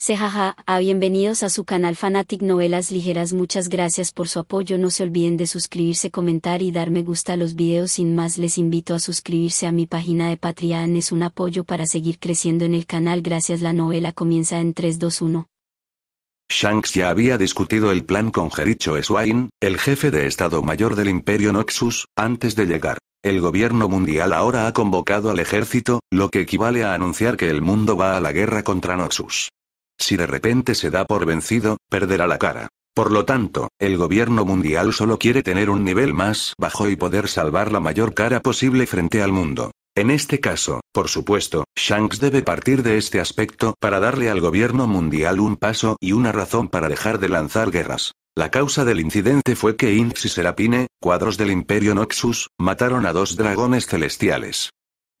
Sejaja, a ah, bienvenidos a su canal Fanatic Novelas Ligeras muchas gracias por su apoyo no se olviden de suscribirse comentar y dar me gusta a los videos sin más les invito a suscribirse a mi página de Patreon es un apoyo para seguir creciendo en el canal gracias la novela comienza en 321. Shanks ya había discutido el plan con Jericho Swain, el jefe de Estado Mayor del Imperio Noxus, antes de llegar. El gobierno mundial ahora ha convocado al ejército, lo que equivale a anunciar que el mundo va a la guerra contra Noxus. Si de repente se da por vencido, perderá la cara. Por lo tanto, el gobierno mundial solo quiere tener un nivel más bajo y poder salvar la mayor cara posible frente al mundo. En este caso, por supuesto, Shanks debe partir de este aspecto para darle al gobierno mundial un paso y una razón para dejar de lanzar guerras. La causa del incidente fue que Inks y Serapine, cuadros del Imperio Noxus, mataron a dos dragones celestiales.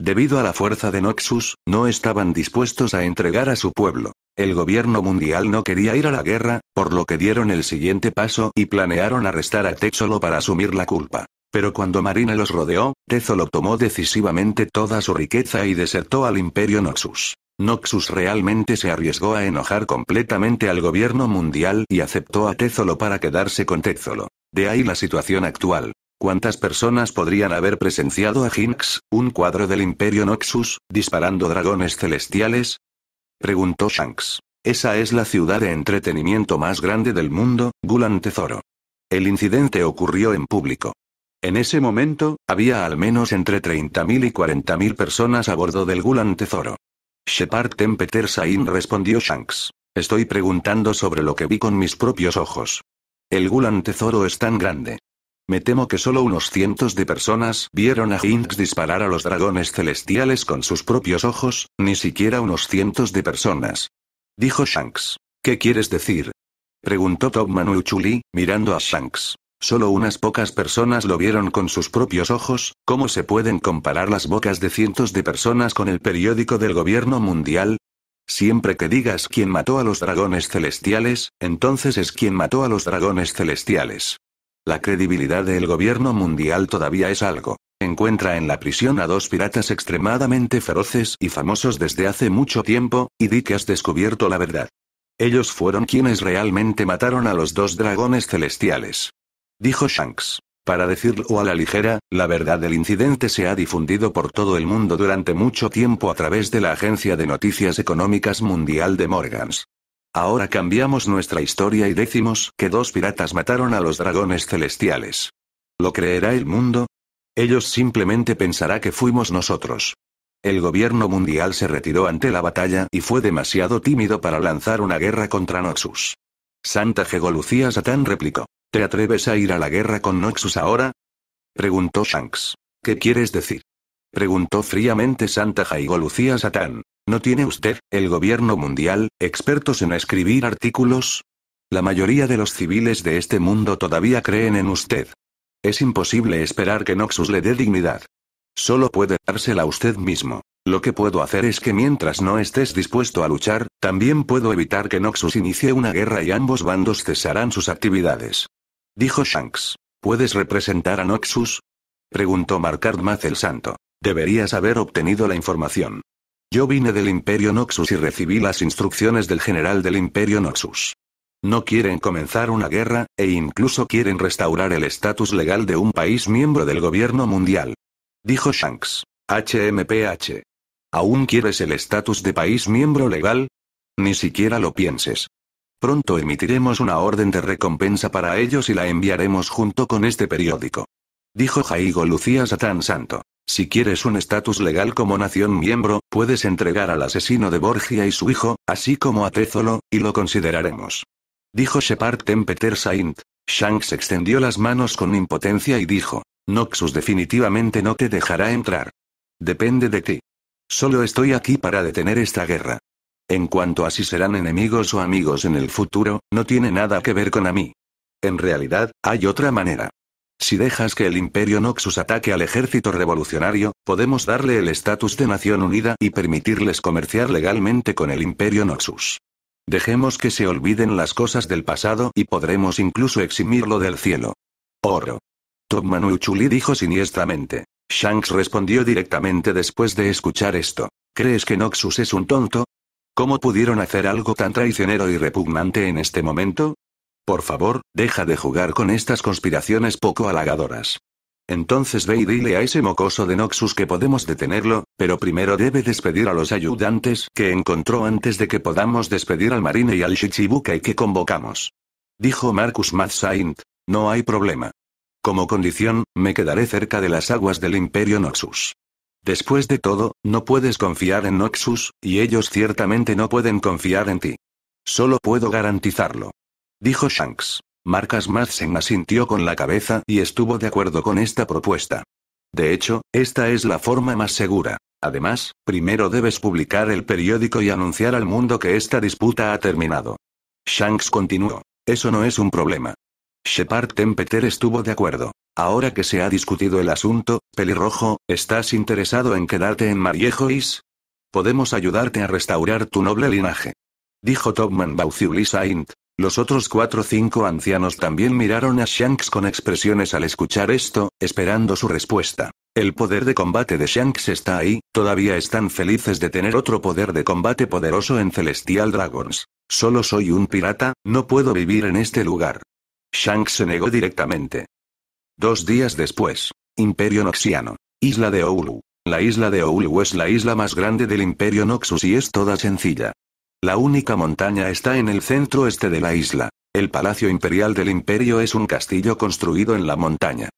Debido a la fuerza de Noxus, no estaban dispuestos a entregar a su pueblo. El gobierno mundial no quería ir a la guerra, por lo que dieron el siguiente paso y planearon arrestar a Tezolo para asumir la culpa. Pero cuando Marina los rodeó, Tezolo tomó decisivamente toda su riqueza y desertó al Imperio Noxus. Noxus realmente se arriesgó a enojar completamente al gobierno mundial y aceptó a Tezolo para quedarse con Tezolo. De ahí la situación actual. ¿Cuántas personas podrían haber presenciado a Hinx, un cuadro del Imperio Noxus, disparando dragones celestiales? Preguntó Shanks. Esa es la ciudad de entretenimiento más grande del mundo, Gulan Tesoro. El incidente ocurrió en público. En ese momento, había al menos entre 30.000 y 40.000 personas a bordo del Gulan Tesoro. Shepard Tempeter Sain respondió Shanks. Estoy preguntando sobre lo que vi con mis propios ojos. El Gulan Tesoro es tan grande. Me temo que solo unos cientos de personas vieron a Hinks disparar a los dragones celestiales con sus propios ojos, ni siquiera unos cientos de personas. Dijo Shanks. ¿Qué quieres decir? Preguntó Top Chuli, mirando a Shanks. Solo unas pocas personas lo vieron con sus propios ojos, ¿cómo se pueden comparar las bocas de cientos de personas con el periódico del gobierno mundial? Siempre que digas quién mató a los dragones celestiales, entonces es quien mató a los dragones celestiales. La credibilidad del gobierno mundial todavía es algo. Encuentra en la prisión a dos piratas extremadamente feroces y famosos desde hace mucho tiempo, y di que has descubierto la verdad. Ellos fueron quienes realmente mataron a los dos dragones celestiales. Dijo Shanks. Para decirlo a la ligera, la verdad del incidente se ha difundido por todo el mundo durante mucho tiempo a través de la agencia de noticias económicas mundial de Morgans. Ahora cambiamos nuestra historia y decimos que dos piratas mataron a los dragones celestiales. ¿Lo creerá el mundo? Ellos simplemente pensará que fuimos nosotros. El gobierno mundial se retiró ante la batalla y fue demasiado tímido para lanzar una guerra contra Noxus. Santa Gegolucía Satán replicó. ¿Te atreves a ir a la guerra con Noxus ahora? Preguntó Shanks. ¿Qué quieres decir? Preguntó fríamente Santa Jaigo Lucía Satán. ¿No tiene usted, el gobierno mundial, expertos en escribir artículos? La mayoría de los civiles de este mundo todavía creen en usted. Es imposible esperar que Noxus le dé dignidad. Solo puede dársela usted mismo. Lo que puedo hacer es que mientras no estés dispuesto a luchar, también puedo evitar que Noxus inicie una guerra y ambos bandos cesarán sus actividades. Dijo Shanks. ¿Puedes representar a Noxus? Preguntó Marcard Maz el Santo. Deberías haber obtenido la información. Yo vine del Imperio Noxus y recibí las instrucciones del general del Imperio Noxus. No quieren comenzar una guerra, e incluso quieren restaurar el estatus legal de un país miembro del gobierno mundial. Dijo Shanks. HMPH. ¿Aún quieres el estatus de país miembro legal? Ni siquiera lo pienses. Pronto emitiremos una orden de recompensa para ellos y la enviaremos junto con este periódico. Dijo Jaigo Lucía Satán Santo. Si quieres un estatus legal como nación miembro, puedes entregar al asesino de Borgia y su hijo, así como a Tézolo, y lo consideraremos. Dijo Shepard Tempeter Saint. Shanks extendió las manos con impotencia y dijo, Noxus definitivamente no te dejará entrar. Depende de ti. Solo estoy aquí para detener esta guerra. En cuanto a si serán enemigos o amigos en el futuro, no tiene nada que ver con a mí. En realidad, hay otra manera. Si dejas que el Imperio Noxus ataque al ejército revolucionario, podemos darle el estatus de Nación Unida y permitirles comerciar legalmente con el Imperio Noxus. Dejemos que se olviden las cosas del pasado y podremos incluso eximirlo del cielo. Oro. Tom Chuli dijo siniestramente. Shanks respondió directamente después de escuchar esto. ¿Crees que Noxus es un tonto? ¿Cómo pudieron hacer algo tan traicionero y repugnante en este momento? Por favor, deja de jugar con estas conspiraciones poco halagadoras. Entonces ve y dile a ese mocoso de Noxus que podemos detenerlo, pero primero debe despedir a los ayudantes que encontró antes de que podamos despedir al marine y al y que convocamos. Dijo Marcus Saint. No hay problema. Como condición, me quedaré cerca de las aguas del Imperio Noxus. Después de todo, no puedes confiar en Noxus, y ellos ciertamente no pueden confiar en ti. Solo puedo garantizarlo dijo Shanks. Marcas Madsen asintió con la cabeza y estuvo de acuerdo con esta propuesta. De hecho, esta es la forma más segura. Además, primero debes publicar el periódico y anunciar al mundo que esta disputa ha terminado. Shanks continuó. Eso no es un problema. Shepard Tempeter estuvo de acuerdo. Ahora que se ha discutido el asunto, pelirrojo, ¿estás interesado en quedarte en Mariejois? Podemos ayudarte a restaurar tu noble linaje. Dijo Topman Bauciulisa los otros cuatro o cinco ancianos también miraron a Shanks con expresiones al escuchar esto, esperando su respuesta. El poder de combate de Shanks está ahí, todavía están felices de tener otro poder de combate poderoso en Celestial Dragons. Solo soy un pirata, no puedo vivir en este lugar. Shanks se negó directamente. Dos días después. Imperio Noxiano. Isla de Oulu. La isla de Oulu es la isla más grande del Imperio Noxus y es toda sencilla. La única montaña está en el centro este de la isla. El Palacio Imperial del Imperio es un castillo construido en la montaña.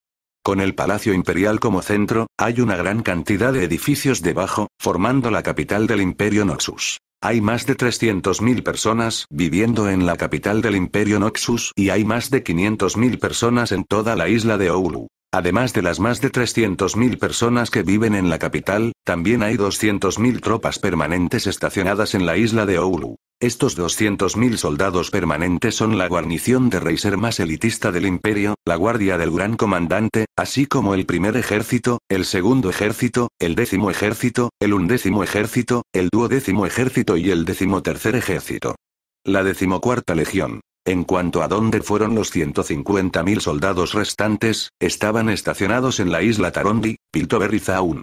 Con el Palacio Imperial como centro, hay una gran cantidad de edificios debajo, formando la capital del Imperio Noxus. Hay más de 300.000 personas viviendo en la capital del Imperio Noxus y hay más de 500.000 personas en toda la isla de Oulu. Además de las más de 300.000 personas que viven en la capital, también hay 200.000 tropas permanentes estacionadas en la isla de Oulu. Estos 200.000 soldados permanentes son la guarnición de Reiser más elitista del imperio, la guardia del gran comandante, así como el primer ejército, el segundo ejército, el décimo ejército, el undécimo ejército, el duodécimo ejército y el decimotercer ejército. La decimocuarta legión. En cuanto a dónde fueron los 150.000 soldados restantes, estaban estacionados en la isla Tarondi, Piltover y Zaun.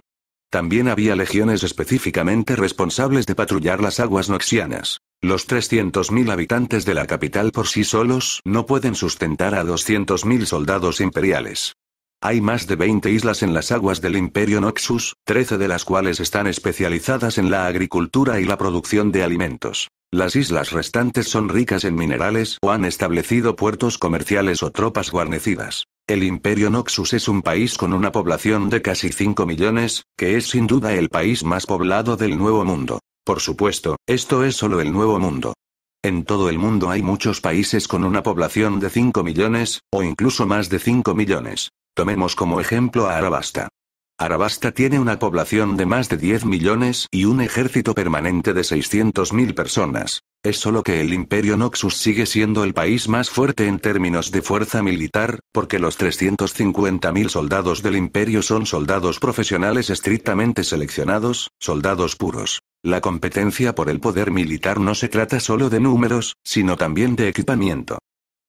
También había legiones específicamente responsables de patrullar las aguas noxianas. Los 300.000 habitantes de la capital por sí solos no pueden sustentar a 200.000 soldados imperiales. Hay más de 20 islas en las aguas del Imperio Noxus, 13 de las cuales están especializadas en la agricultura y la producción de alimentos. Las islas restantes son ricas en minerales o han establecido puertos comerciales o tropas guarnecidas. El Imperio Noxus es un país con una población de casi 5 millones, que es sin duda el país más poblado del Nuevo Mundo. Por supuesto, esto es solo el Nuevo Mundo. En todo el mundo hay muchos países con una población de 5 millones, o incluso más de 5 millones. Tomemos como ejemplo a Arabasta. Arabasta tiene una población de más de 10 millones y un ejército permanente de 600.000 personas. Es solo que el Imperio Noxus sigue siendo el país más fuerte en términos de fuerza militar, porque los 350.000 soldados del Imperio son soldados profesionales estrictamente seleccionados, soldados puros. La competencia por el poder militar no se trata solo de números, sino también de equipamiento.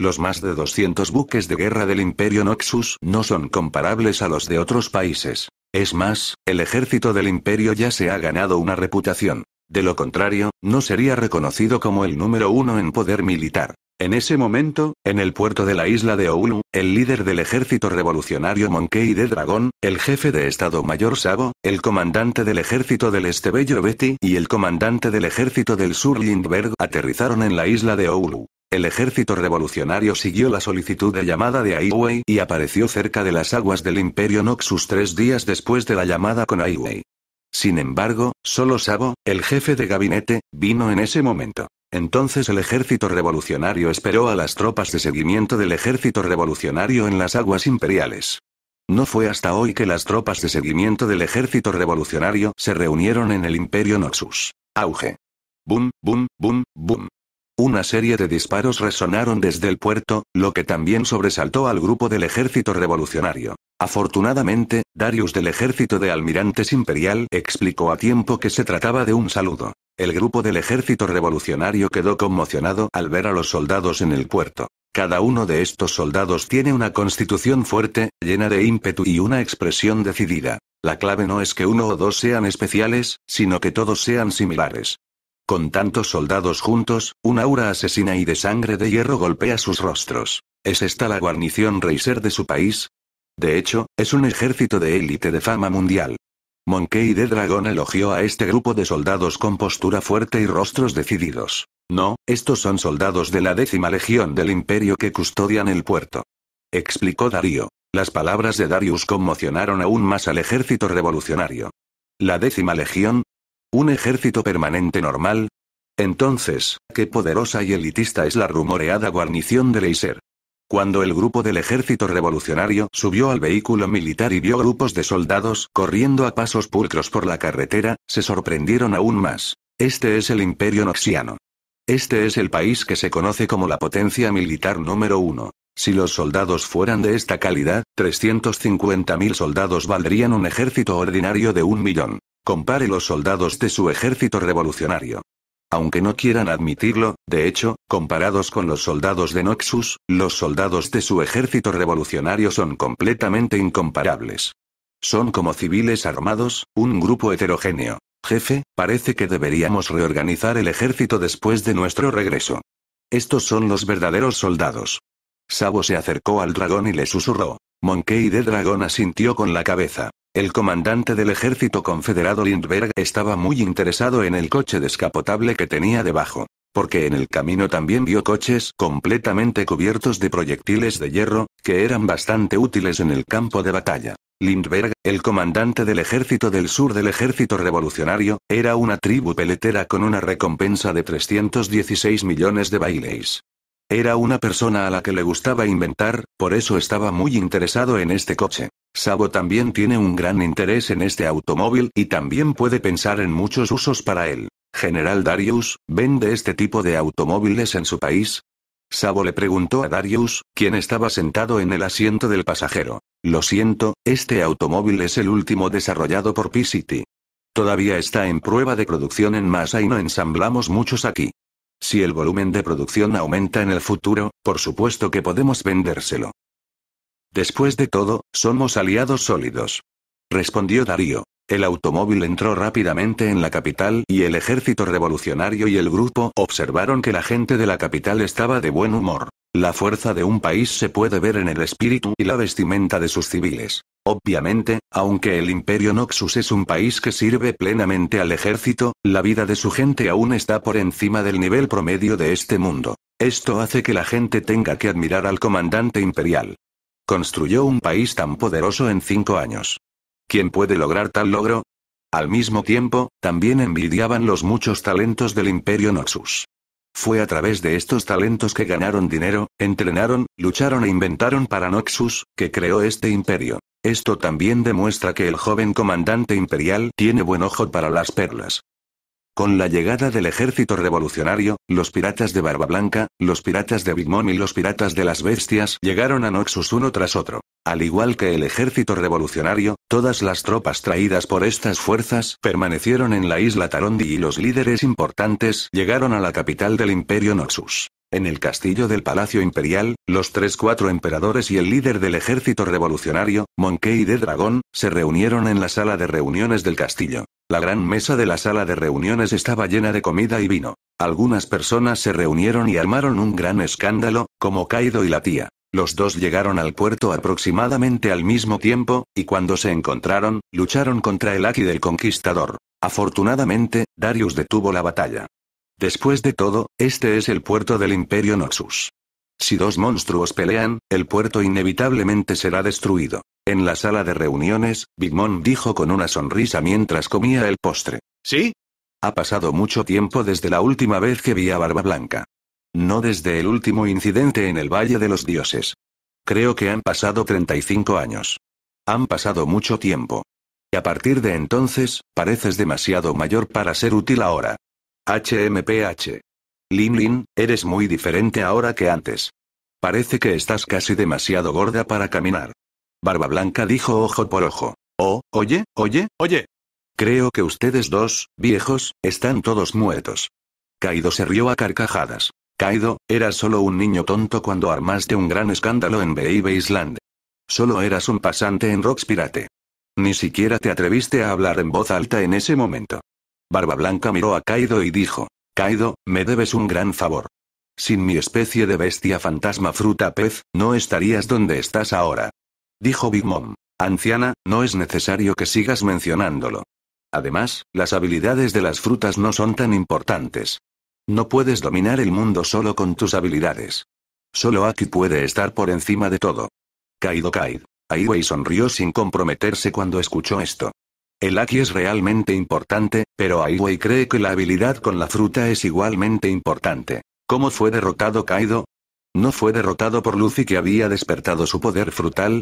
Los más de 200 buques de guerra del Imperio Noxus no son comparables a los de otros países. Es más, el ejército del imperio ya se ha ganado una reputación. De lo contrario, no sería reconocido como el número uno en poder militar. En ese momento, en el puerto de la isla de Oulu, el líder del ejército revolucionario Monkey de Dragón, el jefe de Estado Mayor Sabo, el comandante del ejército del Estebello Betty y el comandante del ejército del Sur Lindbergh aterrizaron en la isla de Oulu. El ejército revolucionario siguió la solicitud de llamada de Aiwei y apareció cerca de las aguas del Imperio Noxus tres días después de la llamada con Aiwei. Sin embargo, solo Sabo, el jefe de gabinete, vino en ese momento. Entonces el ejército revolucionario esperó a las tropas de seguimiento del ejército revolucionario en las aguas imperiales. No fue hasta hoy que las tropas de seguimiento del ejército revolucionario se reunieron en el Imperio Noxus. Auge. Boom, boom, boom, boom. Una serie de disparos resonaron desde el puerto, lo que también sobresaltó al grupo del ejército revolucionario. Afortunadamente, Darius del ejército de almirantes imperial explicó a tiempo que se trataba de un saludo. El grupo del ejército revolucionario quedó conmocionado al ver a los soldados en el puerto. Cada uno de estos soldados tiene una constitución fuerte, llena de ímpetu y una expresión decidida. La clave no es que uno o dos sean especiales, sino que todos sean similares. Con tantos soldados juntos, un aura asesina y de sangre de hierro golpea sus rostros. ¿Es esta la guarnición Reiser de su país? De hecho, es un ejército de élite de fama mundial. Monkey de Dragón elogió a este grupo de soldados con postura fuerte y rostros decididos. No, estos son soldados de la décima legión del imperio que custodian el puerto. Explicó Darío. Las palabras de Darius conmocionaron aún más al ejército revolucionario. La décima legión, ¿Un ejército permanente normal? Entonces, qué poderosa y elitista es la rumoreada guarnición de Leiser. Cuando el grupo del ejército revolucionario subió al vehículo militar y vio grupos de soldados corriendo a pasos pulcros por la carretera, se sorprendieron aún más. Este es el imperio noxiano. Este es el país que se conoce como la potencia militar número uno. Si los soldados fueran de esta calidad, 350.000 soldados valdrían un ejército ordinario de un millón. Compare los soldados de su ejército revolucionario. Aunque no quieran admitirlo, de hecho, comparados con los soldados de Noxus, los soldados de su ejército revolucionario son completamente incomparables. Son como civiles armados, un grupo heterogéneo. Jefe, parece que deberíamos reorganizar el ejército después de nuestro regreso. Estos son los verdaderos soldados. Sabo se acercó al dragón y le susurró. Monkey de Dragona asintió con la cabeza. El comandante del ejército confederado Lindbergh estaba muy interesado en el coche descapotable que tenía debajo. Porque en el camino también vio coches completamente cubiertos de proyectiles de hierro, que eran bastante útiles en el campo de batalla. Lindbergh, el comandante del ejército del sur del ejército revolucionario, era una tribu peletera con una recompensa de 316 millones de bailes. Era una persona a la que le gustaba inventar, por eso estaba muy interesado en este coche. Sabo también tiene un gran interés en este automóvil y también puede pensar en muchos usos para él. General Darius, ¿vende este tipo de automóviles en su país? Sabo le preguntó a Darius, quien estaba sentado en el asiento del pasajero. Lo siento, este automóvil es el último desarrollado por P-City. Todavía está en prueba de producción en masa y no ensamblamos muchos aquí. Si el volumen de producción aumenta en el futuro, por supuesto que podemos vendérselo. Después de todo, somos aliados sólidos. Respondió Darío. El automóvil entró rápidamente en la capital y el ejército revolucionario y el grupo observaron que la gente de la capital estaba de buen humor. La fuerza de un país se puede ver en el espíritu y la vestimenta de sus civiles. Obviamente, aunque el Imperio Noxus es un país que sirve plenamente al ejército, la vida de su gente aún está por encima del nivel promedio de este mundo. Esto hace que la gente tenga que admirar al comandante imperial. Construyó un país tan poderoso en cinco años. ¿Quién puede lograr tal logro? Al mismo tiempo, también envidiaban los muchos talentos del Imperio Noxus. Fue a través de estos talentos que ganaron dinero, entrenaron, lucharon e inventaron para Noxus, que creó este imperio. Esto también demuestra que el joven comandante imperial tiene buen ojo para las perlas. Con la llegada del ejército revolucionario, los piratas de Barba Blanca, los piratas de Big Mom y los piratas de las bestias llegaron a Noxus uno tras otro. Al igual que el ejército revolucionario, todas las tropas traídas por estas fuerzas permanecieron en la isla Tarondi y los líderes importantes llegaron a la capital del imperio Noxus. En el castillo del Palacio Imperial, los tres cuatro emperadores y el líder del ejército revolucionario, Monkey de Dragón, se reunieron en la sala de reuniones del castillo. La gran mesa de la sala de reuniones estaba llena de comida y vino. Algunas personas se reunieron y armaron un gran escándalo, como Kaido y la tía. Los dos llegaron al puerto aproximadamente al mismo tiempo, y cuando se encontraron, lucharon contra el Aki del Conquistador. Afortunadamente, Darius detuvo la batalla. Después de todo, este es el puerto del Imperio Noxus. Si dos monstruos pelean, el puerto inevitablemente será destruido. En la sala de reuniones, Big Mom dijo con una sonrisa mientras comía el postre. ¿Sí? Ha pasado mucho tiempo desde la última vez que vi a Barba Blanca. No desde el último incidente en el Valle de los Dioses. Creo que han pasado 35 años. Han pasado mucho tiempo. Y a partir de entonces, pareces demasiado mayor para ser útil ahora. HMPH. Lin Lin, eres muy diferente ahora que antes. Parece que estás casi demasiado gorda para caminar. Barba Blanca dijo ojo por ojo. Oh, oye, oye, oye. Creo que ustedes dos, viejos, están todos muertos. Kaido se rió a carcajadas. Kaido, eras solo un niño tonto cuando armaste un gran escándalo en Baby Island. Solo eras un pasante en Pirate. Ni siquiera te atreviste a hablar en voz alta en ese momento. Barba Blanca miró a Kaido y dijo. Kaido, me debes un gran favor. Sin mi especie de bestia fantasma fruta pez, no estarías donde estás ahora. Dijo Big Mom. Anciana, no es necesario que sigas mencionándolo. Además, las habilidades de las frutas no son tan importantes. No puedes dominar el mundo solo con tus habilidades. Solo Aki puede estar por encima de todo. Kaido Kaid. Aiwei sonrió sin comprometerse cuando escuchó esto. El Aki es realmente importante, pero Aiwei cree que la habilidad con la fruta es igualmente importante. ¿Cómo fue derrotado Kaido? ¿No fue derrotado por Lucy que había despertado su poder frutal?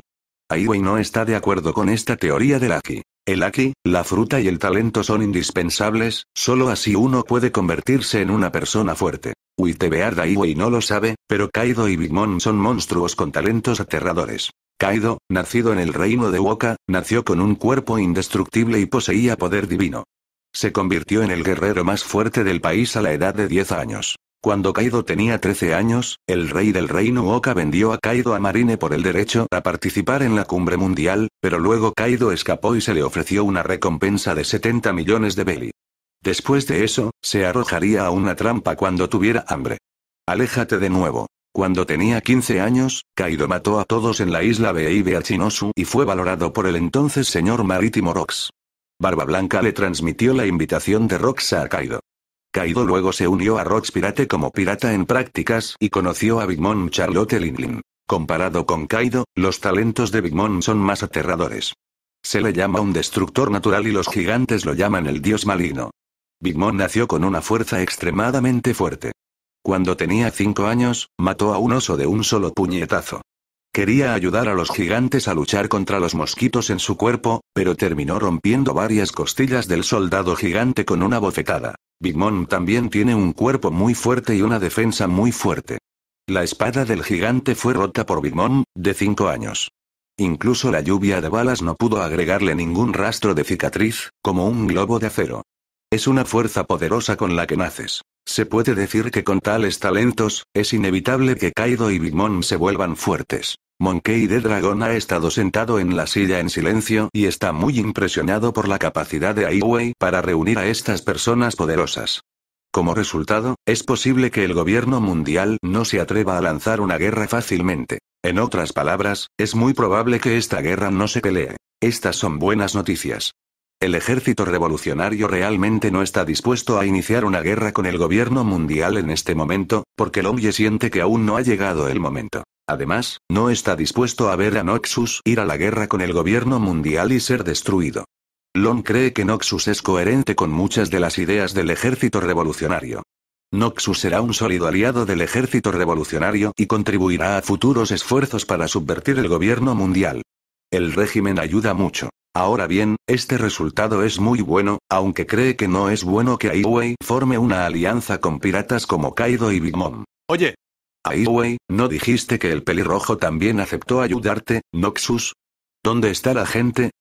Aiwei no está de acuerdo con esta teoría del Aki. El Aki, la fruta y el talento son indispensables, solo así uno puede convertirse en una persona fuerte. Ai Aiwei no lo sabe, pero Kaido y Big Mom son monstruos con talentos aterradores. Kaido, nacido en el reino de Woka, nació con un cuerpo indestructible y poseía poder divino. Se convirtió en el guerrero más fuerte del país a la edad de 10 años. Cuando Kaido tenía 13 años, el rey del reino Woka vendió a Kaido a Marine por el derecho a participar en la cumbre mundial, pero luego Kaido escapó y se le ofreció una recompensa de 70 millones de beli. Después de eso, se arrojaría a una trampa cuando tuviera hambre. Aléjate de nuevo. Cuando tenía 15 años, Kaido mató a todos en la isla Beibe a Chinosu y fue valorado por el entonces señor marítimo Rox. Barba Blanca le transmitió la invitación de Rox a Kaido. Kaido luego se unió a Rox Pirate como pirata en prácticas y conoció a Big Mom Charlotte Linlin. Comparado con Kaido, los talentos de Big Mom son más aterradores. Se le llama un destructor natural y los gigantes lo llaman el dios maligno. Big Mom nació con una fuerza extremadamente fuerte. Cuando tenía cinco años, mató a un oso de un solo puñetazo. Quería ayudar a los gigantes a luchar contra los mosquitos en su cuerpo, pero terminó rompiendo varias costillas del soldado gigante con una bofetada. Big Mom también tiene un cuerpo muy fuerte y una defensa muy fuerte. La espada del gigante fue rota por Big Mom, de 5 años. Incluso la lluvia de balas no pudo agregarle ningún rastro de cicatriz, como un globo de acero. Es una fuerza poderosa con la que naces. Se puede decir que con tales talentos, es inevitable que Kaido y Big Mom se vuelvan fuertes. Monkey de Dragon ha estado sentado en la silla en silencio y está muy impresionado por la capacidad de Wei para reunir a estas personas poderosas. Como resultado, es posible que el gobierno mundial no se atreva a lanzar una guerra fácilmente. En otras palabras, es muy probable que esta guerra no se pelee. Estas son buenas noticias. El ejército revolucionario realmente no está dispuesto a iniciar una guerra con el gobierno mundial en este momento, porque Longye siente que aún no ha llegado el momento. Además, no está dispuesto a ver a Noxus ir a la guerra con el gobierno mundial y ser destruido. Long cree que Noxus es coherente con muchas de las ideas del ejército revolucionario. Noxus será un sólido aliado del ejército revolucionario y contribuirá a futuros esfuerzos para subvertir el gobierno mundial. El régimen ayuda mucho. Ahora bien, este resultado es muy bueno, aunque cree que no es bueno que Aiwei forme una alianza con piratas como Kaido y Big Mom. Oye. Aiwei, ¿no dijiste que el pelirrojo también aceptó ayudarte, Noxus? ¿Dónde está la gente?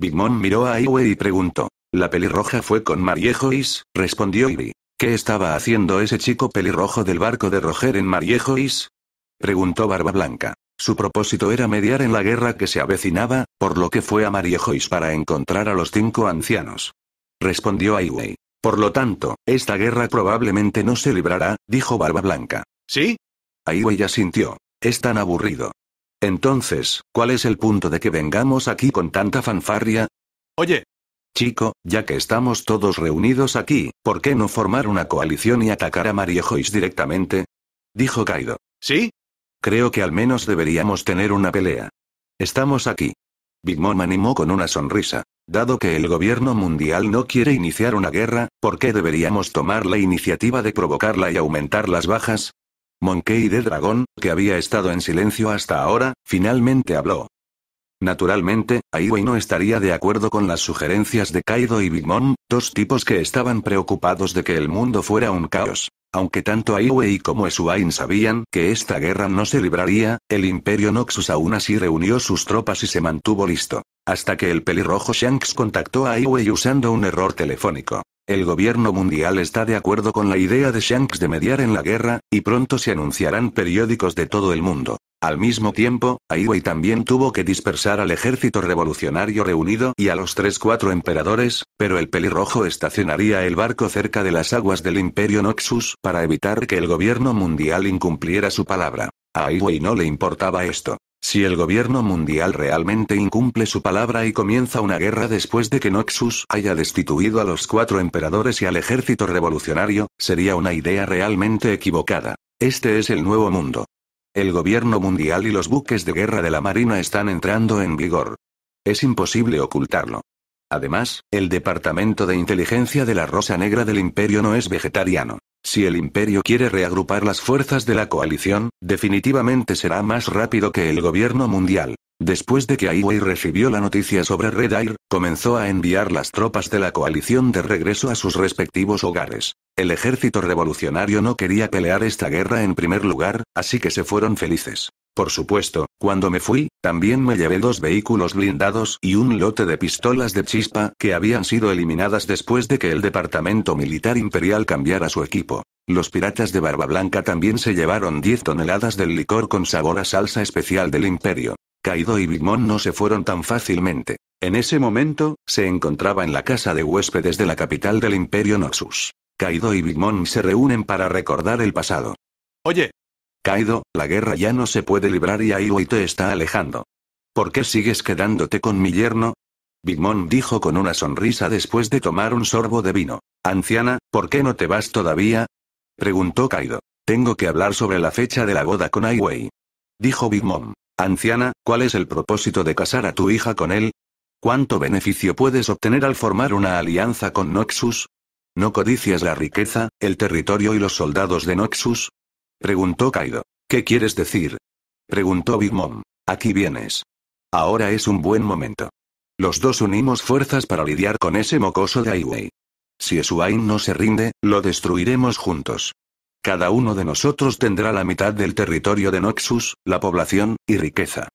Big Mom miró a Aiwei y preguntó. La pelirroja fue con Mariejois, respondió Ivy. ¿Qué estaba haciendo ese chico pelirrojo del barco de Roger en Mariejois? Preguntó Barba Blanca. Su propósito era mediar en la guerra que se avecinaba, por lo que fue a Mariejois para encontrar a los cinco ancianos. Respondió Aiwei. Por lo tanto, esta guerra probablemente no se librará, dijo Barba Blanca. ¿Sí? Aiwei sintió. Es tan aburrido. Entonces, ¿cuál es el punto de que vengamos aquí con tanta fanfarria? Oye. Chico, ya que estamos todos reunidos aquí, ¿por qué no formar una coalición y atacar a Mariejois directamente? Dijo Kaido. ¿Sí? Creo que al menos deberíamos tener una pelea. Estamos aquí. Big Mom animó con una sonrisa. Dado que el gobierno mundial no quiere iniciar una guerra, ¿por qué deberíamos tomar la iniciativa de provocarla y aumentar las bajas? Monkey de Dragón, que había estado en silencio hasta ahora, finalmente habló. Naturalmente, Wei no estaría de acuerdo con las sugerencias de Kaido y Big Mom, dos tipos que estaban preocupados de que el mundo fuera un caos. Aunque tanto Wei como Esuain sabían que esta guerra no se libraría, el Imperio Noxus aún así reunió sus tropas y se mantuvo listo. Hasta que el pelirrojo Shanks contactó a Wei usando un error telefónico. El gobierno mundial está de acuerdo con la idea de Shanks de mediar en la guerra, y pronto se anunciarán periódicos de todo el mundo. Al mismo tiempo, Aiwei también tuvo que dispersar al ejército revolucionario reunido y a los tres cuatro emperadores, pero el pelirrojo estacionaría el barco cerca de las aguas del Imperio Noxus para evitar que el gobierno mundial incumpliera su palabra. A Aiwei no le importaba esto. Si el gobierno mundial realmente incumple su palabra y comienza una guerra después de que Noxus haya destituido a los cuatro emperadores y al ejército revolucionario, sería una idea realmente equivocada. Este es el nuevo mundo. El gobierno mundial y los buques de guerra de la Marina están entrando en vigor. Es imposible ocultarlo. Además, el Departamento de Inteligencia de la Rosa Negra del Imperio no es vegetariano. Si el imperio quiere reagrupar las fuerzas de la coalición, definitivamente será más rápido que el gobierno mundial. Después de que Aiwei recibió la noticia sobre Red Air, comenzó a enviar las tropas de la coalición de regreso a sus respectivos hogares. El ejército revolucionario no quería pelear esta guerra en primer lugar, así que se fueron felices. Por supuesto, cuando me fui, también me llevé dos vehículos blindados y un lote de pistolas de chispa que habían sido eliminadas después de que el Departamento Militar Imperial cambiara su equipo. Los piratas de Barba Blanca también se llevaron 10 toneladas del licor con sabor a salsa especial del Imperio. Kaido y Big no se fueron tan fácilmente. En ese momento, se encontraba en la casa de huéspedes de la capital del Imperio Noxus. Kaido y Big se reúnen para recordar el pasado. Oye, Kaido, la guerra ya no se puede librar y Aiwei te está alejando. ¿Por qué sigues quedándote con mi yerno? Big Mom dijo con una sonrisa después de tomar un sorbo de vino. Anciana, ¿por qué no te vas todavía? Preguntó Kaido. Tengo que hablar sobre la fecha de la boda con Aiwei. Dijo Big Mom. Anciana, ¿cuál es el propósito de casar a tu hija con él? ¿Cuánto beneficio puedes obtener al formar una alianza con Noxus? ¿No codicias la riqueza, el territorio y los soldados de Noxus? Preguntó Kaido. ¿Qué quieres decir? Preguntó Big Mom. Aquí vienes. Ahora es un buen momento. Los dos unimos fuerzas para lidiar con ese mocoso de Wei. Si Esuain no se rinde, lo destruiremos juntos. Cada uno de nosotros tendrá la mitad del territorio de Noxus, la población, y riqueza.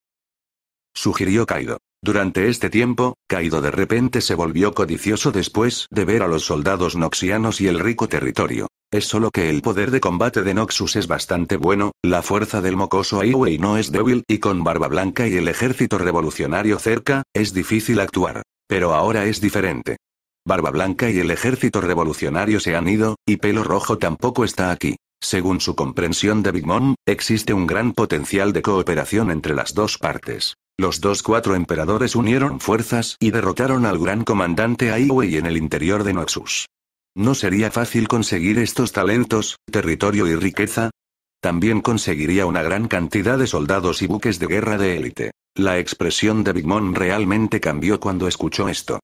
Sugirió Kaido. Durante este tiempo, Kaido de repente se volvió codicioso después de ver a los soldados noxianos y el rico territorio. Es solo que el poder de combate de Noxus es bastante bueno, la fuerza del mocoso Aiwei no es débil y con Barba Blanca y el ejército revolucionario cerca, es difícil actuar. Pero ahora es diferente. Barba Blanca y el ejército revolucionario se han ido, y Pelo Rojo tampoco está aquí. Según su comprensión de Big Mom, existe un gran potencial de cooperación entre las dos partes. Los dos cuatro emperadores unieron fuerzas y derrotaron al gran comandante Wei en el interior de Noxus. ¿No sería fácil conseguir estos talentos, territorio y riqueza? También conseguiría una gran cantidad de soldados y buques de guerra de élite. La expresión de Big realmente cambió cuando escuchó esto.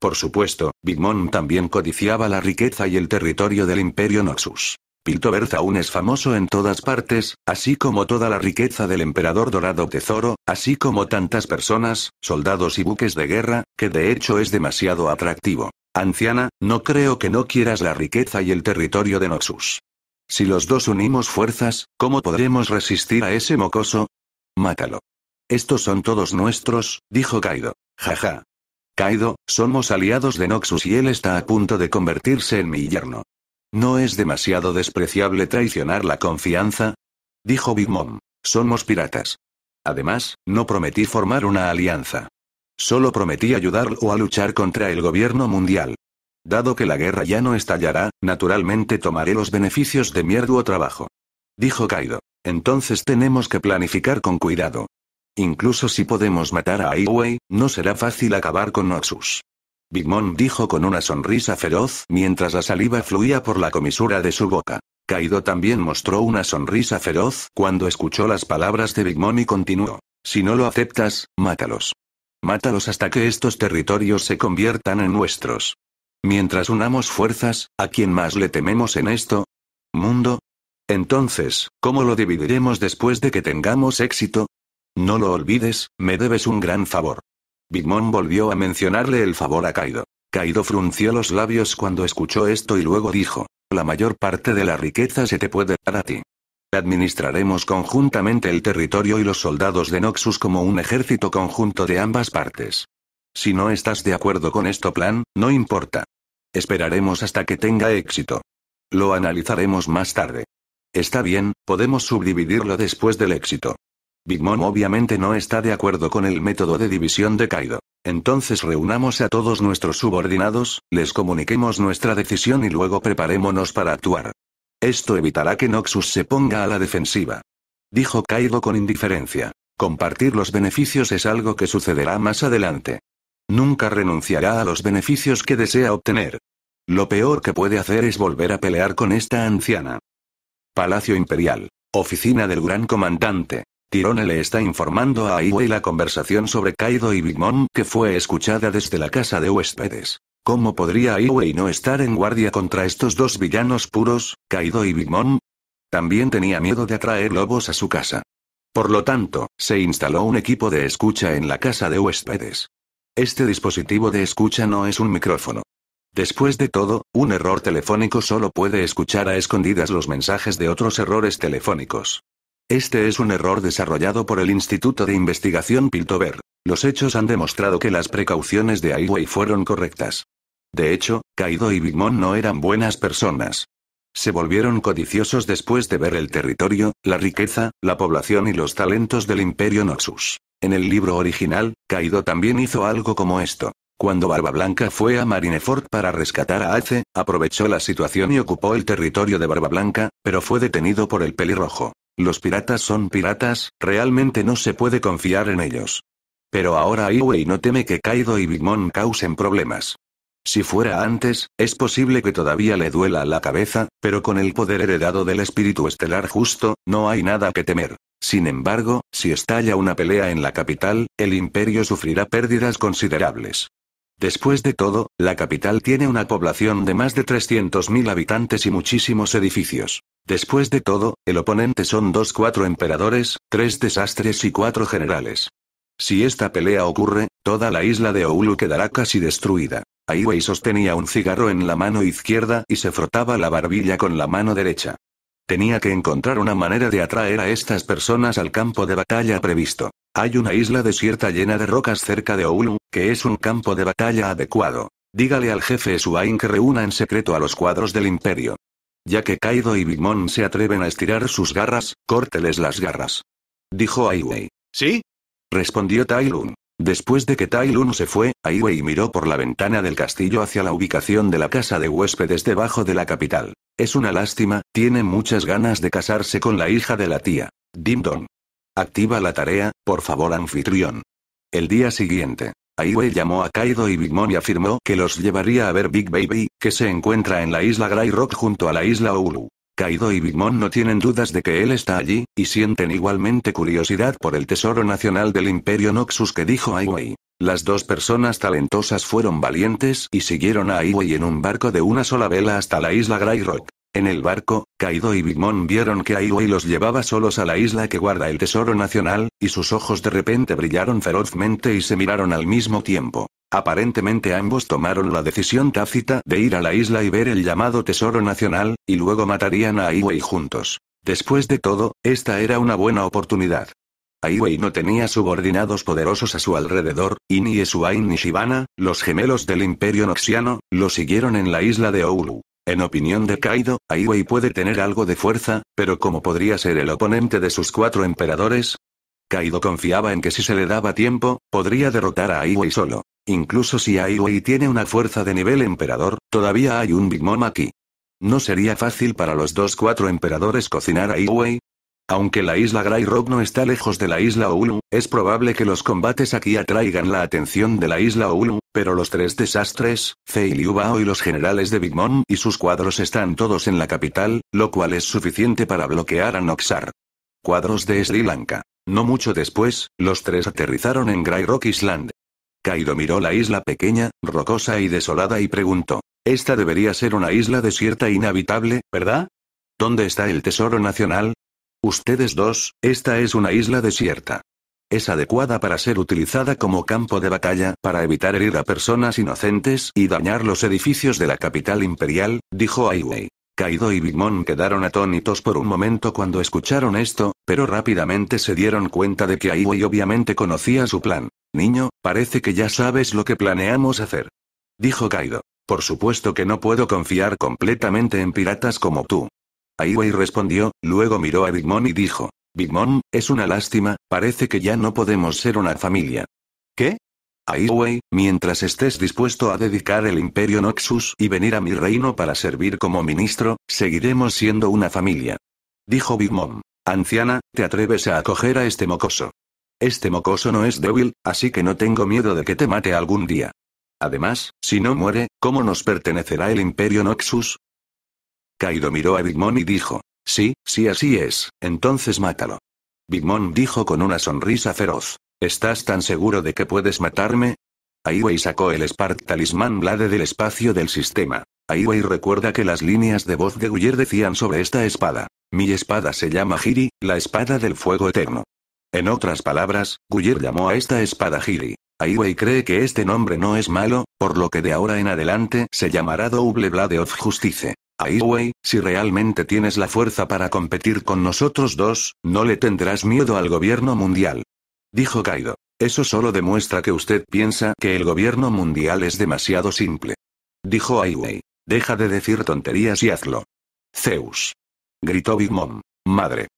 Por supuesto, Big también codiciaba la riqueza y el territorio del Imperio Noxus. Piltoberth aún es famoso en todas partes, así como toda la riqueza del emperador dorado tesoro, así como tantas personas, soldados y buques de guerra, que de hecho es demasiado atractivo. Anciana, no creo que no quieras la riqueza y el territorio de Noxus. Si los dos unimos fuerzas, ¿cómo podremos resistir a ese mocoso? Mátalo. Estos son todos nuestros, dijo Kaido. Jaja. Kaido, somos aliados de Noxus y él está a punto de convertirse en mi yerno. ¿No es demasiado despreciable traicionar la confianza? Dijo Big Mom. Somos piratas. Además, no prometí formar una alianza. Solo prometí ayudarlo a luchar contra el gobierno mundial. Dado que la guerra ya no estallará, naturalmente tomaré los beneficios de mi arduo trabajo. Dijo Kaido. Entonces tenemos que planificar con cuidado. Incluso si podemos matar a Wei, no será fácil acabar con Noxus. Mom dijo con una sonrisa feroz mientras la saliva fluía por la comisura de su boca. Kaido también mostró una sonrisa feroz cuando escuchó las palabras de Big Mom y continuó. Si no lo aceptas, mátalos. Mátalos hasta que estos territorios se conviertan en nuestros. Mientras unamos fuerzas, ¿a quién más le tememos en esto? ¿Mundo? Entonces, ¿cómo lo dividiremos después de que tengamos éxito? No lo olvides, me debes un gran favor. Big Mom volvió a mencionarle el favor a Kaido. Kaido frunció los labios cuando escuchó esto y luego dijo, la mayor parte de la riqueza se te puede dar a ti. Administraremos conjuntamente el territorio y los soldados de Noxus como un ejército conjunto de ambas partes. Si no estás de acuerdo con este plan, no importa. Esperaremos hasta que tenga éxito. Lo analizaremos más tarde. Está bien, podemos subdividirlo después del éxito. Big Mom obviamente no está de acuerdo con el método de división de Kaido. Entonces reunamos a todos nuestros subordinados, les comuniquemos nuestra decisión y luego preparémonos para actuar. Esto evitará que Noxus se ponga a la defensiva. Dijo Kaido con indiferencia. Compartir los beneficios es algo que sucederá más adelante. Nunca renunciará a los beneficios que desea obtener. Lo peor que puede hacer es volver a pelear con esta anciana. Palacio Imperial. Oficina del Gran Comandante. Tirone le está informando a Wei la conversación sobre Kaido y Big Mom que fue escuchada desde la casa de huéspedes. ¿Cómo podría Wei no estar en guardia contra estos dos villanos puros, Kaido y Big Mom? También tenía miedo de atraer lobos a su casa. Por lo tanto, se instaló un equipo de escucha en la casa de huéspedes. Este dispositivo de escucha no es un micrófono. Después de todo, un error telefónico solo puede escuchar a escondidas los mensajes de otros errores telefónicos. Este es un error desarrollado por el Instituto de Investigación Piltover. Los hechos han demostrado que las precauciones de Wei fueron correctas. De hecho, Kaido y Big Mom no eran buenas personas. Se volvieron codiciosos después de ver el territorio, la riqueza, la población y los talentos del Imperio Noxus. En el libro original, Kaido también hizo algo como esto. Cuando Barba Blanca fue a Marineford para rescatar a Ace, aprovechó la situación y ocupó el territorio de Barba Blanca, pero fue detenido por el pelirrojo. Los piratas son piratas, realmente no se puede confiar en ellos. Pero ahora Iwei no teme que Kaido y Big Mom causen problemas. Si fuera antes, es posible que todavía le duela la cabeza, pero con el poder heredado del espíritu estelar justo, no hay nada que temer. Sin embargo, si estalla una pelea en la capital, el imperio sufrirá pérdidas considerables. Después de todo, la capital tiene una población de más de 300.000 habitantes y muchísimos edificios. Después de todo, el oponente son dos cuatro emperadores, tres desastres y cuatro generales. Si esta pelea ocurre, toda la isla de Oulu quedará casi destruida. Aiwei sostenía un cigarro en la mano izquierda y se frotaba la barbilla con la mano derecha. Tenía que encontrar una manera de atraer a estas personas al campo de batalla previsto. Hay una isla desierta llena de rocas cerca de Oulu, que es un campo de batalla adecuado. Dígale al jefe Suain que reúna en secreto a los cuadros del imperio. Ya que Kaido y Bigmon se atreven a estirar sus garras, córteles las garras. Dijo Aiwei. ¿Sí? Respondió Tai Después de que Tai se fue, Aiwei miró por la ventana del castillo hacia la ubicación de la casa de huéspedes debajo de la capital. Es una lástima, tiene muchas ganas de casarse con la hija de la tía. Dim Dong. Activa la tarea, por favor anfitrión. El día siguiente, Wei llamó a Kaido y Big Mom y afirmó que los llevaría a ver Big Baby, que se encuentra en la isla Grey Rock junto a la isla Oulu. Kaido y Big Mom no tienen dudas de que él está allí, y sienten igualmente curiosidad por el tesoro nacional del Imperio Noxus que dijo Aiwei. Las dos personas talentosas fueron valientes y siguieron a Aiwei en un barco de una sola vela hasta la isla Grey Rock. En el barco, Kaido y Mom vieron que Aiwei los llevaba solos a la isla que guarda el tesoro nacional, y sus ojos de repente brillaron ferozmente y se miraron al mismo tiempo. Aparentemente ambos tomaron la decisión tácita de ir a la isla y ver el llamado tesoro nacional, y luego matarían a Aiwei juntos. Después de todo, esta era una buena oportunidad. Aiwei no tenía subordinados poderosos a su alrededor, y ni Esuain ni Shibana, los gemelos del Imperio Noxiano, lo siguieron en la isla de Oulu. En opinión de Kaido, Aiwei puede tener algo de fuerza, pero ¿cómo podría ser el oponente de sus cuatro emperadores? Kaido confiaba en que si se le daba tiempo, podría derrotar a Aiwei solo. Incluso si Aiwei tiene una fuerza de nivel emperador, todavía hay un Big Mom aquí. No sería fácil para los dos cuatro emperadores cocinar a Aiwei, aunque la isla Grey Rock no está lejos de la isla Oulu, es probable que los combates aquí atraigan la atención de la isla Oulu, pero los tres desastres, Fei y los generales de Big Mom y sus cuadros están todos en la capital, lo cual es suficiente para bloquear a Noxar. Cuadros de Sri Lanka. No mucho después, los tres aterrizaron en Grey Rock Island. Kaido miró la isla pequeña, rocosa y desolada y preguntó, esta debería ser una isla desierta e inhabitable, ¿verdad? ¿Dónde está el Tesoro Nacional? Ustedes dos, esta es una isla desierta. Es adecuada para ser utilizada como campo de batalla, para evitar herir a personas inocentes y dañar los edificios de la capital imperial, dijo Aiwei. Kaido y Big quedaron atónitos por un momento cuando escucharon esto, pero rápidamente se dieron cuenta de que Aiwei obviamente conocía su plan. Niño, parece que ya sabes lo que planeamos hacer. Dijo Kaido. Por supuesto que no puedo confiar completamente en piratas como tú, Wei respondió, luego miró a Big Mom y dijo, Big Mom, es una lástima, parece que ya no podemos ser una familia. ¿Qué? Wei, mientras estés dispuesto a dedicar el imperio Noxus y venir a mi reino para servir como ministro, seguiremos siendo una familia. Dijo Big Mom. Anciana, ¿te atreves a acoger a este mocoso? Este mocoso no es débil, así que no tengo miedo de que te mate algún día. Además, si no muere, ¿cómo nos pertenecerá el imperio Noxus? Kaido miró a Big y dijo. Sí, sí así es, entonces mátalo. Big dijo con una sonrisa feroz. ¿Estás tan seguro de que puedes matarme? Aiwei sacó el Spark Talismán Blade del espacio del sistema. Aiwei recuerda que las líneas de voz de Guller decían sobre esta espada. Mi espada se llama Hiri, la espada del fuego eterno. En otras palabras, Guller llamó a esta espada Hiri. Aiwei cree que este nombre no es malo, por lo que de ahora en adelante se llamará Double Blade of Justice. Ai si realmente tienes la fuerza para competir con nosotros dos, no le tendrás miedo al gobierno mundial. Dijo Kaido. Eso solo demuestra que usted piensa que el gobierno mundial es demasiado simple. Dijo Aiwei. Deja de decir tonterías y hazlo. Zeus. Gritó Big Mom. Madre.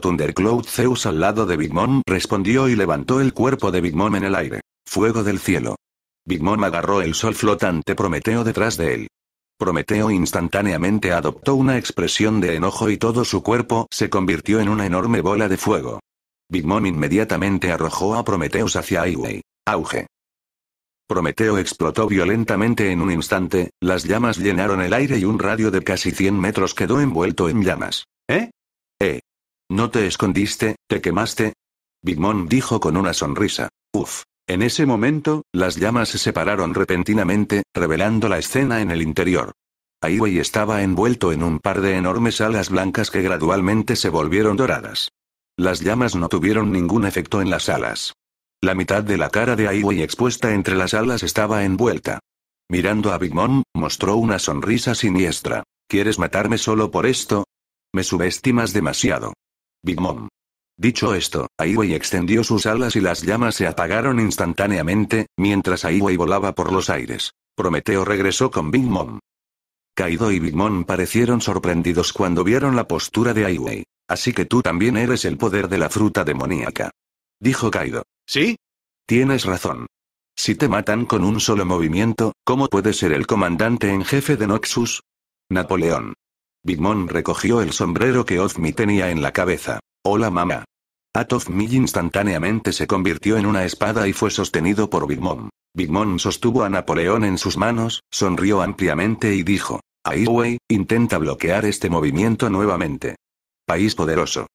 Thundercloud Zeus al lado de Big Mom respondió y levantó el cuerpo de Big Mom en el aire. Fuego del cielo. Big Mom agarró el sol flotante Prometeo detrás de él. Prometeo instantáneamente adoptó una expresión de enojo y todo su cuerpo se convirtió en una enorme bola de fuego. Big Mom inmediatamente arrojó a Prometeus hacia Wei. Auge. Prometeo explotó violentamente en un instante, las llamas llenaron el aire y un radio de casi 100 metros quedó envuelto en llamas. ¿Eh? ¿Eh? ¿No te escondiste, te quemaste? Big Mom dijo con una sonrisa. Uf. En ese momento, las llamas se separaron repentinamente, revelando la escena en el interior. Aiwei estaba envuelto en un par de enormes alas blancas que gradualmente se volvieron doradas. Las llamas no tuvieron ningún efecto en las alas. La mitad de la cara de Aiwei expuesta entre las alas estaba envuelta. Mirando a Big Mom, mostró una sonrisa siniestra. ¿Quieres matarme solo por esto? Me subestimas demasiado. Big Mom. Dicho esto, Aiwei extendió sus alas y las llamas se apagaron instantáneamente, mientras Aiwei volaba por los aires. Prometeo regresó con Big Mom. Kaido y Big Mom parecieron sorprendidos cuando vieron la postura de Aiwei. Así que tú también eres el poder de la fruta demoníaca. Dijo Kaido. ¿Sí? Tienes razón. Si te matan con un solo movimiento, ¿cómo puede ser el comandante en jefe de Noxus? Napoleón. Big Mom recogió el sombrero que Ozmi tenía en la cabeza. Hola mamá. Atof Mill instantáneamente se convirtió en una espada y fue sostenido por Big Mom. Big Mom sostuvo a Napoleón en sus manos, sonrió ampliamente y dijo, Aiwei, intenta bloquear este movimiento nuevamente. País poderoso.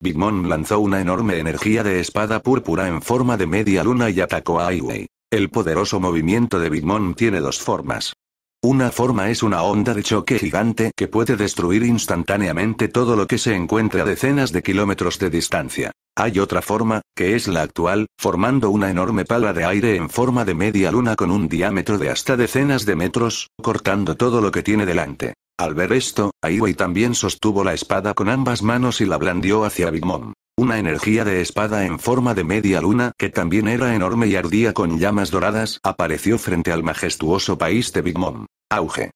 Big Mom lanzó una enorme energía de espada púrpura en forma de media luna y atacó a Aiwei. El poderoso movimiento de Big Mom tiene dos formas. Una forma es una onda de choque gigante que puede destruir instantáneamente todo lo que se encuentre a decenas de kilómetros de distancia. Hay otra forma, que es la actual, formando una enorme pala de aire en forma de media luna con un diámetro de hasta decenas de metros, cortando todo lo que tiene delante. Al ver esto, Aiwei también sostuvo la espada con ambas manos y la blandió hacia Big Mom. Una energía de espada en forma de media luna, que también era enorme y ardía con llamas doradas, apareció frente al majestuoso país de Big Mom. Auge.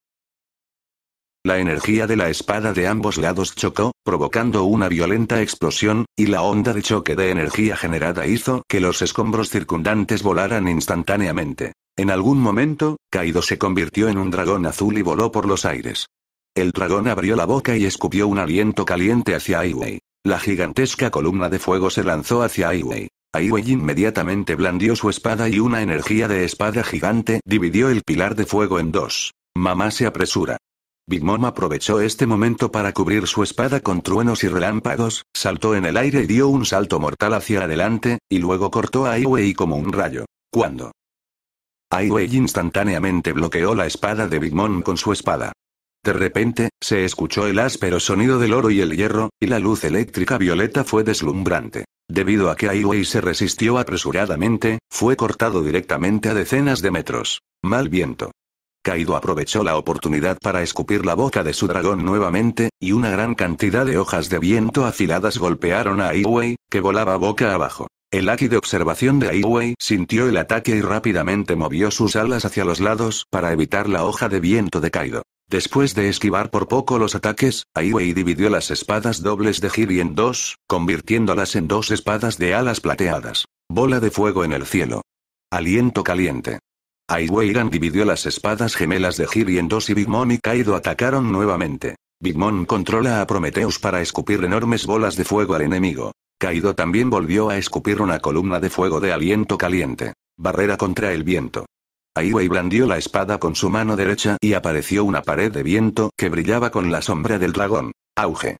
La energía de la espada de ambos lados chocó, provocando una violenta explosión, y la onda de choque de energía generada hizo que los escombros circundantes volaran instantáneamente. En algún momento, Kaido se convirtió en un dragón azul y voló por los aires. El dragón abrió la boca y escupió un aliento caliente hacia Wei. La gigantesca columna de fuego se lanzó hacia Ai Wei inmediatamente blandió su espada y una energía de espada gigante dividió el pilar de fuego en dos. Mamá se apresura. Big Mom aprovechó este momento para cubrir su espada con truenos y relámpagos, saltó en el aire y dio un salto mortal hacia adelante, y luego cortó a Wei como un rayo. ¿Cuándo? Wei instantáneamente bloqueó la espada de Big Mom con su espada. De repente, se escuchó el áspero sonido del oro y el hierro, y la luz eléctrica violeta fue deslumbrante. Debido a que Wei se resistió apresuradamente, fue cortado directamente a decenas de metros. Mal viento. Kaido aprovechó la oportunidad para escupir la boca de su dragón nuevamente, y una gran cantidad de hojas de viento afiladas golpearon a Aiwei, que volaba boca abajo. El Aki de observación de Aiwei sintió el ataque y rápidamente movió sus alas hacia los lados para evitar la hoja de viento de Kaido. Después de esquivar por poco los ataques, Aiwei dividió las espadas dobles de Hiri en dos, convirtiéndolas en dos espadas de alas plateadas. Bola de fuego en el cielo. Aliento caliente. Ran dividió las espadas gemelas de Hiri en dos y Big Mom y Kaido atacaron nuevamente. Big Mom controla a Prometheus para escupir enormes bolas de fuego al enemigo. Kaido también volvió a escupir una columna de fuego de aliento caliente. Barrera contra el viento. Aiwei blandió la espada con su mano derecha y apareció una pared de viento que brillaba con la sombra del dragón. Auge.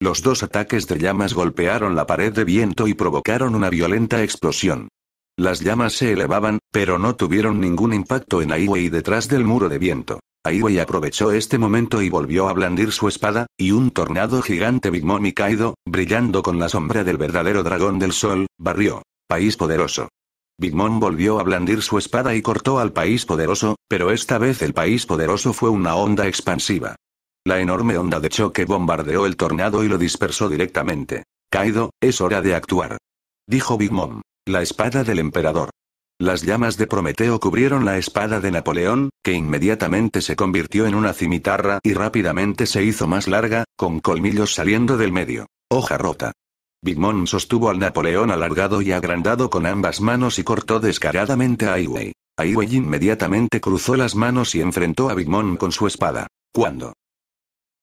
Los dos ataques de llamas golpearon la pared de viento y provocaron una violenta explosión. Las llamas se elevaban, pero no tuvieron ningún impacto en y detrás del muro de viento. Aiwei aprovechó este momento y volvió a blandir su espada, y un tornado gigante Big Mom y Kaido, brillando con la sombra del verdadero dragón del sol, barrió. País poderoso. Big Mom volvió a blandir su espada y cortó al país poderoso, pero esta vez el país poderoso fue una onda expansiva. La enorme onda de choque bombardeó el tornado y lo dispersó directamente. Kaido, es hora de actuar. Dijo Big Mom. La espada del emperador. Las llamas de Prometeo cubrieron la espada de Napoleón, que inmediatamente se convirtió en una cimitarra y rápidamente se hizo más larga, con colmillos saliendo del medio. Hoja rota. Bigmon sostuvo al Napoleón alargado y agrandado con ambas manos y cortó descaradamente a Ai Wei inmediatamente cruzó las manos y enfrentó a Bigmon con su espada. ¿Cuándo?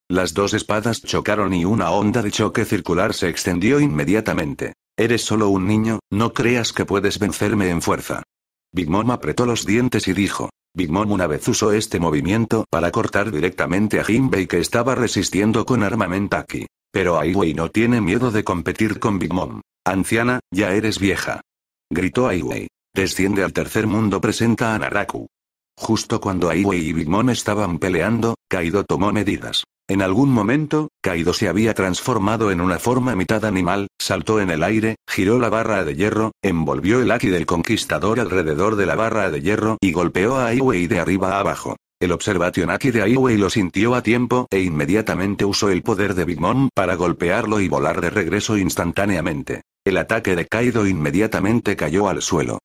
Las dos espadas chocaron y una onda de choque circular se extendió inmediatamente. Eres solo un niño, no creas que puedes vencerme en fuerza. Big Mom apretó los dientes y dijo. Big Mom una vez usó este movimiento para cortar directamente a Jinbei que estaba resistiendo con aquí. Pero Aiwei no tiene miedo de competir con Big Mom. Anciana, ya eres vieja. Gritó Aiwei. Desciende al tercer mundo presenta a Naraku. Justo cuando Wei y Big Mom estaban peleando, Kaido tomó medidas. En algún momento, Kaido se había transformado en una forma mitad animal, saltó en el aire, giró la barra de hierro, envolvió el Aki del conquistador alrededor de la barra de hierro y golpeó a Wei de arriba a abajo. El Observation Aki de Wei lo sintió a tiempo e inmediatamente usó el poder de Big Mom para golpearlo y volar de regreso instantáneamente. El ataque de Kaido inmediatamente cayó al suelo.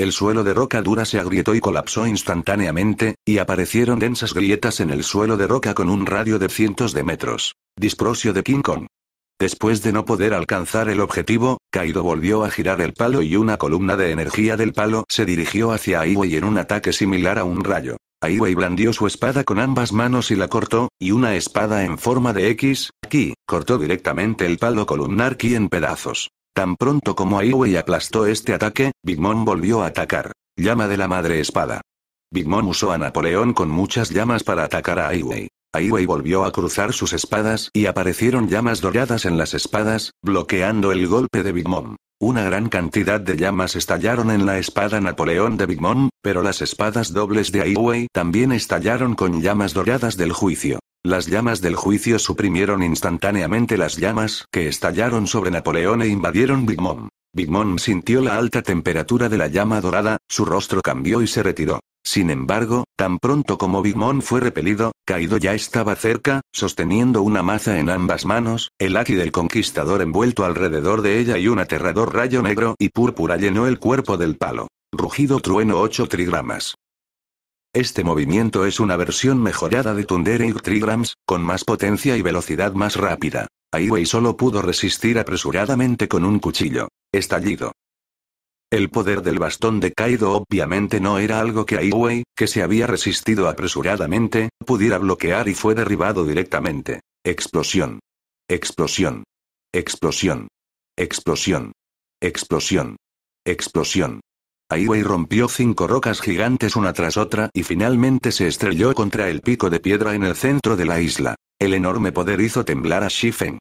El suelo de roca dura se agrietó y colapsó instantáneamente, y aparecieron densas grietas en el suelo de roca con un radio de cientos de metros. Disprosio de King Kong. Después de no poder alcanzar el objetivo, Kaido volvió a girar el palo y una columna de energía del palo se dirigió hacia Aiwei en un ataque similar a un rayo. Aiwei blandió su espada con ambas manos y la cortó, y una espada en forma de X, Ki, cortó directamente el palo columnar Ki en pedazos. Tan pronto como Aiwei aplastó este ataque, Big Mom volvió a atacar. Llama de la Madre Espada. Big Mom usó a Napoleón con muchas llamas para atacar a Aiwei. Aiwei volvió a cruzar sus espadas y aparecieron llamas doradas en las espadas, bloqueando el golpe de Big Mom. Una gran cantidad de llamas estallaron en la espada Napoleón de Big Mom, pero las espadas dobles de Aiwei también estallaron con llamas doradas del juicio. Las llamas del juicio suprimieron instantáneamente las llamas que estallaron sobre Napoleón e invadieron Big Mom. Big Mom sintió la alta temperatura de la llama dorada, su rostro cambió y se retiró. Sin embargo, tan pronto como Big Mom fue repelido, Caído ya estaba cerca, sosteniendo una maza en ambas manos, el aquí del conquistador envuelto alrededor de ella y un aterrador rayo negro y púrpura llenó el cuerpo del palo. Rugido trueno 8 trigramas. Este movimiento es una versión mejorada de y Trigrams, con más potencia y velocidad más rápida. Wei solo pudo resistir apresuradamente con un cuchillo. Estallido. El poder del bastón de Kaido obviamente no era algo que Wei, que se había resistido apresuradamente, pudiera bloquear y fue derribado directamente. Explosión. Explosión. Explosión. Explosión. Explosión. Explosión. Wei rompió cinco rocas gigantes una tras otra y finalmente se estrelló contra el pico de piedra en el centro de la isla. El enorme poder hizo temblar a Shifen.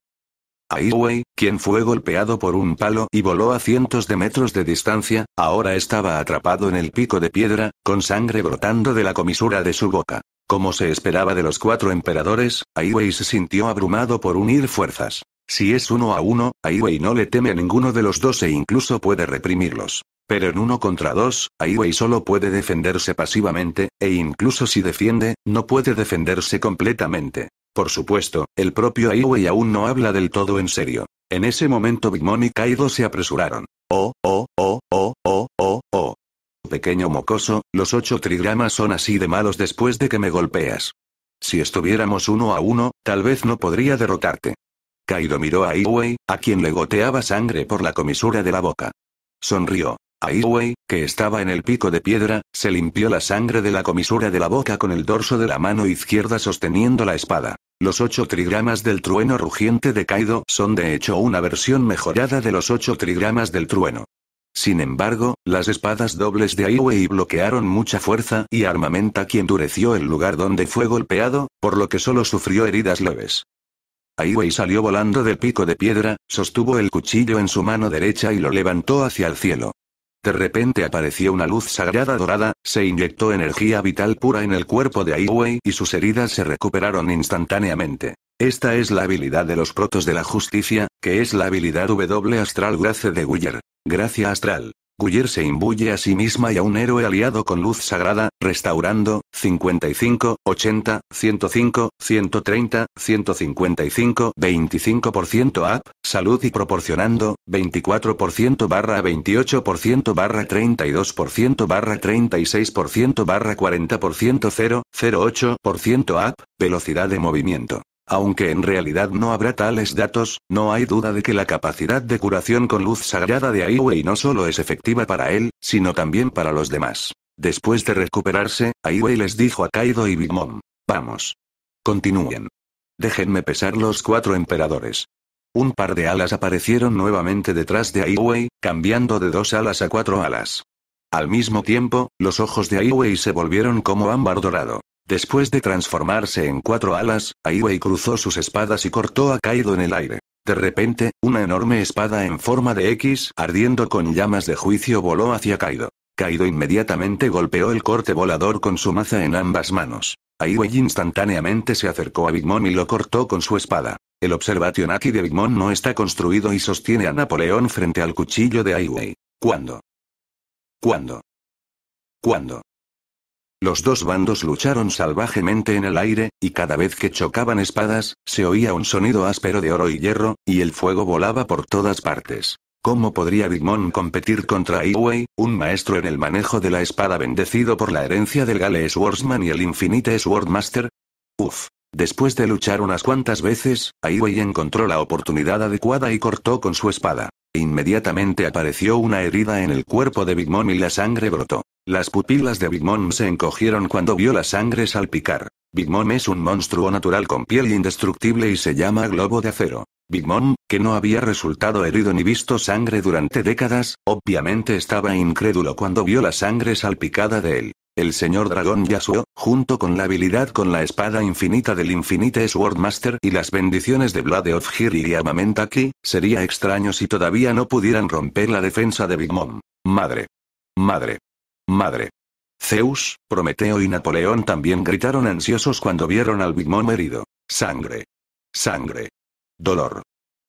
Wei, quien fue golpeado por un palo y voló a cientos de metros de distancia, ahora estaba atrapado en el pico de piedra, con sangre brotando de la comisura de su boca. Como se esperaba de los cuatro emperadores, Wei se sintió abrumado por unir fuerzas. Si es uno a uno, Aiwei no le teme a ninguno de los dos e incluso puede reprimirlos. Pero en uno contra dos, Aiwei solo puede defenderse pasivamente, e incluso si defiende, no puede defenderse completamente. Por supuesto, el propio Aiwei aún no habla del todo en serio. En ese momento Big y Kaido se apresuraron. Oh, oh, oh, oh, oh, oh, oh. Pequeño mocoso, los ocho trigramas son así de malos después de que me golpeas. Si estuviéramos uno a uno, tal vez no podría derrotarte. Kaido miró a Iwei, a quien le goteaba sangre por la comisura de la boca. Sonrió. A Iwei, que estaba en el pico de piedra, se limpió la sangre de la comisura de la boca con el dorso de la mano izquierda sosteniendo la espada. Los ocho trigramas del trueno rugiente de Kaido son de hecho una versión mejorada de los ocho trigramas del trueno. Sin embargo, las espadas dobles de Aiwei bloquearon mucha fuerza y armamenta que endureció el lugar donde fue golpeado, por lo que solo sufrió heridas leves. Aiwei salió volando del pico de piedra, sostuvo el cuchillo en su mano derecha y lo levantó hacia el cielo. De repente apareció una luz sagrada dorada, se inyectó energía vital pura en el cuerpo de Aiwei y sus heridas se recuperaron instantáneamente. Esta es la habilidad de los protos de la justicia, que es la habilidad W astral Grace de Guyer. Gracia astral. Guller se imbuye a sí misma y a un héroe aliado con luz sagrada, restaurando, 55, 80, 105, 130, 155, 25% AP, salud y proporcionando, 24% barra 28% barra 32% barra 36% barra 40% 0,08% 0,8% up, velocidad de movimiento. Aunque en realidad no habrá tales datos, no hay duda de que la capacidad de curación con luz sagrada de Aiwei no solo es efectiva para él, sino también para los demás. Después de recuperarse, Aiwei les dijo a Kaido y Big Mom. Vamos. Continúen. Déjenme pesar los cuatro emperadores. Un par de alas aparecieron nuevamente detrás de Aiwei, cambiando de dos alas a cuatro alas. Al mismo tiempo, los ojos de Aiwei se volvieron como ámbar dorado. Después de transformarse en cuatro alas, Aiwei cruzó sus espadas y cortó a Kaido en el aire. De repente, una enorme espada en forma de X, ardiendo con llamas de juicio, voló hacia Kaido. Kaido inmediatamente golpeó el corte volador con su maza en ambas manos. Aiwei instantáneamente se acercó a Big Mom y lo cortó con su espada. El observationaki de Big Mom no está construido y sostiene a Napoleón frente al cuchillo de Aiwei. ¿Cuándo? ¿Cuándo? ¿Cuándo? Los dos bandos lucharon salvajemente en el aire, y cada vez que chocaban espadas, se oía un sonido áspero de oro y hierro, y el fuego volaba por todas partes. ¿Cómo podría Big competir contra Iway, un maestro en el manejo de la espada bendecido por la herencia del Gale Swordsman y el Infinite Swordmaster? Uf. Después de luchar unas cuantas veces, Iway encontró la oportunidad adecuada y cortó con su espada. Inmediatamente apareció una herida en el cuerpo de Big y la sangre brotó. Las pupilas de Big Mom se encogieron cuando vio la sangre salpicar. Big Mom es un monstruo natural con piel indestructible y se llama Globo de Acero. Big Mom, que no había resultado herido ni visto sangre durante décadas, obviamente estaba incrédulo cuando vio la sangre salpicada de él. El señor dragón Yasuo, junto con la habilidad con la espada infinita del Infinite Swordmaster y las bendiciones de Blade of Hiri y Amamentaki, sería extraño si todavía no pudieran romper la defensa de Big Mom. Madre. Madre. Madre. Zeus, Prometeo y Napoleón también gritaron ansiosos cuando vieron al Big Mom herido. Sangre. Sangre. Dolor.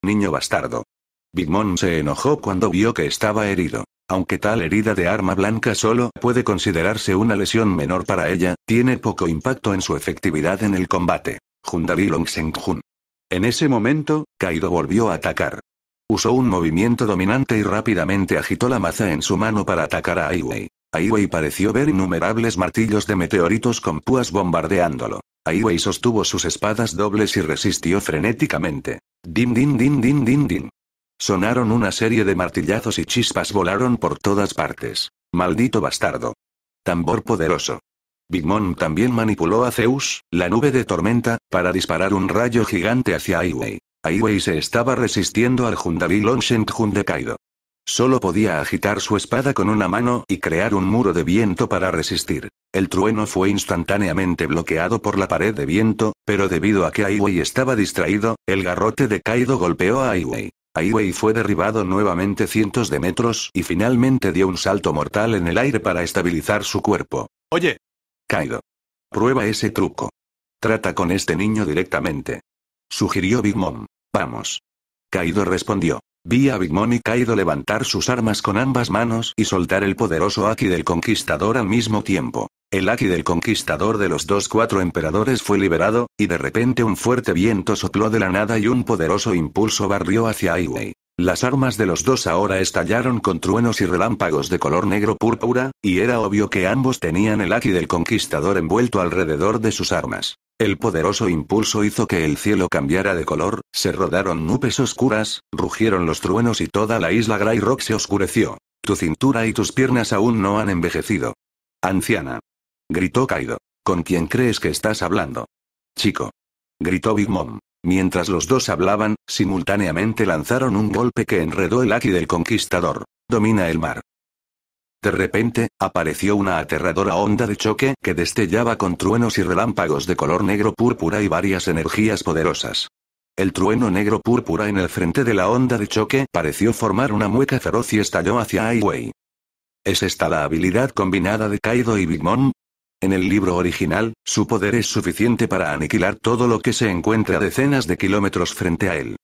Niño bastardo. Big Mom se enojó cuando vio que estaba herido. Aunque tal herida de arma blanca solo puede considerarse una lesión menor para ella, tiene poco impacto en su efectividad en el combate. Jundari Jun. En ese momento, Kaido volvió a atacar. Usó un movimiento dominante y rápidamente agitó la maza en su mano para atacar a Aiwei. Wei pareció ver innumerables martillos de meteoritos con púas bombardeándolo. Wei sostuvo sus espadas dobles y resistió frenéticamente. Din din din din din din. Sonaron una serie de martillazos y chispas volaron por todas partes. Maldito bastardo. Tambor poderoso. Big Mom también manipuló a Zeus, la nube de tormenta, para disparar un rayo gigante hacia Ai Wei se estaba resistiendo al Jundalí Lonshen Jundekaido. Solo podía agitar su espada con una mano y crear un muro de viento para resistir. El trueno fue instantáneamente bloqueado por la pared de viento, pero debido a que Wei estaba distraído, el garrote de Kaido golpeó a Ai Wei fue derribado nuevamente cientos de metros y finalmente dio un salto mortal en el aire para estabilizar su cuerpo. Oye. Kaido. Prueba ese truco. Trata con este niño directamente. Sugirió Big Mom. Vamos. Kaido respondió. Vi a Big Money y levantar sus armas con ambas manos y soltar el poderoso Aki del Conquistador al mismo tiempo. El Aki del Conquistador de los dos cuatro emperadores fue liberado, y de repente un fuerte viento sopló de la nada y un poderoso impulso barrió hacia Aiwei. Las armas de los dos ahora estallaron con truenos y relámpagos de color negro púrpura, y era obvio que ambos tenían el Aki del Conquistador envuelto alrededor de sus armas. El poderoso impulso hizo que el cielo cambiara de color, se rodaron nubes oscuras, rugieron los truenos y toda la isla Grey Rock se oscureció. Tu cintura y tus piernas aún no han envejecido. Anciana. Gritó Kaido. ¿Con quién crees que estás hablando? Chico. Gritó Big Mom. Mientras los dos hablaban, simultáneamente lanzaron un golpe que enredó el Aki del conquistador. Domina el mar. De repente, apareció una aterradora onda de choque que destellaba con truenos y relámpagos de color negro púrpura y varias energías poderosas. El trueno negro púrpura en el frente de la onda de choque pareció formar una mueca feroz y estalló hacia Wei. ¿Es esta la habilidad combinada de Kaido y Big Mom? En el libro original, su poder es suficiente para aniquilar todo lo que se encuentra a decenas de kilómetros frente a él.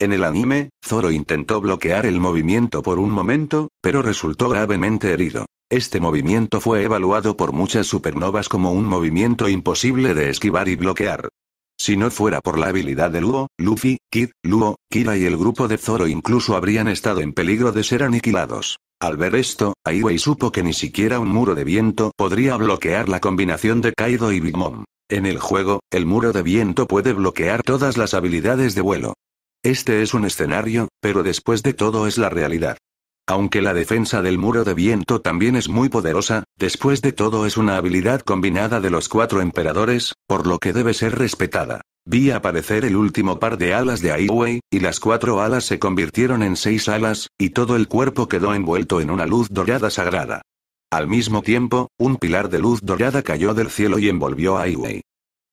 En el anime, Zoro intentó bloquear el movimiento por un momento, pero resultó gravemente herido. Este movimiento fue evaluado por muchas supernovas como un movimiento imposible de esquivar y bloquear. Si no fuera por la habilidad de Luo, Luffy, Kid, Luo, Kira y el grupo de Zoro incluso habrían estado en peligro de ser aniquilados. Al ver esto, Aiwei supo que ni siquiera un muro de viento podría bloquear la combinación de Kaido y Big Mom. En el juego, el muro de viento puede bloquear todas las habilidades de vuelo. Este es un escenario, pero después de todo es la realidad. Aunque la defensa del muro de viento también es muy poderosa, después de todo es una habilidad combinada de los cuatro emperadores, por lo que debe ser respetada. Vi aparecer el último par de alas de Wei, y las cuatro alas se convirtieron en seis alas, y todo el cuerpo quedó envuelto en una luz dorada sagrada. Al mismo tiempo, un pilar de luz dorada cayó del cielo y envolvió a Wei.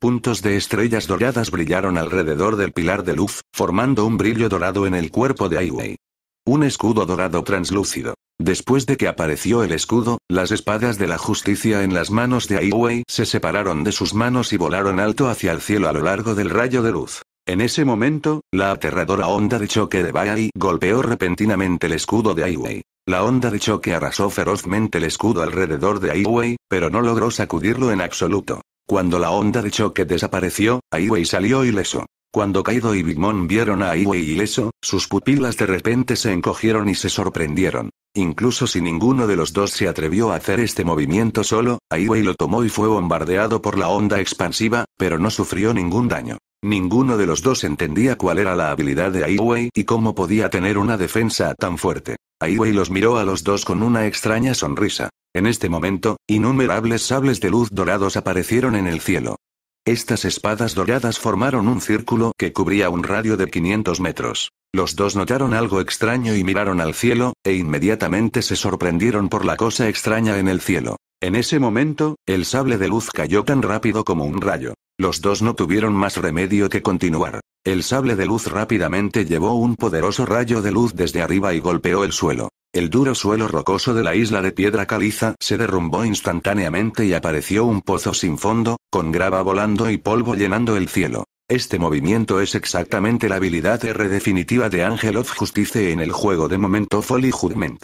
Puntos de estrellas doradas brillaron alrededor del pilar de luz, formando un brillo dorado en el cuerpo de Wei. Un escudo dorado translúcido. Después de que apareció el escudo, las espadas de la justicia en las manos de Wei se separaron de sus manos y volaron alto hacia el cielo a lo largo del rayo de luz. En ese momento, la aterradora onda de choque de Bai golpeó repentinamente el escudo de Wei. La onda de choque arrasó ferozmente el escudo alrededor de Wei, pero no logró sacudirlo en absoluto. Cuando la onda de choque desapareció, Aiwei salió ileso. Cuando Kaido y Big Mom vieron a Aiwei ileso, sus pupilas de repente se encogieron y se sorprendieron. Incluso si ninguno de los dos se atrevió a hacer este movimiento solo, Aiwei lo tomó y fue bombardeado por la onda expansiva, pero no sufrió ningún daño. Ninguno de los dos entendía cuál era la habilidad de Aiwei y cómo podía tener una defensa tan fuerte y los miró a los dos con una extraña sonrisa. En este momento, innumerables sables de luz dorados aparecieron en el cielo. Estas espadas doradas formaron un círculo que cubría un radio de 500 metros. Los dos notaron algo extraño y miraron al cielo, e inmediatamente se sorprendieron por la cosa extraña en el cielo. En ese momento, el sable de luz cayó tan rápido como un rayo. Los dos no tuvieron más remedio que continuar. El sable de luz rápidamente llevó un poderoso rayo de luz desde arriba y golpeó el suelo. El duro suelo rocoso de la isla de piedra caliza se derrumbó instantáneamente y apareció un pozo sin fondo, con grava volando y polvo llenando el cielo. Este movimiento es exactamente la habilidad R definitiva de Ángel of Justice en el juego de momento Folly Judgment.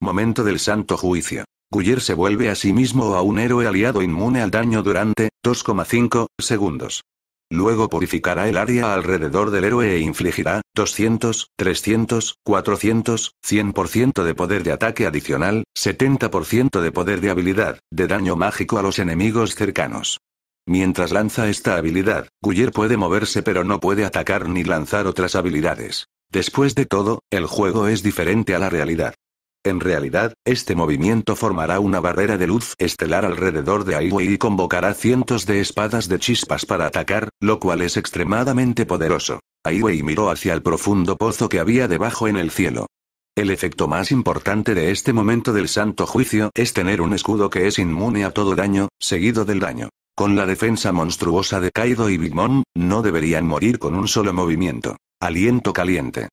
Momento del Santo Juicio. Guyer se vuelve a sí mismo a un héroe aliado inmune al daño durante 2,5 segundos. Luego purificará el área alrededor del héroe e infligirá 200, 300, 400, 100% de poder de ataque adicional, 70% de poder de habilidad, de daño mágico a los enemigos cercanos. Mientras lanza esta habilidad, Guyer puede moverse pero no puede atacar ni lanzar otras habilidades. Después de todo, el juego es diferente a la realidad. En realidad, este movimiento formará una barrera de luz estelar alrededor de Aiwei y convocará cientos de espadas de chispas para atacar, lo cual es extremadamente poderoso. Aiwei miró hacia el profundo pozo que había debajo en el cielo. El efecto más importante de este momento del santo juicio es tener un escudo que es inmune a todo daño, seguido del daño. Con la defensa monstruosa de Kaido y Big Mom, no deberían morir con un solo movimiento. Aliento caliente.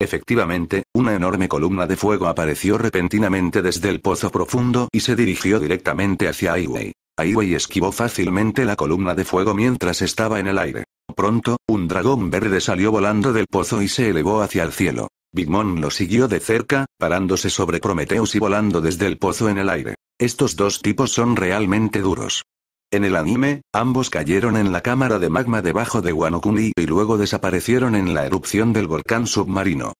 Efectivamente, una enorme columna de fuego apareció repentinamente desde el pozo profundo y se dirigió directamente hacia Aiwei. Aiwei esquivó fácilmente la columna de fuego mientras estaba en el aire. Pronto, un dragón verde salió volando del pozo y se elevó hacia el cielo. Big Mom lo siguió de cerca, parándose sobre Prometheus y volando desde el pozo en el aire. Estos dos tipos son realmente duros. En el anime, ambos cayeron en la cámara de magma debajo de Wanokuni y luego desaparecieron en la erupción del volcán submarino.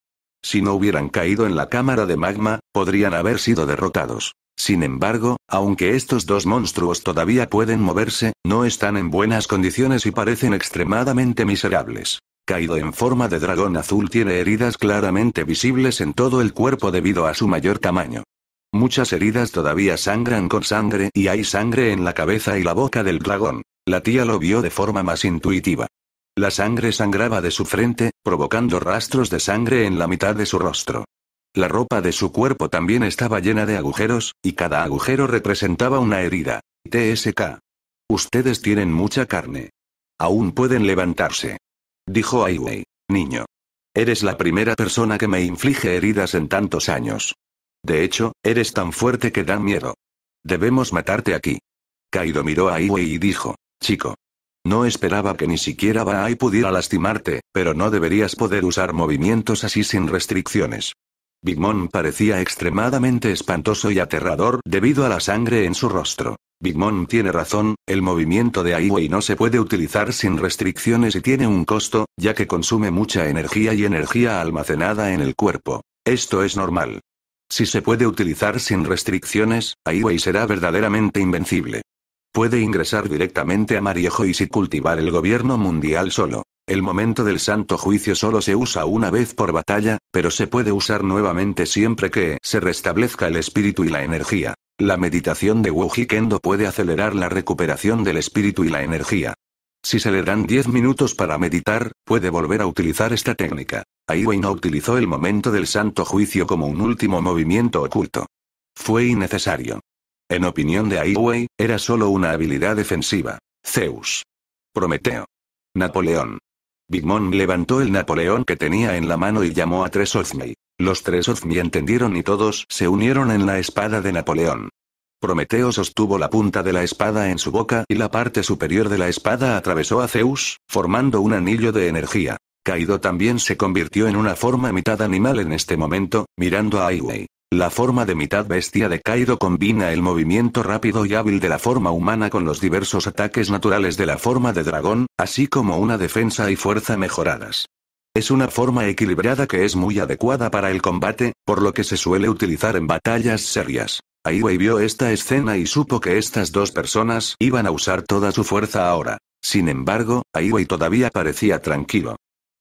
Si no hubieran caído en la cámara de magma, podrían haber sido derrotados. Sin embargo, aunque estos dos monstruos todavía pueden moverse, no están en buenas condiciones y parecen extremadamente miserables. Caído en forma de dragón azul tiene heridas claramente visibles en todo el cuerpo debido a su mayor tamaño. Muchas heridas todavía sangran con sangre y hay sangre en la cabeza y la boca del dragón. La tía lo vio de forma más intuitiva. La sangre sangraba de su frente, provocando rastros de sangre en la mitad de su rostro. La ropa de su cuerpo también estaba llena de agujeros, y cada agujero representaba una herida. TSK. Ustedes tienen mucha carne. Aún pueden levantarse. Dijo Wei. Niño. Eres la primera persona que me inflige heridas en tantos años. De hecho, eres tan fuerte que da miedo. Debemos matarte aquí. Kaido miró a Iwei y dijo, chico. No esperaba que ni siquiera Baai pudiera lastimarte, pero no deberías poder usar movimientos así sin restricciones. Big Mom parecía extremadamente espantoso y aterrador debido a la sangre en su rostro. Big tiene razón, el movimiento de Aiwei no se puede utilizar sin restricciones y tiene un costo, ya que consume mucha energía y energía almacenada en el cuerpo. Esto es normal. Si se puede utilizar sin restricciones, Aiwei será verdaderamente invencible. Puede ingresar directamente a Mariejo y si cultivar el gobierno mundial solo. El momento del santo juicio solo se usa una vez por batalla, pero se puede usar nuevamente siempre que se restablezca el espíritu y la energía. La meditación de Wuji Kendo puede acelerar la recuperación del espíritu y la energía. Si se le dan 10 minutos para meditar, puede volver a utilizar esta técnica. Wei no utilizó el momento del santo juicio como un último movimiento oculto. Fue innecesario. En opinión de Wei, era solo una habilidad defensiva. Zeus. Prometeo. Napoleón. Big levantó el Napoleón que tenía en la mano y llamó a tres Ozmi. Los tres Ozmi entendieron y todos se unieron en la espada de Napoleón. Prometeo sostuvo la punta de la espada en su boca y la parte superior de la espada atravesó a Zeus, formando un anillo de energía. Kaido también se convirtió en una forma mitad animal en este momento, mirando a Aiwei. La forma de mitad bestia de Kaido combina el movimiento rápido y hábil de la forma humana con los diversos ataques naturales de la forma de dragón, así como una defensa y fuerza mejoradas. Es una forma equilibrada que es muy adecuada para el combate, por lo que se suele utilizar en batallas serias. Aiwei vio esta escena y supo que estas dos personas iban a usar toda su fuerza ahora. Sin embargo, Aiwei todavía parecía tranquilo.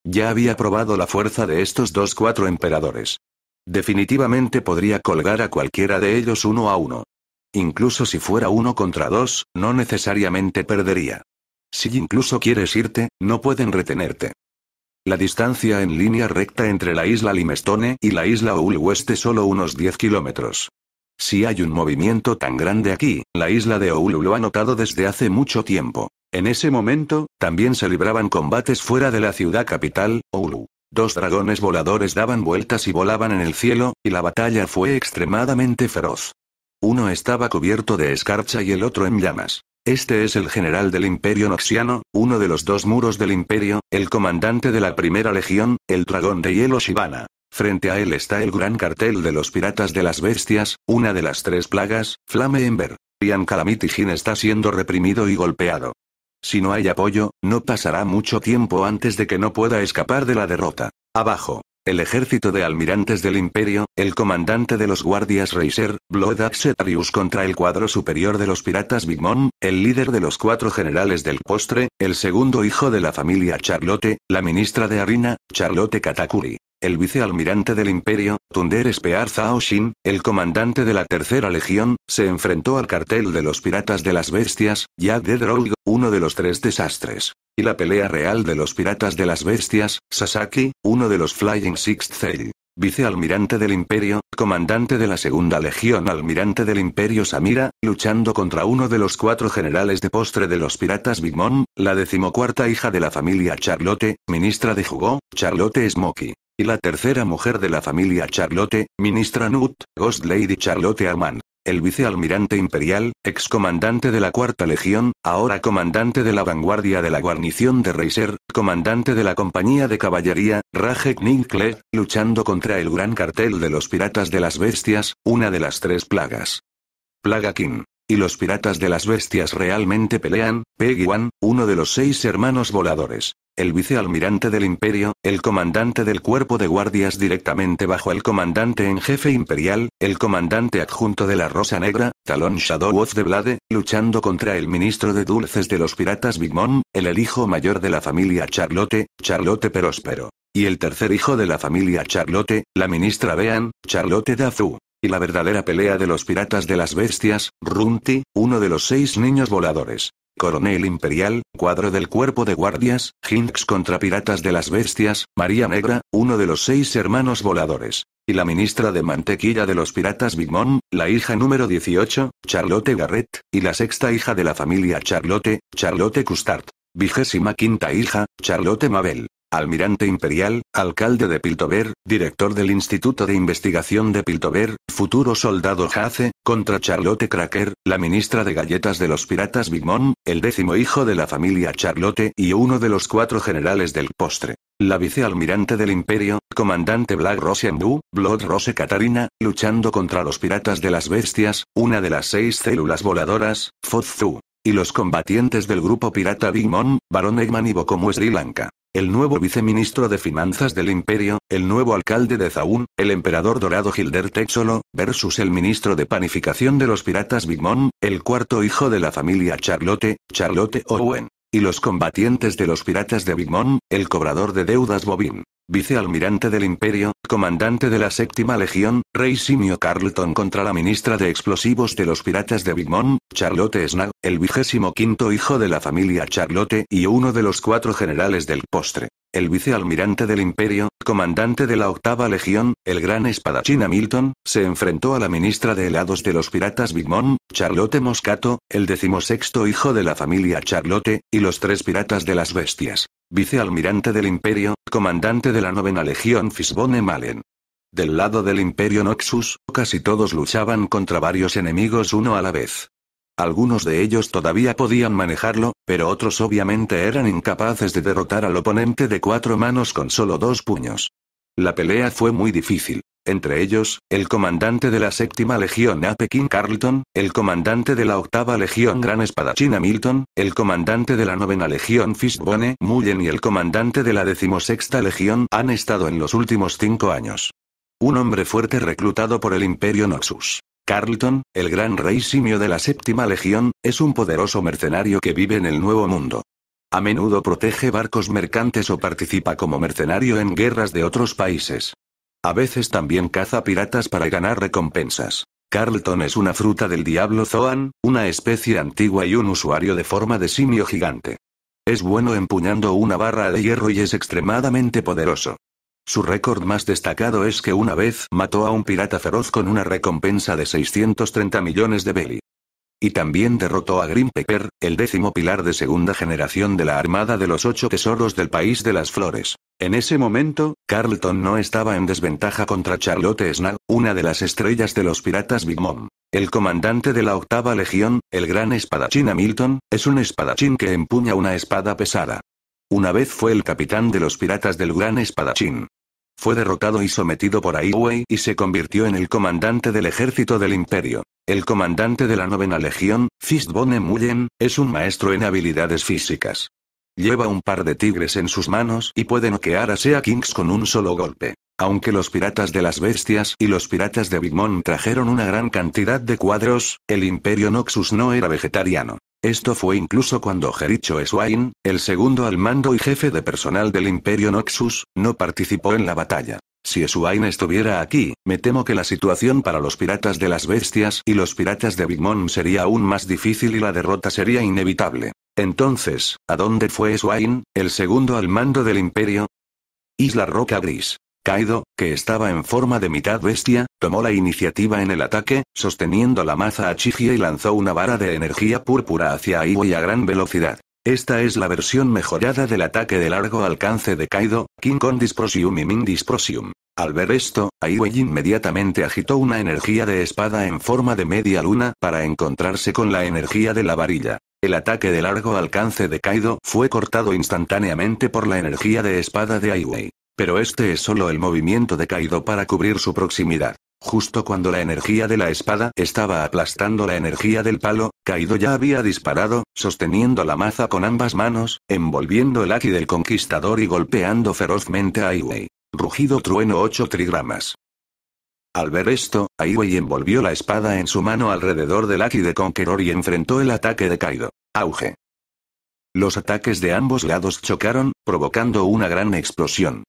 Ya había probado la fuerza de estos dos cuatro emperadores. Definitivamente podría colgar a cualquiera de ellos uno a uno. Incluso si fuera uno contra dos, no necesariamente perdería. Si incluso quieres irte, no pueden retenerte. La distancia en línea recta entre la isla Limestone y la isla Oul es solo unos 10 kilómetros. Si hay un movimiento tan grande aquí, la isla de Oulu lo ha notado desde hace mucho tiempo. En ese momento, también se libraban combates fuera de la ciudad capital, Oulu. Dos dragones voladores daban vueltas y volaban en el cielo, y la batalla fue extremadamente feroz. Uno estaba cubierto de escarcha y el otro en llamas. Este es el general del Imperio Noxiano, uno de los dos muros del Imperio, el comandante de la primera legión, el dragón de hielo shivana Frente a él está el gran cartel de los piratas de las bestias, una de las tres plagas, Flame Ember. Ian Calamity Jin está siendo reprimido y golpeado. Si no hay apoyo, no pasará mucho tiempo antes de que no pueda escapar de la derrota. Abajo. El ejército de almirantes del imperio, el comandante de los guardias Reiser, Blood Axetarius contra el cuadro superior de los piratas Big el líder de los cuatro generales del postre, el segundo hijo de la familia Charlotte, la ministra de harina, Charlotte Katakuri el vicealmirante del imperio, Tunder Spear Zhao el comandante de la Tercera Legión, se enfrentó al cartel de los piratas de las bestias, ya de uno de los tres desastres. Y la pelea real de los piratas de las bestias, Sasaki, uno de los Flying Sixth Sail vicealmirante del Imperio, comandante de la Segunda Legión almirante del Imperio Samira, luchando contra uno de los cuatro generales de postre de los piratas Big Mom, la decimocuarta hija de la familia Charlotte, ministra de Jugó, Charlotte Smoky y la tercera mujer de la familia Charlotte, ministra Nut, Ghost Lady Charlotte Armand. El vicealmirante imperial, excomandante de la Cuarta Legión, ahora comandante de la vanguardia de la guarnición de Reiser, comandante de la compañía de caballería, Rajek Ninkle, luchando contra el gran cartel de los piratas de las bestias, una de las tres plagas. Plaga King. Y los piratas de las bestias realmente pelean, Peggy Wan, uno de los seis hermanos voladores el vicealmirante del imperio, el comandante del cuerpo de guardias directamente bajo el comandante en jefe imperial, el comandante adjunto de la Rosa Negra, Talon Shadow Wolf de Blade, luchando contra el ministro de dulces de los piratas Big Mom, el, el hijo mayor de la familia Charlotte, Charlotte Prospero, Y el tercer hijo de la familia Charlotte, la ministra Bean, Charlotte Dazu. Y la verdadera pelea de los piratas de las bestias, Runti, uno de los seis niños voladores. Coronel Imperial, cuadro del Cuerpo de Guardias, Hinks contra Piratas de las Bestias, María Negra, uno de los seis hermanos voladores. Y la ministra de Mantequilla de los Piratas Big Mom, la hija número 18, Charlotte Garrett, y la sexta hija de la familia Charlotte, Charlotte Custard. Vigésima quinta hija, Charlotte Mabel. Almirante Imperial, alcalde de Piltover, director del Instituto de Investigación de Piltover, futuro soldado Jace, contra Charlotte Cracker, la ministra de galletas de los piratas Big el décimo hijo de la familia Charlotte y uno de los cuatro generales del postre. La vicealmirante del imperio, comandante Black Rose Ambu, Blood Rose Katarina, luchando contra los piratas de las bestias, una de las seis células voladoras, Fozu. Y los combatientes del grupo pirata Big Mom, Barón Eggman y Bokomu Sri Lanka el nuevo viceministro de Finanzas del Imperio, el nuevo alcalde de Zaun, el emperador dorado Gilder Texolo, versus el ministro de Panificación de los Piratas Big el cuarto hijo de la familia Charlotte, Charlotte Owen, y los combatientes de los Piratas de Big el cobrador de deudas Bobin vicealmirante del imperio, comandante de la séptima legión, rey Simio Carlton contra la ministra de explosivos de los piratas de Big Mom, Charlotte Snag, el vigésimo quinto hijo de la familia Charlotte y uno de los cuatro generales del postre el vicealmirante del imperio, comandante de la octava legión, el gran espadachín Hamilton, se enfrentó a la ministra de helados de los piratas Big Mom, Charlotte Moscato, el decimosexto hijo de la familia Charlotte, y los tres piratas de las bestias. Vicealmirante del imperio, comandante de la novena legión Fisbone Malen. Del lado del imperio Noxus, casi todos luchaban contra varios enemigos uno a la vez. Algunos de ellos todavía podían manejarlo, pero otros obviamente eran incapaces de derrotar al oponente de cuatro manos con solo dos puños. La pelea fue muy difícil. Entre ellos, el comandante de la séptima legión Apekin Carlton, el comandante de la octava legión Gran Espadachín Hamilton, el comandante de la novena legión Fishbone Mullen y el comandante de la decimosexta legión han estado en los últimos cinco años. Un hombre fuerte reclutado por el Imperio Noxus. Carlton, el gran rey simio de la séptima legión, es un poderoso mercenario que vive en el Nuevo Mundo. A menudo protege barcos mercantes o participa como mercenario en guerras de otros países. A veces también caza piratas para ganar recompensas. Carlton es una fruta del diablo Zoan, una especie antigua y un usuario de forma de simio gigante. Es bueno empuñando una barra de hierro y es extremadamente poderoso. Su récord más destacado es que una vez mató a un pirata feroz con una recompensa de 630 millones de belly. Y también derrotó a Green Pepper, el décimo pilar de segunda generación de la Armada de los Ocho Tesoros del País de las Flores. En ese momento, Carlton no estaba en desventaja contra Charlotte Snell, una de las estrellas de los piratas Big Mom. El comandante de la octava legión, el gran espadachín Hamilton, es un espadachín que empuña una espada pesada. Una vez fue el capitán de los piratas del Gran Espadachín. Fue derrotado y sometido por Aiwei y se convirtió en el comandante del ejército del imperio. El comandante de la novena legión, Fistbone Muyen, es un maestro en habilidades físicas. Lleva un par de tigres en sus manos y puede noquear a Sea Kings con un solo golpe. Aunque los piratas de las bestias y los piratas de Big Mom trajeron una gran cantidad de cuadros, el imperio Noxus no era vegetariano. Esto fue incluso cuando Jericho Swain, el segundo al mando y jefe de personal del Imperio Noxus, no participó en la batalla. Si Swain estuviera aquí, me temo que la situación para los piratas de las bestias y los piratas de Big Mom sería aún más difícil y la derrota sería inevitable. Entonces, ¿a dónde fue Swain, el segundo al mando del Imperio? Isla Roca Gris. Kaido, que estaba en forma de mitad bestia, Tomó la iniciativa en el ataque, sosteniendo la maza a Chihie y lanzó una vara de energía púrpura hacia Wei a gran velocidad. Esta es la versión mejorada del ataque de largo alcance de Kaido, King Kong Disprosium y Min Disprosium. Al ver esto, Aiwei inmediatamente agitó una energía de espada en forma de media luna para encontrarse con la energía de la varilla. El ataque de largo alcance de Kaido fue cortado instantáneamente por la energía de espada de Aiwei. Pero este es solo el movimiento de Kaido para cubrir su proximidad. Justo cuando la energía de la espada estaba aplastando la energía del palo, Kaido ya había disparado, sosteniendo la maza con ambas manos, envolviendo el aki del conquistador y golpeando ferozmente a Aiwei. Rugido trueno 8 trigramas. Al ver esto, Aiwei envolvió la espada en su mano alrededor del aki de Conqueror y enfrentó el ataque de Kaido. Auge. Los ataques de ambos lados chocaron, provocando una gran explosión.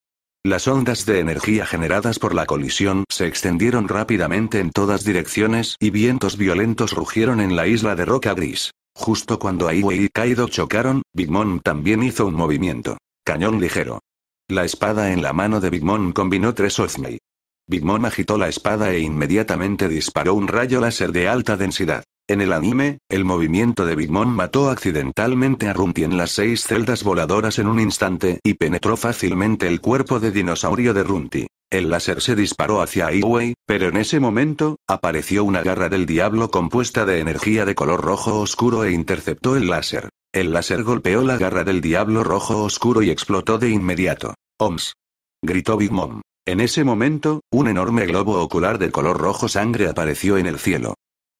Las ondas de energía generadas por la colisión se extendieron rápidamente en todas direcciones y vientos violentos rugieron en la isla de roca gris. Justo cuando Aiwei y Kaido chocaron, Big Mom también hizo un movimiento. Cañón ligero. La espada en la mano de Big Mom combinó tres Ozmei. Big Mom agitó la espada e inmediatamente disparó un rayo láser de alta densidad. En el anime, el movimiento de Big Mom mató accidentalmente a Runty en las seis celdas voladoras en un instante y penetró fácilmente el cuerpo de dinosaurio de runty El láser se disparó hacia Wei, pero en ese momento, apareció una garra del diablo compuesta de energía de color rojo oscuro e interceptó el láser. El láser golpeó la garra del diablo rojo oscuro y explotó de inmediato. OMS. Gritó Big Mom. En ese momento, un enorme globo ocular de color rojo sangre apareció en el cielo.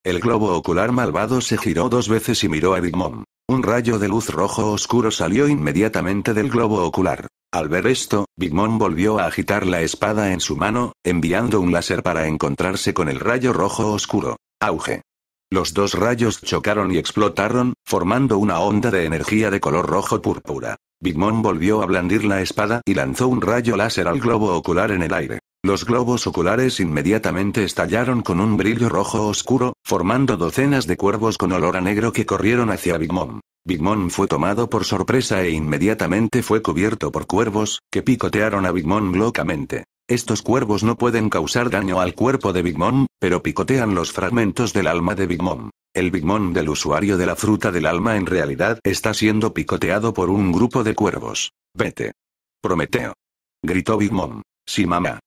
El globo ocular malvado se giró dos veces y miró a Big Mom. Un rayo de luz rojo oscuro salió inmediatamente del globo ocular. Al ver esto, Big Mom volvió a agitar la espada en su mano, enviando un láser para encontrarse con el rayo rojo oscuro. Auge. Los dos rayos chocaron y explotaron, formando una onda de energía de color rojo púrpura. Big Mom volvió a blandir la espada y lanzó un rayo láser al globo ocular en el aire. Los globos oculares inmediatamente estallaron con un brillo rojo oscuro, formando docenas de cuervos con olor a negro que corrieron hacia Big Mom. Big Mom fue tomado por sorpresa e inmediatamente fue cubierto por cuervos, que picotearon a Big Mom locamente. Estos cuervos no pueden causar daño al cuerpo de Big Mom, pero picotean los fragmentos del alma de Big Mom. El Mom del usuario de la fruta del alma en realidad está siendo picoteado por un grupo de cuervos. Vete. Prometeo. Gritó Big Mom. Sí mamá.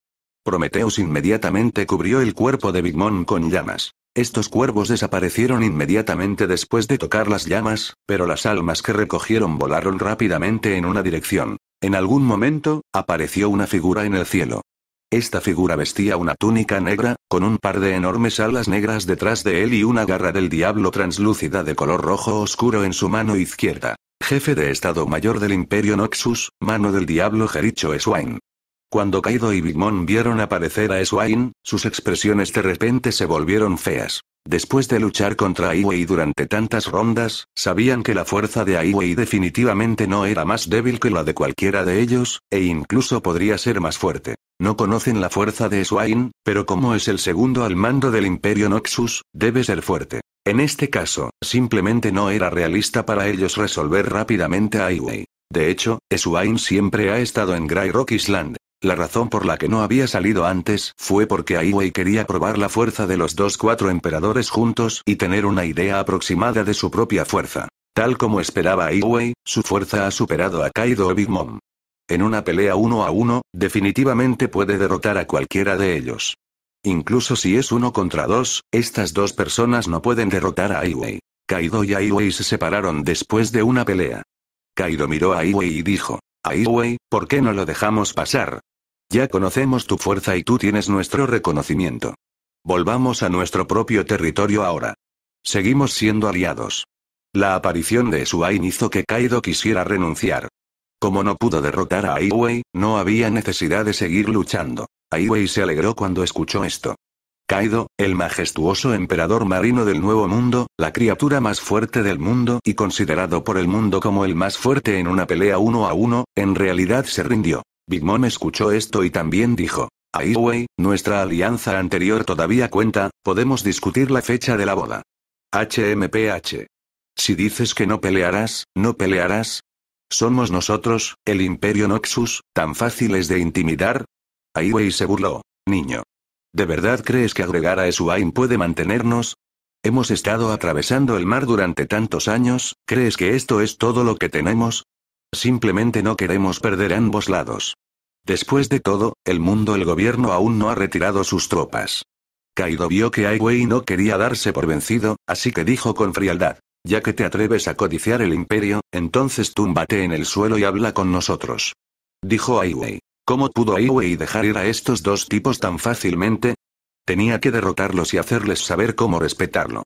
Prometeus inmediatamente cubrió el cuerpo de Big Mom con llamas. Estos cuervos desaparecieron inmediatamente después de tocar las llamas, pero las almas que recogieron volaron rápidamente en una dirección. En algún momento, apareció una figura en el cielo. Esta figura vestía una túnica negra, con un par de enormes alas negras detrás de él y una garra del diablo translúcida de color rojo oscuro en su mano izquierda. Jefe de Estado Mayor del Imperio Noxus, mano del diablo Jericho swain Cuando Kaido y Big Mom vieron aparecer a Eswain, sus expresiones de repente se volvieron feas. Después de luchar contra Aiwei durante tantas rondas, sabían que la fuerza de Aiwei definitivamente no era más débil que la de cualquiera de ellos, e incluso podría ser más fuerte. No conocen la fuerza de Swain, pero como es el segundo al mando del Imperio Noxus, debe ser fuerte. En este caso, simplemente no era realista para ellos resolver rápidamente a Iway. De hecho, Swain siempre ha estado en Grey Rock Island. La razón por la que no había salido antes fue porque Aiwei quería probar la fuerza de los dos cuatro emperadores juntos y tener una idea aproximada de su propia fuerza. Tal como esperaba Aiwei, su fuerza ha superado a Kaido o Big Mom en una pelea uno a uno, definitivamente puede derrotar a cualquiera de ellos. Incluso si es uno contra dos, estas dos personas no pueden derrotar a Aiwei. Kaido y Aiwei se separaron después de una pelea. Kaido miró a Aiwei y dijo, Aiwei, ¿por qué no lo dejamos pasar? Ya conocemos tu fuerza y tú tienes nuestro reconocimiento. Volvamos a nuestro propio territorio ahora. Seguimos siendo aliados. La aparición de Suain hizo que Kaido quisiera renunciar. Como no pudo derrotar a Aiwei, no había necesidad de seguir luchando. Aiwei se alegró cuando escuchó esto. Kaido, el majestuoso emperador marino del Nuevo Mundo, la criatura más fuerte del mundo y considerado por el mundo como el más fuerte en una pelea uno a uno, en realidad se rindió. Big Mom escuchó esto y también dijo, Aiwei, nuestra alianza anterior todavía cuenta, podemos discutir la fecha de la boda. HMPH. Si dices que no pelearás, no pelearás, somos nosotros, el Imperio Noxus, tan fáciles de intimidar. Wei se burló. Niño. ¿De verdad crees que agregar a Esuain puede mantenernos? Hemos estado atravesando el mar durante tantos años, ¿crees que esto es todo lo que tenemos? Simplemente no queremos perder ambos lados. Después de todo, el mundo el gobierno aún no ha retirado sus tropas. Kaido vio que Wei no quería darse por vencido, así que dijo con frialdad. Ya que te atreves a codiciar el imperio, entonces túmbate en el suelo y habla con nosotros. Dijo Ai Wei. ¿Cómo pudo Ai Wei dejar ir a estos dos tipos tan fácilmente? Tenía que derrotarlos y hacerles saber cómo respetarlo.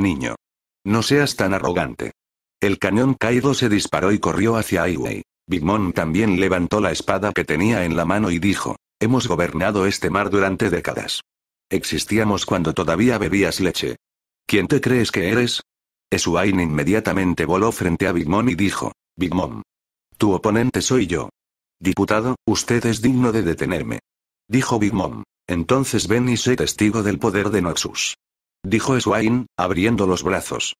Niño. No seas tan arrogante. El cañón caído se disparó y corrió hacia Ai Wei. Big también levantó la espada que tenía en la mano y dijo, hemos gobernado este mar durante décadas. Existíamos cuando todavía bebías leche. ¿Quién te crees que eres? Swain inmediatamente voló frente a Big Mom y dijo, Big Mom. Tu oponente soy yo. Diputado, usted es digno de detenerme. Dijo Big Mom. Entonces ven y sé testigo del poder de Noxus. Dijo Swain, abriendo los brazos.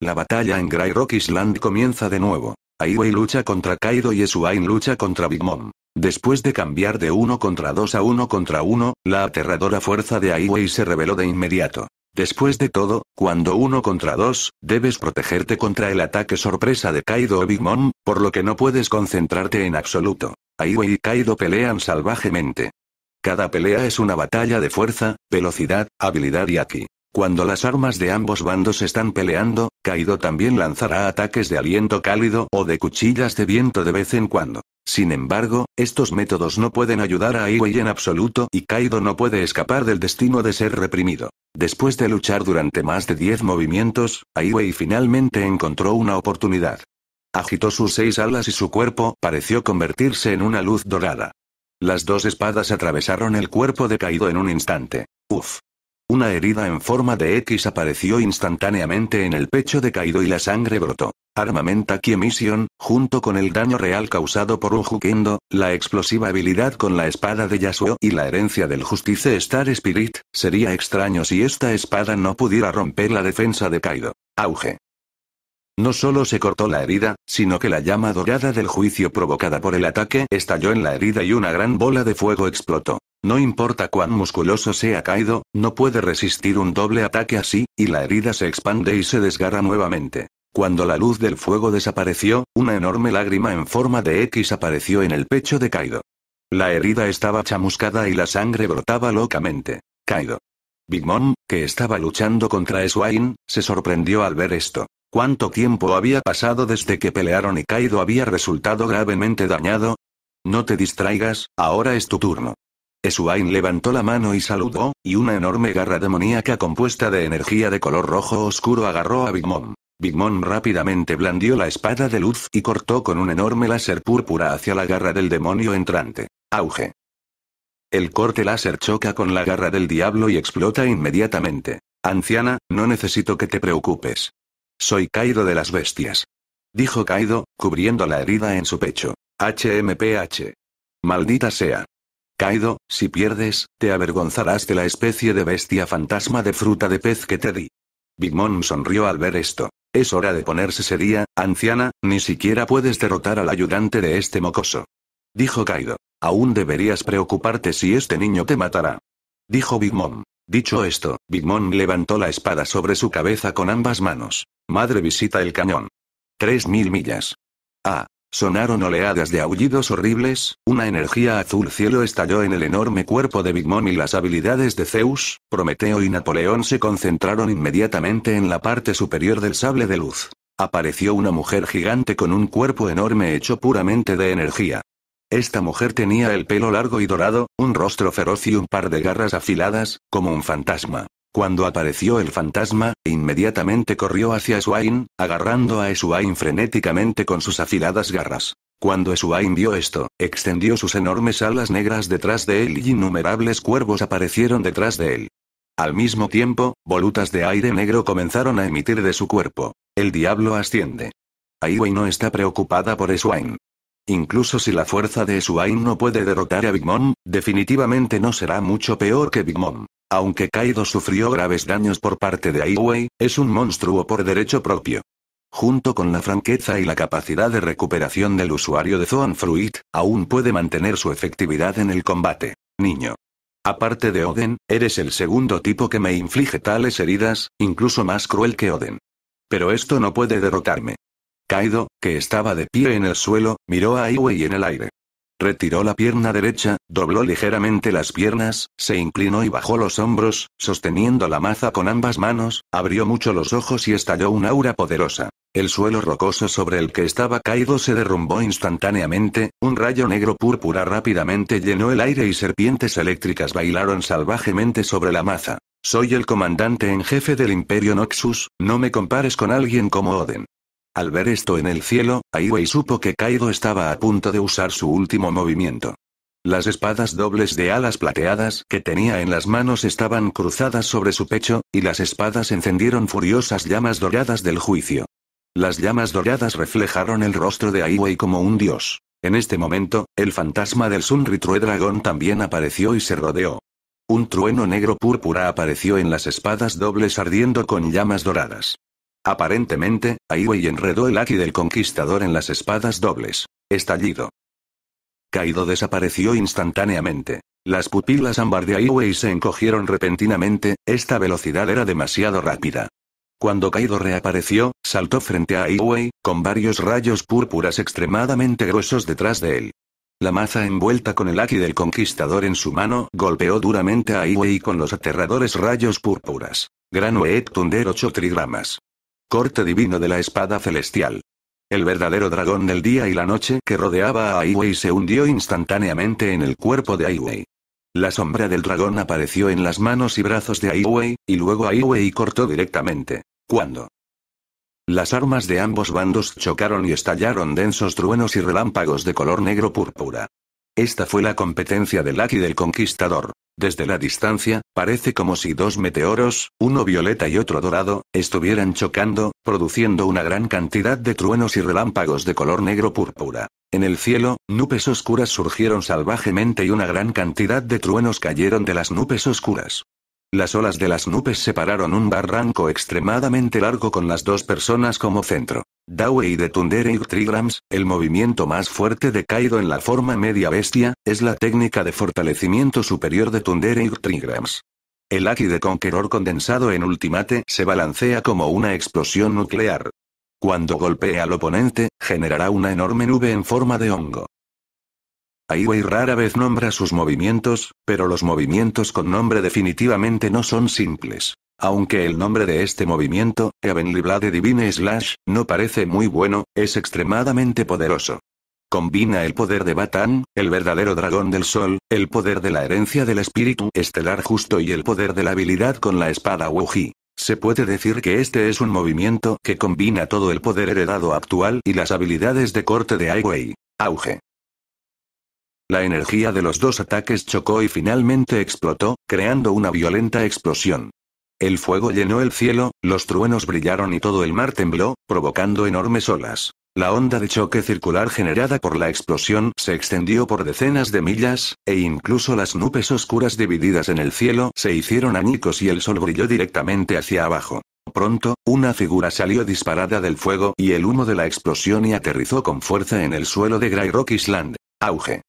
La batalla en Grey Rock Island comienza de nuevo. Aiwei lucha contra Kaido y Swain lucha contra Big Mom. Después de cambiar de uno contra dos a uno contra uno, la aterradora fuerza de Aiwei se reveló de inmediato. Después de todo, cuando uno contra dos, debes protegerte contra el ataque sorpresa de Kaido o Big Mom, por lo que no puedes concentrarte en absoluto. Aiwei y Kaido pelean salvajemente. Cada pelea es una batalla de fuerza, velocidad, habilidad y aquí. Cuando las armas de ambos bandos están peleando, Kaido también lanzará ataques de aliento cálido o de cuchillas de viento de vez en cuando. Sin embargo, estos métodos no pueden ayudar a Wei en absoluto y Kaido no puede escapar del destino de ser reprimido. Después de luchar durante más de 10 movimientos, Wei finalmente encontró una oportunidad. Agitó sus seis alas y su cuerpo pareció convertirse en una luz dorada. Las dos espadas atravesaron el cuerpo de Kaido en un instante. Uf. Una herida en forma de X apareció instantáneamente en el pecho de Kaido y la sangre brotó. Armamenta Mission, junto con el daño real causado por un Jukendo, la explosiva habilidad con la espada de Yasuo y la herencia del Justice Star Spirit, sería extraño si esta espada no pudiera romper la defensa de Kaido. Auge. No solo se cortó la herida, sino que la llama dorada del juicio provocada por el ataque estalló en la herida y una gran bola de fuego explotó. No importa cuán musculoso sea Kaido, no puede resistir un doble ataque así, y la herida se expande y se desgarra nuevamente. Cuando la luz del fuego desapareció, una enorme lágrima en forma de X apareció en el pecho de Kaido. La herida estaba chamuscada y la sangre brotaba locamente. Kaido. Big Mom, que estaba luchando contra Swain, se sorprendió al ver esto. ¿Cuánto tiempo había pasado desde que pelearon y Kaido había resultado gravemente dañado? No te distraigas, ahora es tu turno. Swain levantó la mano y saludó, y una enorme garra demoníaca compuesta de energía de color rojo oscuro agarró a Big Mom. Big Mom rápidamente blandió la espada de luz y cortó con un enorme láser púrpura hacia la garra del demonio entrante. Auge. El corte láser choca con la garra del diablo y explota inmediatamente. Anciana, no necesito que te preocupes. Soy Kaido de las bestias. Dijo Kaido, cubriendo la herida en su pecho. HMPH. Maldita sea. Kaido, si pierdes, te avergonzarás de la especie de bestia fantasma de fruta de pez que te di. Big Mom sonrió al ver esto. Es hora de ponerse seria, anciana, ni siquiera puedes derrotar al ayudante de este mocoso. Dijo Kaido. Aún deberías preocuparte si este niño te matará. Dijo Big Mom. Dicho esto, Big Mom levantó la espada sobre su cabeza con ambas manos. Madre visita el cañón. Tres mil millas. Ah, Sonaron oleadas de aullidos horribles, una energía azul cielo estalló en el enorme cuerpo de Big Mom y las habilidades de Zeus, Prometeo y Napoleón se concentraron inmediatamente en la parte superior del sable de luz. Apareció una mujer gigante con un cuerpo enorme hecho puramente de energía. Esta mujer tenía el pelo largo y dorado, un rostro feroz y un par de garras afiladas, como un fantasma. Cuando apareció el fantasma, inmediatamente corrió hacia Swain, agarrando a Swain frenéticamente con sus afiladas garras. Cuando Swain vio esto, extendió sus enormes alas negras detrás de él y innumerables cuervos aparecieron detrás de él. Al mismo tiempo, volutas de aire negro comenzaron a emitir de su cuerpo. El diablo asciende. Aiwei no está preocupada por Swain. Incluso si la fuerza de Swain no puede derrotar a Big Mom, definitivamente no será mucho peor que Big Mom. Aunque Kaido sufrió graves daños por parte de Aiwei, es un monstruo por derecho propio. Junto con la franqueza y la capacidad de recuperación del usuario de Zoan Fruit, aún puede mantener su efectividad en el combate. Niño. Aparte de Oden, eres el segundo tipo que me inflige tales heridas, incluso más cruel que Oden. Pero esto no puede derrotarme. Kaido, que estaba de pie en el suelo, miró a Aiwei en el aire. Retiró la pierna derecha, dobló ligeramente las piernas, se inclinó y bajó los hombros, sosteniendo la maza con ambas manos, abrió mucho los ojos y estalló un aura poderosa. El suelo rocoso sobre el que estaba caído se derrumbó instantáneamente, un rayo negro púrpura rápidamente llenó el aire y serpientes eléctricas bailaron salvajemente sobre la maza. Soy el comandante en jefe del Imperio Noxus, no me compares con alguien como Oden. Al ver esto en el cielo, Aiwei supo que Kaido estaba a punto de usar su último movimiento. Las espadas dobles de alas plateadas que tenía en las manos estaban cruzadas sobre su pecho, y las espadas encendieron furiosas llamas doradas del juicio. Las llamas doradas reflejaron el rostro de Aiwei como un dios. En este momento, el fantasma del Sunri True también apareció y se rodeó. Un trueno negro púrpura apareció en las espadas dobles ardiendo con llamas doradas. Aparentemente, Wei enredó el Aki del Conquistador en las espadas dobles. Estallido. Kaido desapareció instantáneamente. Las pupilas ámbar de Wei se encogieron repentinamente, esta velocidad era demasiado rápida. Cuando Kaido reapareció, saltó frente a Wei, con varios rayos púrpuras extremadamente gruesos detrás de él. La maza envuelta con el Aki del Conquistador en su mano, golpeó duramente a Wei con los aterradores rayos púrpuras. Grano 8 trigramas. Corte divino de la espada celestial. El verdadero dragón del día y la noche que rodeaba a Aiwei se hundió instantáneamente en el cuerpo de Aiwei. La sombra del dragón apareció en las manos y brazos de Aiwei, y luego Aiwei cortó directamente. ¿Cuándo? Las armas de ambos bandos chocaron y estallaron densos truenos y relámpagos de color negro púrpura. Esta fue la competencia del Aki del Conquistador. Desde la distancia, parece como si dos meteoros, uno violeta y otro dorado, estuvieran chocando, produciendo una gran cantidad de truenos y relámpagos de color negro púrpura. En el cielo, nubes oscuras surgieron salvajemente y una gran cantidad de truenos cayeron de las nubes oscuras. Las olas de las nubes separaron un barranco extremadamente largo con las dos personas como centro. Dawei de Y Trigrams, el movimiento más fuerte de Kaido en la forma media bestia, es la técnica de fortalecimiento superior de Y Trigrams. El Aki de Conqueror condensado en Ultimate se balancea como una explosión nuclear. Cuando golpee al oponente, generará una enorme nube en forma de hongo. Aiwei rara vez nombra sus movimientos, pero los movimientos con nombre definitivamente no son simples. Aunque el nombre de este movimiento, Heavenly Blade Divine Slash, no parece muy bueno, es extremadamente poderoso. Combina el poder de Batán, el verdadero dragón del sol, el poder de la herencia del espíritu estelar justo y el poder de la habilidad con la espada Wuji. Se puede decir que este es un movimiento que combina todo el poder heredado actual y las habilidades de corte de Wei. Auge. La energía de los dos ataques chocó y finalmente explotó, creando una violenta explosión. El fuego llenó el cielo, los truenos brillaron y todo el mar tembló, provocando enormes olas. La onda de choque circular generada por la explosión se extendió por decenas de millas, e incluso las nubes oscuras divididas en el cielo se hicieron añicos y el sol brilló directamente hacia abajo. Pronto, una figura salió disparada del fuego y el humo de la explosión y aterrizó con fuerza en el suelo de Grey Rock Island. Auge.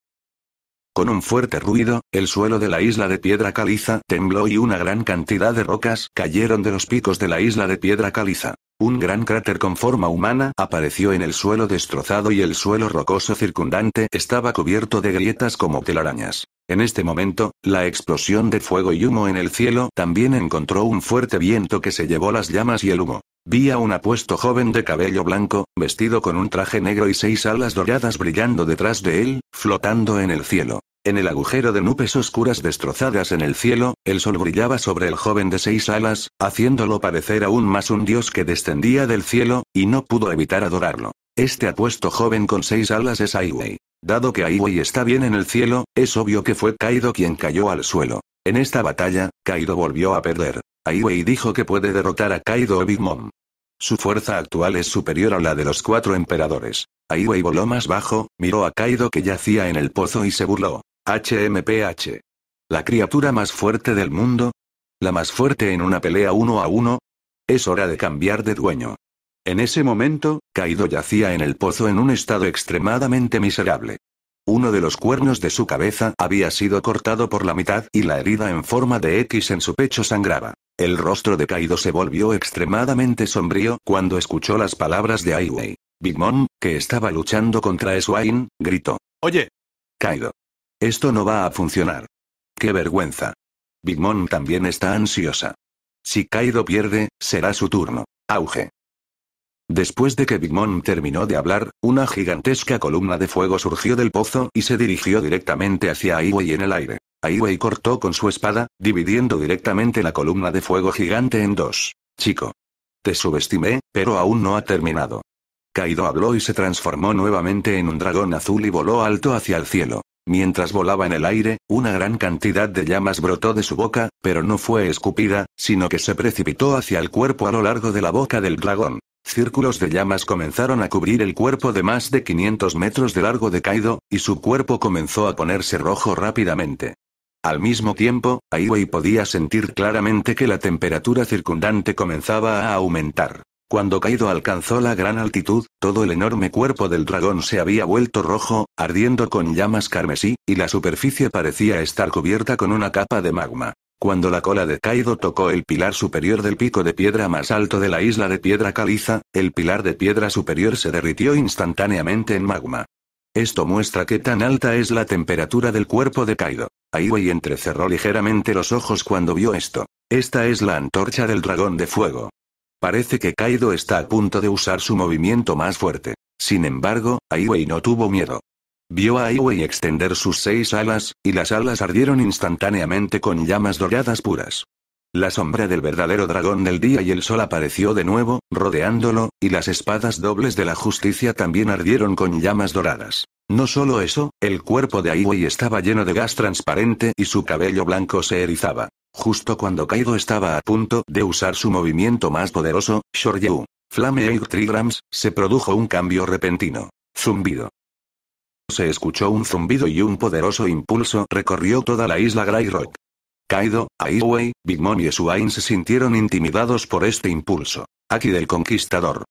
Con un fuerte ruido, el suelo de la isla de piedra caliza tembló y una gran cantidad de rocas cayeron de los picos de la isla de piedra caliza. Un gran cráter con forma humana apareció en el suelo destrozado y el suelo rocoso circundante estaba cubierto de grietas como telarañas. En este momento, la explosión de fuego y humo en el cielo también encontró un fuerte viento que se llevó las llamas y el humo. Vi a un apuesto joven de cabello blanco, vestido con un traje negro y seis alas doradas brillando detrás de él, flotando en el cielo. En el agujero de nubes oscuras destrozadas en el cielo, el sol brillaba sobre el joven de seis alas, haciéndolo parecer aún más un dios que descendía del cielo, y no pudo evitar adorarlo. Este apuesto joven con seis alas es Aiwei. Dado que Aiwei está bien en el cielo, es obvio que fue Kaido quien cayó al suelo. En esta batalla, Kaido volvió a perder. Aiwei dijo que puede derrotar a Kaido o Big Mom. Su fuerza actual es superior a la de los cuatro emperadores. Aiwei voló más bajo, miró a Kaido que yacía en el pozo y se burló. HMPH. La criatura más fuerte del mundo. La más fuerte en una pelea uno a uno. Es hora de cambiar de dueño. En ese momento, Kaido yacía en el pozo en un estado extremadamente miserable. Uno de los cuernos de su cabeza había sido cortado por la mitad y la herida en forma de X en su pecho sangraba. El rostro de Kaido se volvió extremadamente sombrío cuando escuchó las palabras de Wei. Big Mom, que estaba luchando contra Swain, gritó. Oye. Kaido. Esto no va a funcionar. ¡Qué vergüenza! Big Mom también está ansiosa. Si Kaido pierde, será su turno. Auge. Después de que Big Mom terminó de hablar, una gigantesca columna de fuego surgió del pozo y se dirigió directamente hacia Aiwei en el aire. Aiwei cortó con su espada, dividiendo directamente la columna de fuego gigante en dos. Chico. Te subestimé, pero aún no ha terminado. Kaido habló y se transformó nuevamente en un dragón azul y voló alto hacia el cielo. Mientras volaba en el aire, una gran cantidad de llamas brotó de su boca, pero no fue escupida, sino que se precipitó hacia el cuerpo a lo largo de la boca del dragón. Círculos de llamas comenzaron a cubrir el cuerpo de más de 500 metros de largo de Kaido, y su cuerpo comenzó a ponerse rojo rápidamente. Al mismo tiempo, Aiwei podía sentir claramente que la temperatura circundante comenzaba a aumentar. Cuando Kaido alcanzó la gran altitud, todo el enorme cuerpo del dragón se había vuelto rojo, ardiendo con llamas carmesí, y la superficie parecía estar cubierta con una capa de magma. Cuando la cola de Kaido tocó el pilar superior del pico de piedra más alto de la isla de piedra caliza, el pilar de piedra superior se derritió instantáneamente en magma. Esto muestra qué tan alta es la temperatura del cuerpo de Kaido. Aiwei entrecerró ligeramente los ojos cuando vio esto. Esta es la antorcha del dragón de fuego. Parece que Kaido está a punto de usar su movimiento más fuerte. Sin embargo, Aiwei no tuvo miedo. Vio a Aiwei extender sus seis alas, y las alas ardieron instantáneamente con llamas doradas puras. La sombra del verdadero dragón del día y el sol apareció de nuevo, rodeándolo, y las espadas dobles de la justicia también ardieron con llamas doradas. No solo eso, el cuerpo de Aiwei estaba lleno de gas transparente y su cabello blanco se erizaba. Justo cuando Kaido estaba a punto de usar su movimiento más poderoso, Shoryu, Flame Air Trigrams, se produjo un cambio repentino. Zumbido. Se escuchó un zumbido y un poderoso impulso recorrió toda la isla Grey Rock. Kaido, Aiwei, Big Mom y Suain se sintieron intimidados por este impulso. Aquí del Conquistador.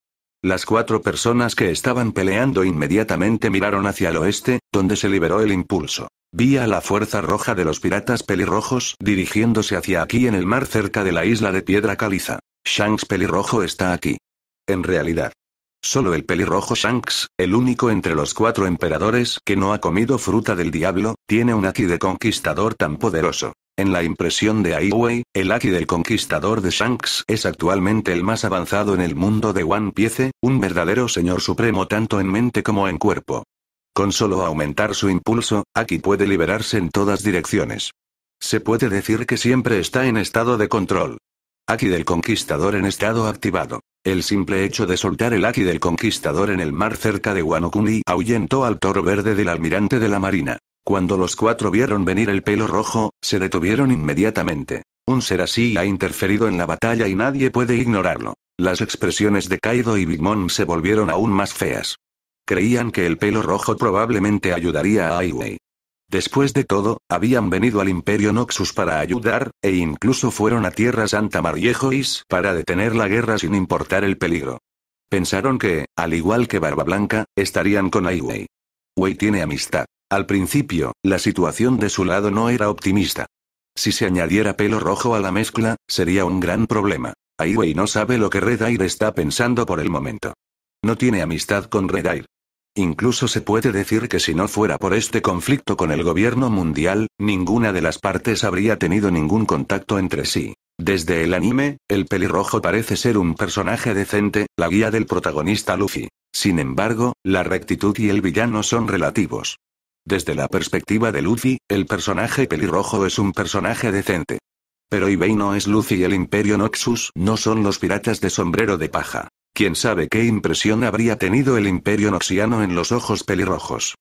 Las cuatro personas que estaban peleando inmediatamente miraron hacia el oeste, donde se liberó el impulso. Vi a la fuerza roja de los piratas pelirrojos dirigiéndose hacia aquí en el mar cerca de la isla de Piedra Caliza. Shanks pelirrojo está aquí. En realidad. Solo el pelirrojo Shanks, el único entre los cuatro emperadores que no ha comido fruta del diablo, tiene un aquí de conquistador tan poderoso. En la impresión de Aiwei, el Aki del conquistador de Shanks es actualmente el más avanzado en el mundo de One Piece, un verdadero señor supremo tanto en mente como en cuerpo. Con solo aumentar su impulso, Aki puede liberarse en todas direcciones. Se puede decir que siempre está en estado de control. Aki del conquistador en estado activado. El simple hecho de soltar el Aki del conquistador en el mar cerca de Wanokuni ahuyentó al toro verde del almirante de la marina. Cuando los cuatro vieron venir el pelo rojo, se detuvieron inmediatamente. Un ser así ha interferido en la batalla y nadie puede ignorarlo. Las expresiones de Kaido y Big Mom se volvieron aún más feas. Creían que el pelo rojo probablemente ayudaría a Aiwei. Después de todo, habían venido al Imperio Noxus para ayudar, e incluso fueron a Tierra Santa Mariejois para detener la guerra sin importar el peligro. Pensaron que, al igual que Barba Blanca, estarían con Aiwei. Wei tiene amistad. Al principio, la situación de su lado no era optimista. Si se añadiera pelo rojo a la mezcla, sería un gran problema. Wei no sabe lo que Red Air está pensando por el momento. No tiene amistad con Red Air. Incluso se puede decir que si no fuera por este conflicto con el gobierno mundial, ninguna de las partes habría tenido ningún contacto entre sí. Desde el anime, el pelirrojo parece ser un personaje decente, la guía del protagonista Luffy. Sin embargo, la rectitud y el villano son relativos. Desde la perspectiva de Luffy, el personaje pelirrojo es un personaje decente. Pero Ibei no es Luffy y el Imperio Noxus no son los piratas de sombrero de paja. Quién sabe qué impresión habría tenido el Imperio Noxiano en los ojos pelirrojos.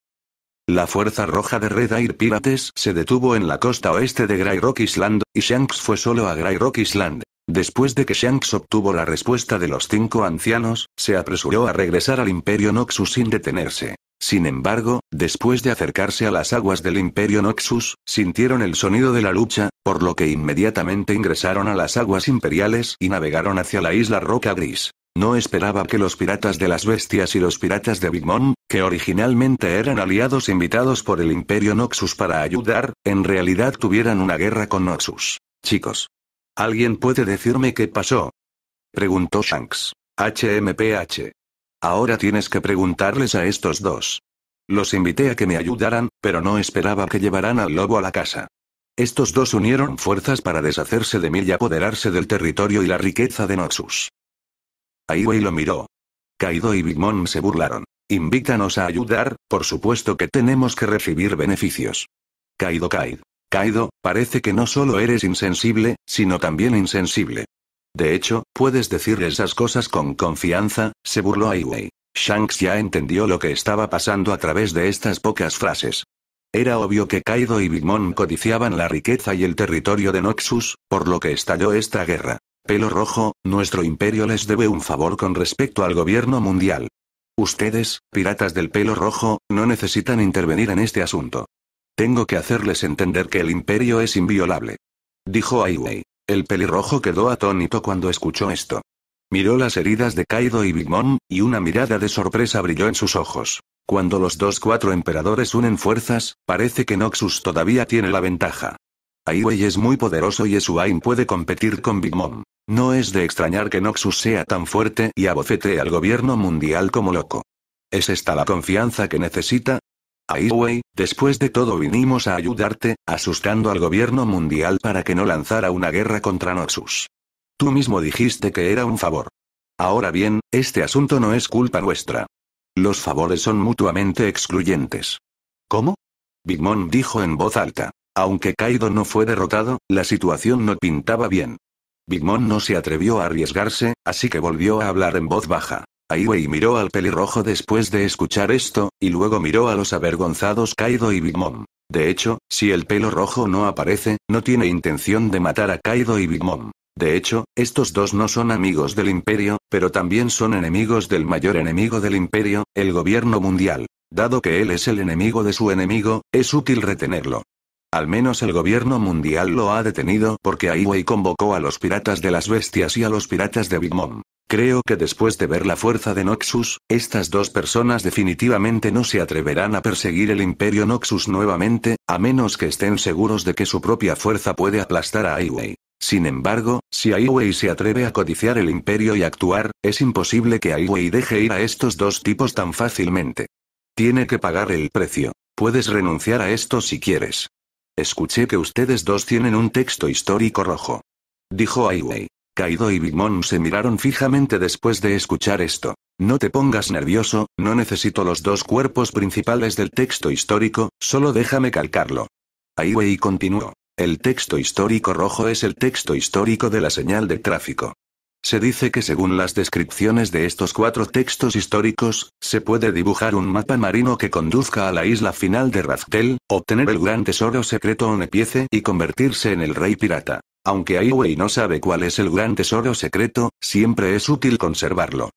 La fuerza roja de Red Air Pirates se detuvo en la costa oeste de Grey Rock Island, y Shanks fue solo a Grey Rock Island. Después de que Shanks obtuvo la respuesta de los cinco ancianos, se apresuró a regresar al Imperio Noxus sin detenerse. Sin embargo, después de acercarse a las aguas del Imperio Noxus, sintieron el sonido de la lucha, por lo que inmediatamente ingresaron a las aguas imperiales y navegaron hacia la isla Roca Gris. No esperaba que los piratas de las bestias y los piratas de Big Mom, que originalmente eran aliados invitados por el Imperio Noxus para ayudar, en realidad tuvieran una guerra con Noxus. Chicos. ¿Alguien puede decirme qué pasó? Preguntó Shanks. HMPH. Ahora tienes que preguntarles a estos dos. Los invité a que me ayudaran, pero no esperaba que llevaran al lobo a la casa. Estos dos unieron fuerzas para deshacerse de mí y apoderarse del territorio y la riqueza de Noxus. Aiwei lo miró. Kaido y Big se burlaron. Invítanos a ayudar, por supuesto que tenemos que recibir beneficios. Kaido Kaido. Kaido, parece que no solo eres insensible, sino también insensible. De hecho, puedes decir esas cosas con confianza, se burló Aiwei. Shanks ya entendió lo que estaba pasando a través de estas pocas frases. Era obvio que Kaido y Big Mom codiciaban la riqueza y el territorio de Noxus, por lo que estalló esta guerra. Pelo rojo, nuestro imperio les debe un favor con respecto al gobierno mundial. Ustedes, piratas del pelo rojo, no necesitan intervenir en este asunto. Tengo que hacerles entender que el imperio es inviolable. Dijo Aiwei. El pelirrojo quedó atónito cuando escuchó esto. Miró las heridas de Kaido y Big Mom, y una mirada de sorpresa brilló en sus ojos. Cuando los dos cuatro emperadores unen fuerzas, parece que Noxus todavía tiene la ventaja. Aiwei es muy poderoso y Esuain puede competir con Big Mom. No es de extrañar que Noxus sea tan fuerte y abofetee al gobierno mundial como loco. ¿Es esta la confianza que necesita? Airway, después de todo vinimos a ayudarte, asustando al gobierno mundial para que no lanzara una guerra contra Noxus. Tú mismo dijiste que era un favor. Ahora bien, este asunto no es culpa nuestra. Los favores son mutuamente excluyentes. ¿Cómo? Big dijo en voz alta. Aunque Kaido no fue derrotado, la situación no pintaba bien. Big Mom no se atrevió a arriesgarse, así que volvió a hablar en voz baja. Wei miró al pelirrojo después de escuchar esto, y luego miró a los avergonzados Kaido y Big Mom. De hecho, si el pelo rojo no aparece, no tiene intención de matar a Kaido y Big Mom. De hecho, estos dos no son amigos del imperio, pero también son enemigos del mayor enemigo del imperio, el gobierno mundial. Dado que él es el enemigo de su enemigo, es útil retenerlo. Al menos el gobierno mundial lo ha detenido porque Aiwei convocó a los piratas de las bestias y a los piratas de Big Mom. Creo que después de ver la fuerza de Noxus, estas dos personas definitivamente no se atreverán a perseguir el Imperio Noxus nuevamente, a menos que estén seguros de que su propia fuerza puede aplastar a Wei. Sin embargo, si Wei se atreve a codiciar el Imperio y actuar, es imposible que Wei deje ir a estos dos tipos tan fácilmente. Tiene que pagar el precio. Puedes renunciar a esto si quieres. Escuché que ustedes dos tienen un texto histórico rojo. Dijo Wei. Kaido y Big Mom se miraron fijamente después de escuchar esto. No te pongas nervioso, no necesito los dos cuerpos principales del texto histórico, solo déjame calcarlo. Aiwei continuó. El texto histórico rojo es el texto histórico de la señal de tráfico. Se dice que según las descripciones de estos cuatro textos históricos, se puede dibujar un mapa marino que conduzca a la isla final de Raftel, obtener el gran tesoro secreto Onepiece y convertirse en el rey pirata. Aunque Wei no sabe cuál es el gran tesoro secreto, siempre es útil conservarlo.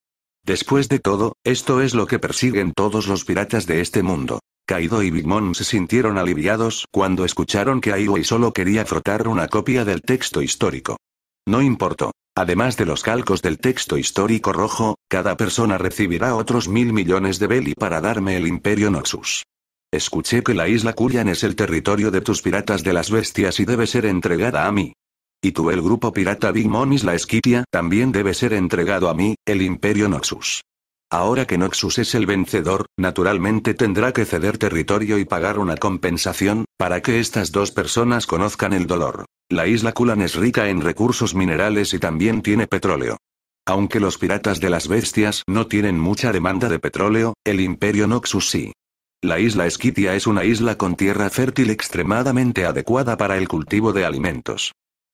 Después de todo, esto es lo que persiguen todos los piratas de este mundo. Kaido y Big Mom se sintieron aliviados cuando escucharon que Aiwei solo quería frotar una copia del texto histórico. No importó. Además de los calcos del texto histórico rojo, cada persona recibirá otros mil millones de Beli para darme el Imperio Noxus. Escuché que la isla Kurian es el territorio de tus piratas de las bestias y debe ser entregada a mí. Y tú el grupo pirata Big Mom Isla Esquitia también debe ser entregado a mí, el Imperio Noxus. Ahora que Noxus es el vencedor, naturalmente tendrá que ceder territorio y pagar una compensación, para que estas dos personas conozcan el dolor. La isla Culan es rica en recursos minerales y también tiene petróleo. Aunque los piratas de las bestias no tienen mucha demanda de petróleo, el Imperio Noxus sí. La isla Esquitia es una isla con tierra fértil extremadamente adecuada para el cultivo de alimentos.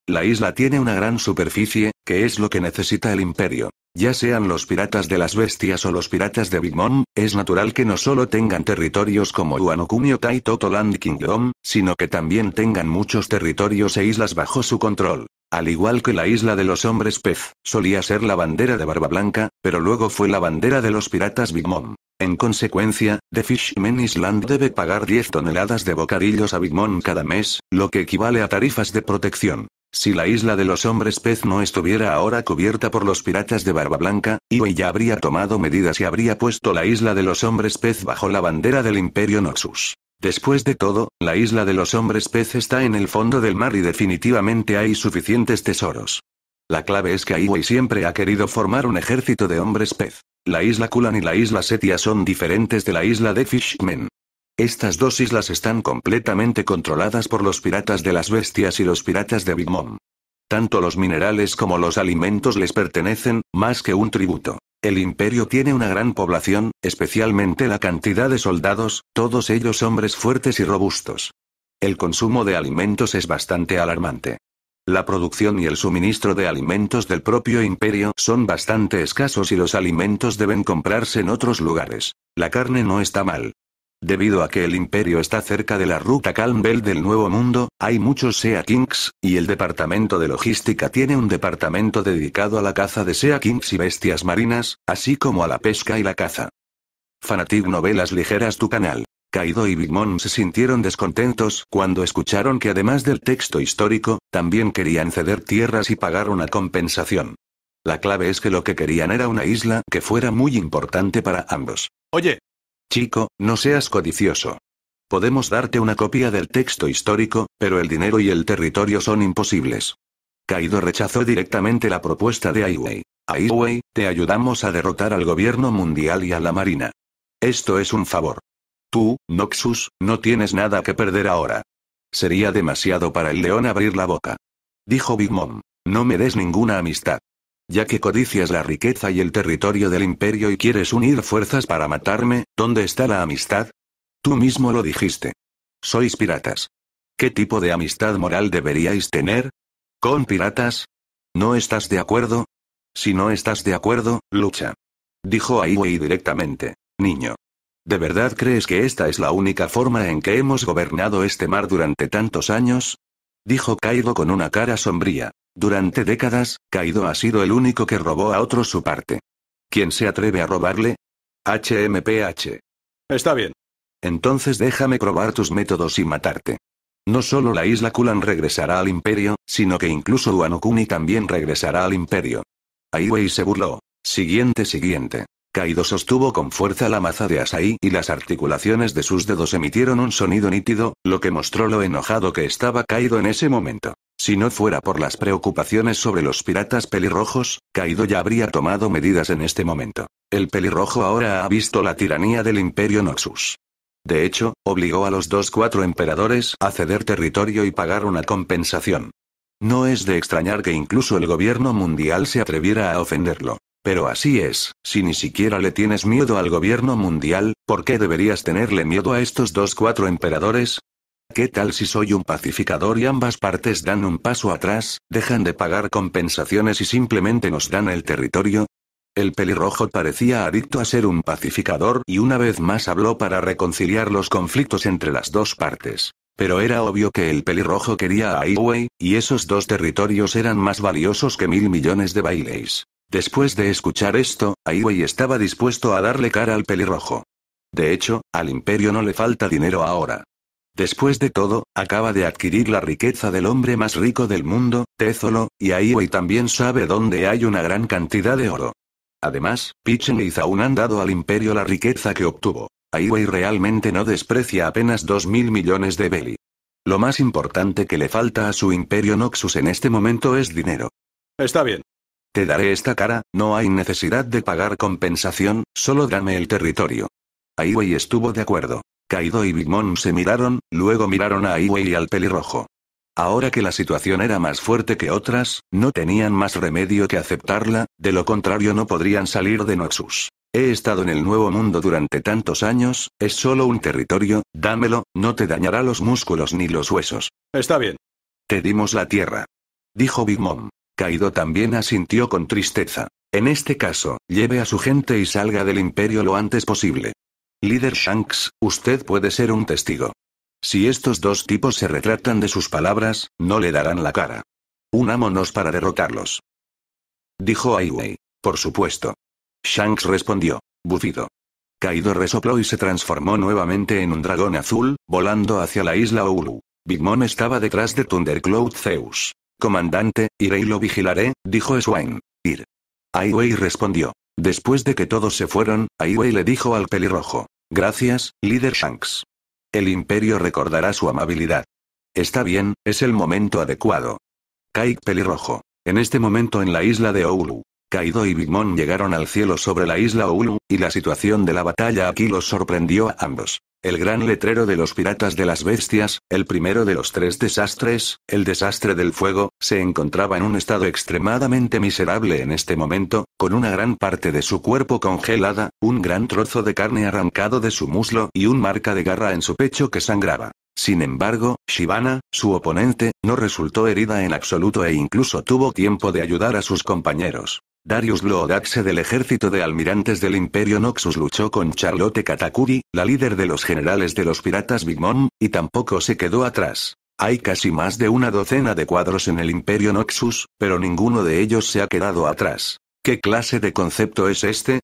La isla tiene una gran superficie, que es lo que necesita el imperio. Ya sean los piratas de las bestias o los piratas de Big Mom, es natural que no solo tengan territorios como Uanokumio Tai Totoland Kingdom, sino que también tengan muchos territorios e islas bajo su control. Al igual que la isla de los hombres pez, solía ser la bandera de Barba Blanca, pero luego fue la bandera de los piratas Big Mom. En consecuencia, The Fishman Island debe pagar 10 toneladas de bocadillos a Big Mom cada mes, lo que equivale a tarifas de protección. Si la isla de los hombres pez no estuviera ahora cubierta por los piratas de Barba Blanca, Iwe ya habría tomado medidas y habría puesto la isla de los hombres pez bajo la bandera del Imperio Noxus. Después de todo, la isla de los hombres pez está en el fondo del mar y definitivamente hay suficientes tesoros. La clave es que Iwe siempre ha querido formar un ejército de hombres pez. La isla Kulan y la isla Setia son diferentes de la isla de Fishmen. Estas dos islas están completamente controladas por los piratas de las bestias y los piratas de Big Mom. Tanto los minerales como los alimentos les pertenecen, más que un tributo. El imperio tiene una gran población, especialmente la cantidad de soldados, todos ellos hombres fuertes y robustos. El consumo de alimentos es bastante alarmante. La producción y el suministro de alimentos del propio imperio son bastante escasos y los alimentos deben comprarse en otros lugares. La carne no está mal, Debido a que el imperio está cerca de la ruta Bell del Nuevo Mundo, hay muchos Sea Kings, y el departamento de logística tiene un departamento dedicado a la caza de Sea Kings y bestias marinas, así como a la pesca y la caza. Fanatic Novelas Ligeras Tu Canal. Kaido y Big Mom se sintieron descontentos cuando escucharon que además del texto histórico, también querían ceder tierras y pagar una compensación. La clave es que lo que querían era una isla que fuera muy importante para ambos. Oye, Chico, no seas codicioso. Podemos darte una copia del texto histórico, pero el dinero y el territorio son imposibles. Kaido rechazó directamente la propuesta de Ai Wei, te ayudamos a derrotar al gobierno mundial y a la marina. Esto es un favor. Tú, Noxus, no tienes nada que perder ahora. Sería demasiado para el león abrir la boca. Dijo Big Mom. No me des ninguna amistad ya que codicias la riqueza y el territorio del imperio y quieres unir fuerzas para matarme, ¿dónde está la amistad? Tú mismo lo dijiste. Sois piratas. ¿Qué tipo de amistad moral deberíais tener? ¿Con piratas? ¿No estás de acuerdo? Si no estás de acuerdo, lucha. Dijo Aiwei directamente. Niño. ¿De verdad crees que esta es la única forma en que hemos gobernado este mar durante tantos años? dijo Kaido con una cara sombría. Durante décadas, Kaido ha sido el único que robó a otro su parte. ¿Quién se atreve a robarle? HMPH. Está bien. Entonces déjame probar tus métodos y matarte. No solo la isla Kulan regresará al imperio, sino que incluso Uanokuni también regresará al imperio. Aiwei se burló. Siguiente, siguiente. Kaido sostuvo con fuerza la maza de Asaí y las articulaciones de sus dedos emitieron un sonido nítido, lo que mostró lo enojado que estaba Kaido en ese momento. Si no fuera por las preocupaciones sobre los piratas pelirrojos, Kaido ya habría tomado medidas en este momento. El pelirrojo ahora ha visto la tiranía del Imperio Noxus. De hecho, obligó a los dos cuatro emperadores a ceder territorio y pagar una compensación. No es de extrañar que incluso el gobierno mundial se atreviera a ofenderlo. Pero así es, si ni siquiera le tienes miedo al gobierno mundial, ¿por qué deberías tenerle miedo a estos dos cuatro emperadores? ¿Qué tal si soy un pacificador y ambas partes dan un paso atrás, dejan de pagar compensaciones y simplemente nos dan el territorio? El pelirrojo parecía adicto a ser un pacificador y una vez más habló para reconciliar los conflictos entre las dos partes. Pero era obvio que el pelirrojo quería a Ai y esos dos territorios eran más valiosos que mil millones de baileys. Después de escuchar esto, Aiwei estaba dispuesto a darle cara al pelirrojo. De hecho, al imperio no le falta dinero ahora. Después de todo, acaba de adquirir la riqueza del hombre más rico del mundo, Tezolo, y Aiwei también sabe dónde hay una gran cantidad de oro. Además, Pichen y Zaun han dado al imperio la riqueza que obtuvo. Aiwei realmente no desprecia apenas 2.000 millones de Beli. Lo más importante que le falta a su imperio Noxus en este momento es dinero. Está bien. Te daré esta cara, no hay necesidad de pagar compensación, solo dame el territorio. Aiwei estuvo de acuerdo. Kaido y Big Mom se miraron, luego miraron a Aiwei y al pelirrojo. Ahora que la situación era más fuerte que otras, no tenían más remedio que aceptarla, de lo contrario no podrían salir de Noxus. He estado en el nuevo mundo durante tantos años, es solo un territorio, dámelo, no te dañará los músculos ni los huesos. Está bien. Te dimos la tierra. Dijo Big Mom. Kaido también asintió con tristeza. En este caso, lleve a su gente y salga del imperio lo antes posible. Líder Shanks, usted puede ser un testigo. Si estos dos tipos se retratan de sus palabras, no le darán la cara. Unámonos para derrotarlos. Dijo Aiwei. Por supuesto. Shanks respondió. Bufido. Kaido resopló y se transformó nuevamente en un dragón azul, volando hacia la isla Oulu. Big Mom estaba detrás de Thundercloud Zeus. Comandante, iré y lo vigilaré, dijo Swain. Ir. Wei respondió. Después de que todos se fueron, Wei le dijo al pelirrojo. Gracias, líder Shanks. El imperio recordará su amabilidad. Está bien, es el momento adecuado. Kaik pelirrojo. En este momento en la isla de Oulu. Kaido y Big Mom llegaron al cielo sobre la isla Oulu, y la situación de la batalla aquí los sorprendió a ambos el gran letrero de los piratas de las bestias, el primero de los tres desastres, el desastre del fuego, se encontraba en un estado extremadamente miserable en este momento, con una gran parte de su cuerpo congelada, un gran trozo de carne arrancado de su muslo y un marca de garra en su pecho que sangraba. Sin embargo, Shivana, su oponente, no resultó herida en absoluto e incluso tuvo tiempo de ayudar a sus compañeros. Darius Bloodaxe del ejército de almirantes del Imperio Noxus luchó con Charlotte Katakuri, la líder de los generales de los piratas Big Mom, y tampoco se quedó atrás. Hay casi más de una docena de cuadros en el Imperio Noxus, pero ninguno de ellos se ha quedado atrás. ¿Qué clase de concepto es este?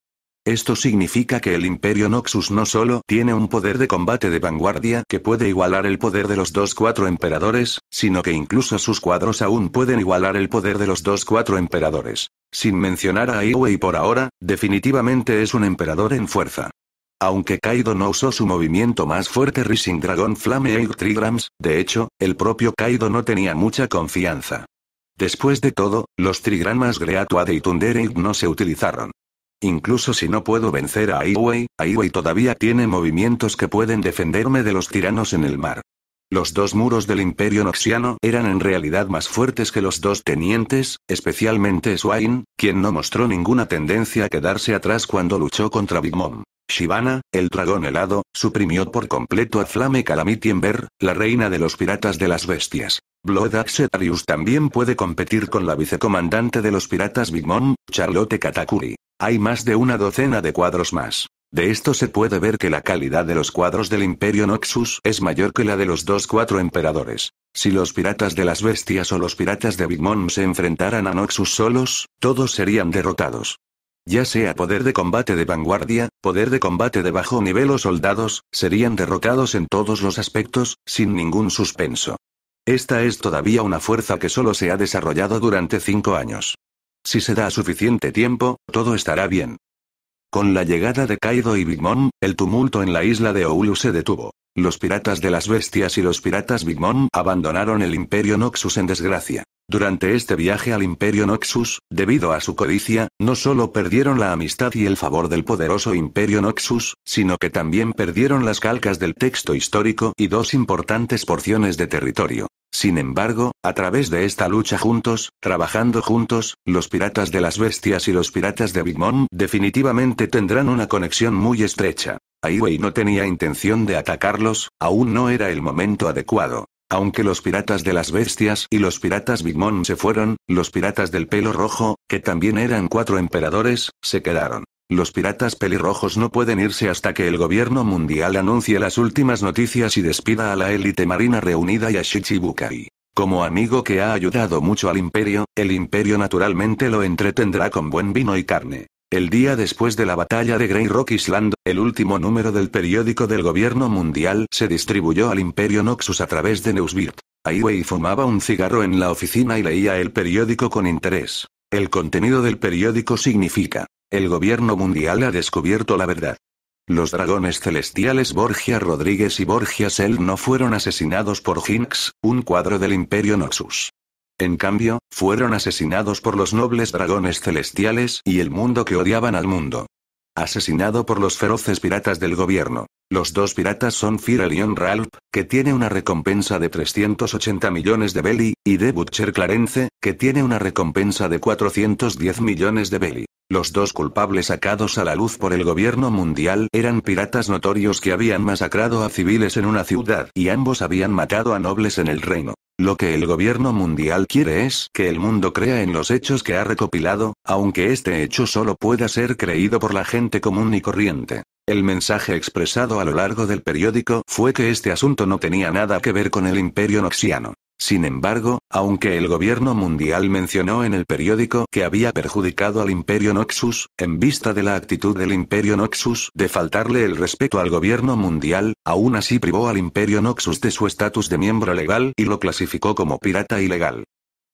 Esto significa que el Imperio Noxus no solo tiene un poder de combate de vanguardia que puede igualar el poder de los dos cuatro emperadores, sino que incluso sus cuadros aún pueden igualar el poder de los dos cuatro emperadores. Sin mencionar a Iwei por ahora, definitivamente es un emperador en fuerza. Aunque Kaido no usó su movimiento más fuerte Rising Dragon Flame Egg Trigrams, de hecho, el propio Kaido no tenía mucha confianza. Después de todo, los trigramas Greatuade y Thundering no se utilizaron. Incluso si no puedo vencer a Aiwei, Aiwei todavía tiene movimientos que pueden defenderme de los tiranos en el mar. Los dos muros del Imperio Noxiano eran en realidad más fuertes que los dos tenientes, especialmente Swain, quien no mostró ninguna tendencia a quedarse atrás cuando luchó contra Big Mom. Shivana, el dragón helado, suprimió por completo a Flame Calamity Ember, la reina de los piratas de las bestias. Blood Axe también puede competir con la vicecomandante de los piratas Big Mom, Charlotte Katakuri. Hay más de una docena de cuadros más. De esto se puede ver que la calidad de los cuadros del Imperio Noxus es mayor que la de los dos cuatro emperadores. Si los piratas de las bestias o los piratas de Big Mom se enfrentaran a Noxus solos, todos serían derrotados. Ya sea poder de combate de vanguardia, poder de combate de bajo nivel o soldados, serían derrotados en todos los aspectos, sin ningún suspenso. Esta es todavía una fuerza que solo se ha desarrollado durante cinco años. Si se da suficiente tiempo, todo estará bien. Con la llegada de Kaido y Big Mom, el tumulto en la isla de Oulu se detuvo. Los piratas de las bestias y los piratas Big Mom abandonaron el Imperio Noxus en desgracia. Durante este viaje al Imperio Noxus, debido a su codicia, no solo perdieron la amistad y el favor del poderoso Imperio Noxus, sino que también perdieron las calcas del texto histórico y dos importantes porciones de territorio. Sin embargo, a través de esta lucha juntos, trabajando juntos, los piratas de las bestias y los piratas de Big Mom definitivamente tendrán una conexión muy estrecha. Aiwei no tenía intención de atacarlos, aún no era el momento adecuado. Aunque los piratas de las bestias y los piratas Big Mom se fueron, los piratas del pelo rojo, que también eran cuatro emperadores, se quedaron. Los piratas pelirrojos no pueden irse hasta que el gobierno mundial anuncie las últimas noticias y despida a la élite marina reunida y a Shichibukai. Como amigo que ha ayudado mucho al imperio, el imperio naturalmente lo entretendrá con buen vino y carne. El día después de la batalla de Grey Rock Island, el último número del periódico del gobierno mundial se distribuyó al imperio Noxus a través de Newsbird. Aiwei fumaba un cigarro en la oficina y leía el periódico con interés. El contenido del periódico significa el gobierno mundial ha descubierto la verdad. Los dragones celestiales Borgia Rodríguez y Borgia Sel no fueron asesinados por Hinx, un cuadro del Imperio Noxus. En cambio, fueron asesinados por los nobles dragones celestiales y el mundo que odiaban al mundo. Asesinado por los feroces piratas del gobierno. Los dos piratas son Firelion Ralph, que tiene una recompensa de 380 millones de belly, y Debutcher Butcher Clarence, que tiene una recompensa de 410 millones de belly. Los dos culpables sacados a la luz por el gobierno mundial eran piratas notorios que habían masacrado a civiles en una ciudad y ambos habían matado a nobles en el reino. Lo que el gobierno mundial quiere es que el mundo crea en los hechos que ha recopilado, aunque este hecho solo pueda ser creído por la gente común y corriente. El mensaje expresado a lo largo del periódico fue que este asunto no tenía nada que ver con el imperio noxiano. Sin embargo, aunque el gobierno mundial mencionó en el periódico que había perjudicado al Imperio Noxus, en vista de la actitud del Imperio Noxus de faltarle el respeto al gobierno mundial, aún así privó al Imperio Noxus de su estatus de miembro legal y lo clasificó como pirata ilegal.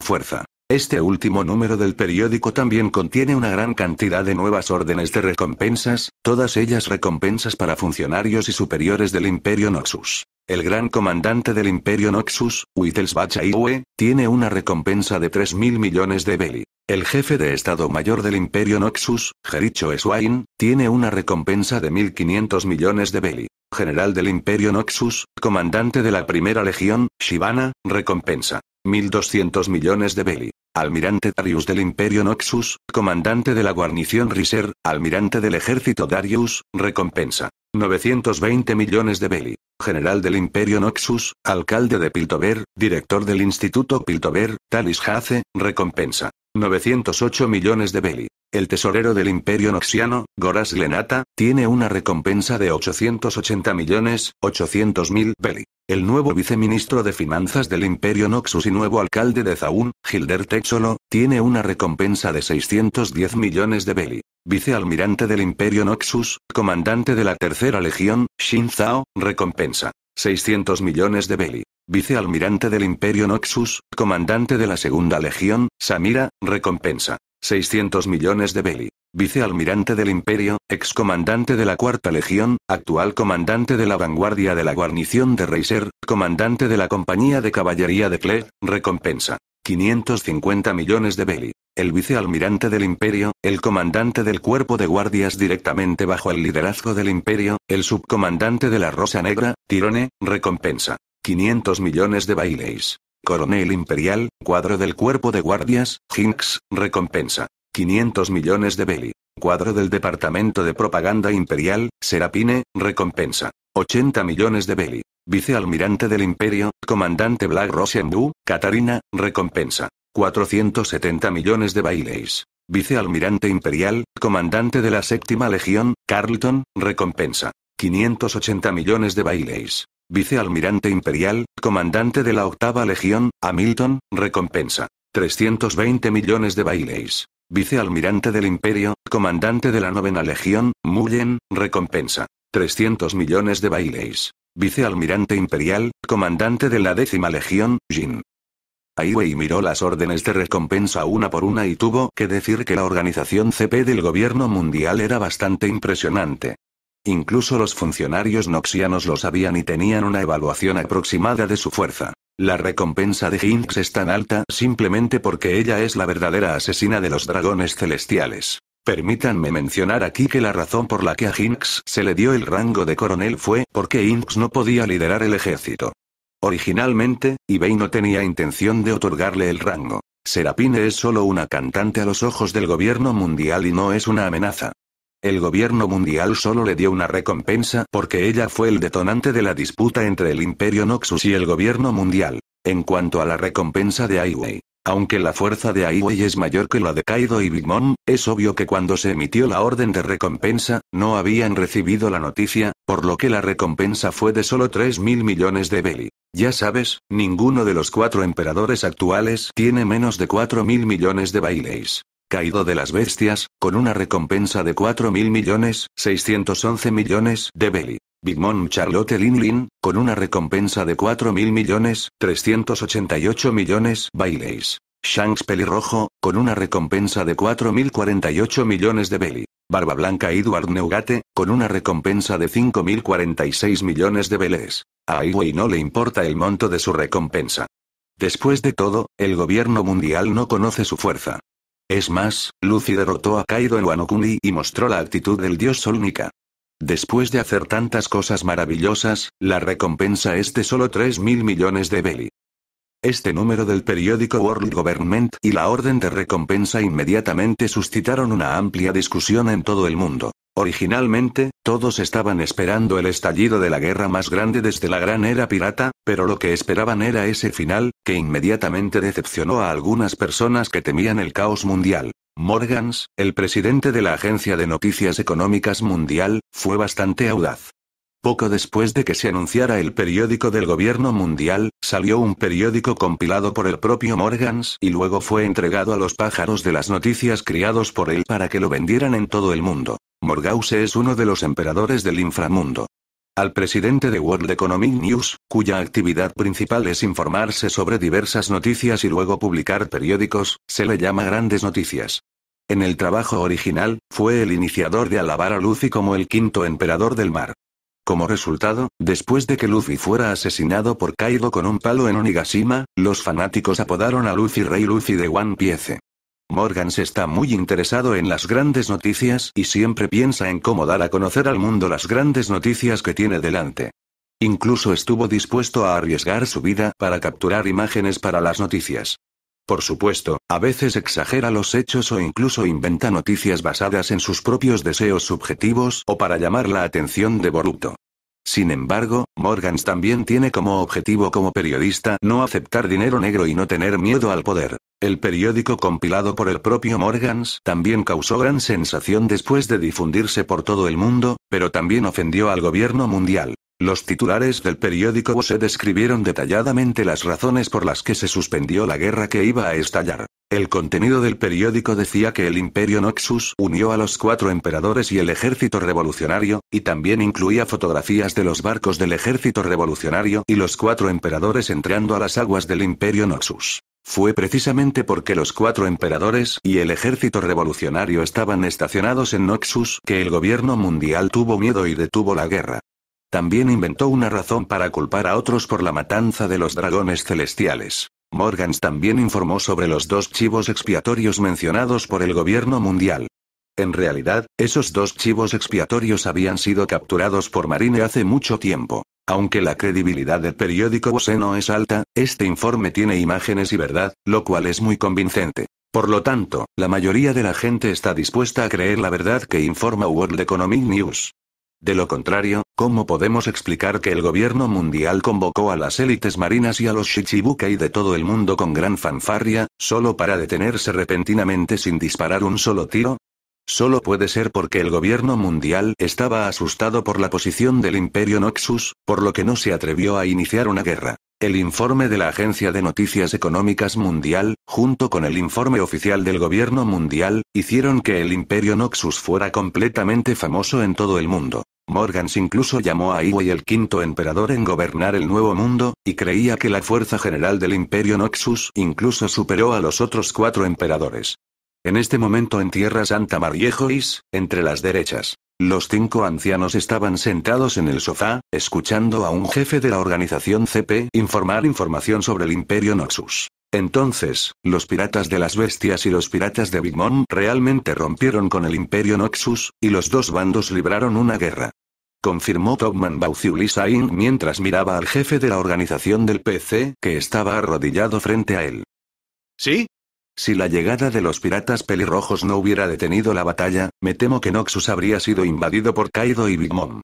Fuerza. Este último número del periódico también contiene una gran cantidad de nuevas órdenes de recompensas, todas ellas recompensas para funcionarios y superiores del Imperio Noxus. El gran comandante del Imperio Noxus, Wittelsbach Aiwe, tiene una recompensa de 3.000 millones de Beli. El jefe de Estado Mayor del Imperio Noxus, Jericho Eswain, tiene una recompensa de 1.500 millones de Beli. General del Imperio Noxus, comandante de la Primera Legión, Shivana, recompensa. 1.200 millones de Beli. Almirante Darius del Imperio Noxus, comandante de la guarnición Riser, almirante del ejército Darius, recompensa. 920 millones de Beli. General del Imperio Noxus, alcalde de Piltover, director del Instituto Piltover, Talis Hace, recompensa. 908 millones de Beli. El tesorero del Imperio Noxiano, Goras Glenata, tiene una recompensa de 880 millones, 800 mil beli. El nuevo viceministro de Finanzas del Imperio Noxus y nuevo alcalde de Zaun, Gilder Texolo, tiene una recompensa de 610 millones de beli. Vicealmirante del Imperio Noxus, comandante de la Tercera Legión, Shin Zhao, recompensa. 600 millones de beli. Vicealmirante del Imperio Noxus, comandante de la Segunda Legión, Samira, recompensa. 600 millones de beli. Vicealmirante del Imperio, excomandante de la Cuarta Legión, actual comandante de la vanguardia de la guarnición de Reiser, comandante de la Compañía de Caballería de Cle, recompensa. 550 millones de beli. El vicealmirante del Imperio, el comandante del cuerpo de guardias directamente bajo el liderazgo del Imperio, el subcomandante de la Rosa Negra, Tirone, recompensa. 500 millones de baileis. Coronel Imperial, cuadro del Cuerpo de Guardias, Hinks, recompensa. 500 millones de Beli. Cuadro del Departamento de Propaganda Imperial, Serapine, recompensa. 80 millones de Beli. Vicealmirante del Imperio, Comandante Black Rosenbu, Katarina, recompensa. 470 millones de baileys. Vicealmirante Imperial, Comandante de la Séptima Legión, Carlton, recompensa. 580 millones de baileys. Vicealmirante Imperial, comandante de la Octava Legión, Hamilton, recompensa. 320 millones de baileys. Vicealmirante del Imperio, comandante de la Novena Legión, Mullen, recompensa. 300 millones de baileys. Vicealmirante Imperial, comandante de la Décima Legión, Jin. Wei miró las órdenes de recompensa una por una y tuvo que decir que la organización CP del gobierno mundial era bastante impresionante. Incluso los funcionarios noxianos lo sabían y tenían una evaluación aproximada de su fuerza. La recompensa de Jinx es tan alta simplemente porque ella es la verdadera asesina de los dragones celestiales. Permítanme mencionar aquí que la razón por la que a Jinx se le dio el rango de coronel fue porque Jinx no podía liderar el ejército. Originalmente, Ibei no tenía intención de otorgarle el rango. Serapine es solo una cantante a los ojos del gobierno mundial y no es una amenaza el gobierno mundial solo le dio una recompensa porque ella fue el detonante de la disputa entre el Imperio Noxus y el gobierno mundial. En cuanto a la recompensa de Aiwei, aunque la fuerza de Aiwei es mayor que la de Kaido y Big Mom, es obvio que cuando se emitió la orden de recompensa, no habían recibido la noticia, por lo que la recompensa fue de solo 3 mil millones de Beli. Ya sabes, ninguno de los cuatro emperadores actuales tiene menos de 4 mil millones de bailes caído de las bestias, con una recompensa de 4.000 millones, 611 millones de Belly. Big Mom Charlotte Lin Lin, con una recompensa de 4.000 millones, 388 millones Baileys. Shanks Pelirrojo, con una recompensa de 4.048 millones de Belly. Barba Blanca Edward Neugate, con una recompensa de 5.046 millones de Belés. A y no le importa el monto de su recompensa. Después de todo, el gobierno mundial no conoce su fuerza. Es más, Lucy derrotó a Kaido en Wanokuni y mostró la actitud del dios Solnica. Después de hacer tantas cosas maravillosas, la recompensa es de solo 3.000 millones de Belly. Este número del periódico World Government y la orden de recompensa inmediatamente suscitaron una amplia discusión en todo el mundo. Originalmente, todos estaban esperando el estallido de la guerra más grande desde la gran era pirata, pero lo que esperaban era ese final, que inmediatamente decepcionó a algunas personas que temían el caos mundial. Morgans, el presidente de la Agencia de Noticias Económicas Mundial, fue bastante audaz. Poco después de que se anunciara el periódico del gobierno mundial, salió un periódico compilado por el propio Morgans y luego fue entregado a los pájaros de las noticias criados por él para que lo vendieran en todo el mundo. Morgause es uno de los emperadores del inframundo. Al presidente de World Economic News, cuya actividad principal es informarse sobre diversas noticias y luego publicar periódicos, se le llama grandes noticias. En el trabajo original, fue el iniciador de alabar a Lucy como el quinto emperador del mar. Como resultado, después de que Luffy fuera asesinado por Kaido con un palo en Onigashima, los fanáticos apodaron a Luffy Rey Luffy de One Piece. Morgan se está muy interesado en las grandes noticias y siempre piensa en cómo dar a conocer al mundo las grandes noticias que tiene delante. Incluso estuvo dispuesto a arriesgar su vida para capturar imágenes para las noticias. Por supuesto, a veces exagera los hechos o incluso inventa noticias basadas en sus propios deseos subjetivos o para llamar la atención de Boruto. Sin embargo, Morgans también tiene como objetivo como periodista no aceptar dinero negro y no tener miedo al poder. El periódico compilado por el propio Morgans también causó gran sensación después de difundirse por todo el mundo, pero también ofendió al gobierno mundial. Los titulares del periódico se describieron detalladamente las razones por las que se suspendió la guerra que iba a estallar. El contenido del periódico decía que el imperio Noxus unió a los cuatro emperadores y el ejército revolucionario, y también incluía fotografías de los barcos del ejército revolucionario y los cuatro emperadores entrando a las aguas del imperio Noxus. Fue precisamente porque los cuatro emperadores y el ejército revolucionario estaban estacionados en Noxus que el gobierno mundial tuvo miedo y detuvo la guerra. También inventó una razón para culpar a otros por la matanza de los dragones celestiales. Morgans también informó sobre los dos chivos expiatorios mencionados por el gobierno mundial. En realidad, esos dos chivos expiatorios habían sido capturados por Marine hace mucho tiempo. Aunque la credibilidad del periódico Bose no es alta, este informe tiene imágenes y verdad, lo cual es muy convincente. Por lo tanto, la mayoría de la gente está dispuesta a creer la verdad que informa World Economic News. De lo contrario, ¿cómo podemos explicar que el gobierno mundial convocó a las élites marinas y a los Shichibukai de todo el mundo con gran fanfarria, solo para detenerse repentinamente sin disparar un solo tiro? Solo puede ser porque el gobierno mundial estaba asustado por la posición del imperio Noxus, por lo que no se atrevió a iniciar una guerra. El informe de la Agencia de Noticias Económicas Mundial, junto con el informe oficial del gobierno mundial, hicieron que el imperio Noxus fuera completamente famoso en todo el mundo. Morgans incluso llamó a y el quinto emperador en gobernar el Nuevo Mundo, y creía que la fuerza general del Imperio Noxus incluso superó a los otros cuatro emperadores. En este momento en Tierra Santa Mariejois, entre las derechas, los cinco ancianos estaban sentados en el sofá, escuchando a un jefe de la organización CP informar información sobre el Imperio Noxus. Entonces, los piratas de las bestias y los piratas de Big Mom realmente rompieron con el Imperio Noxus, y los dos bandos libraron una guerra. Confirmó Topman Bauciulisain mientras miraba al jefe de la organización del PC, que estaba arrodillado frente a él. ¿Sí? Si la llegada de los piratas pelirrojos no hubiera detenido la batalla, me temo que Noxus habría sido invadido por Kaido y Big Mom.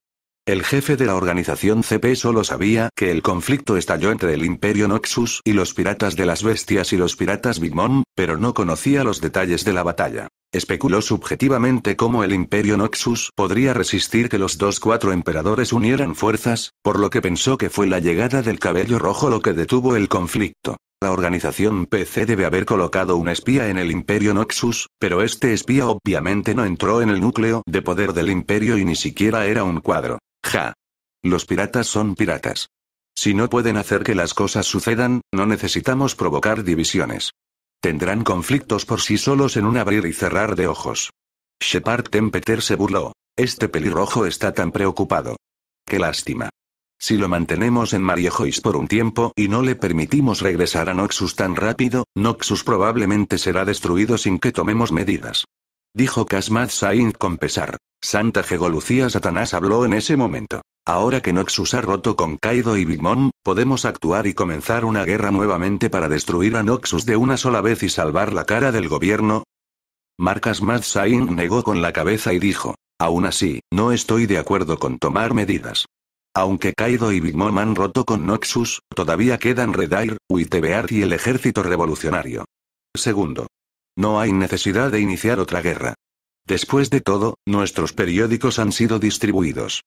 El jefe de la organización CP solo sabía que el conflicto estalló entre el Imperio Noxus y los piratas de las bestias y los piratas Big Mom, pero no conocía los detalles de la batalla. Especuló subjetivamente cómo el Imperio Noxus podría resistir que los dos cuatro emperadores unieran fuerzas, por lo que pensó que fue la llegada del cabello rojo lo que detuvo el conflicto. La organización PC debe haber colocado un espía en el Imperio Noxus, pero este espía obviamente no entró en el núcleo de poder del Imperio y ni siquiera era un cuadro. Ja. Los piratas son piratas. Si no pueden hacer que las cosas sucedan, no necesitamos provocar divisiones. Tendrán conflictos por sí solos en un abrir y cerrar de ojos. Shepard Tempeter se burló. Este pelirrojo está tan preocupado. Qué lástima. Si lo mantenemos en Joyce por un tiempo y no le permitimos regresar a Noxus tan rápido, Noxus probablemente será destruido sin que tomemos medidas. Dijo Kasmat Sainz con pesar. Santa Gegolucía Satanás habló en ese momento. Ahora que Noxus ha roto con Kaido y Big Mom, podemos actuar y comenzar una guerra nuevamente para destruir a Noxus de una sola vez y salvar la cara del gobierno. Marcas Madsain negó con la cabeza y dijo, aún así, no estoy de acuerdo con tomar medidas. Aunque Kaido y Big Mom han roto con Noxus, todavía quedan Redair, Uitebear y el ejército revolucionario. Segundo. No hay necesidad de iniciar otra guerra. Después de todo, nuestros periódicos han sido distribuidos.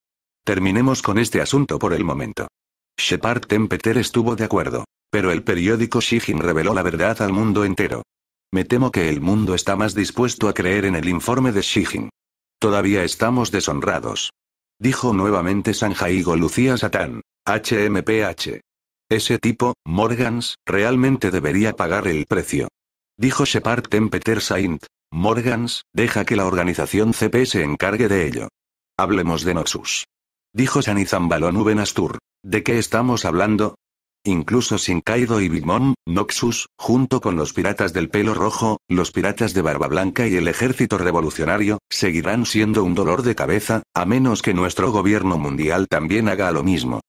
Terminemos con este asunto por el momento. Shepard Tempeter estuvo de acuerdo. Pero el periódico Shijin reveló la verdad al mundo entero. Me temo que el mundo está más dispuesto a creer en el informe de Shijin. Todavía estamos deshonrados. Dijo nuevamente Sanjaigo Lucía Satán. HMPH. Ese tipo, Morgans, realmente debería pagar el precio. Dijo Shepard Tempeter Saint, Morgans, deja que la organización CP se encargue de ello. Hablemos de Noxus. Dijo Sanizambalón Astur. ¿De qué estamos hablando? Incluso sin Kaido y Big Mom, Noxus, junto con los piratas del pelo rojo, los piratas de barba blanca y el ejército revolucionario, seguirán siendo un dolor de cabeza, a menos que nuestro gobierno mundial también haga lo mismo.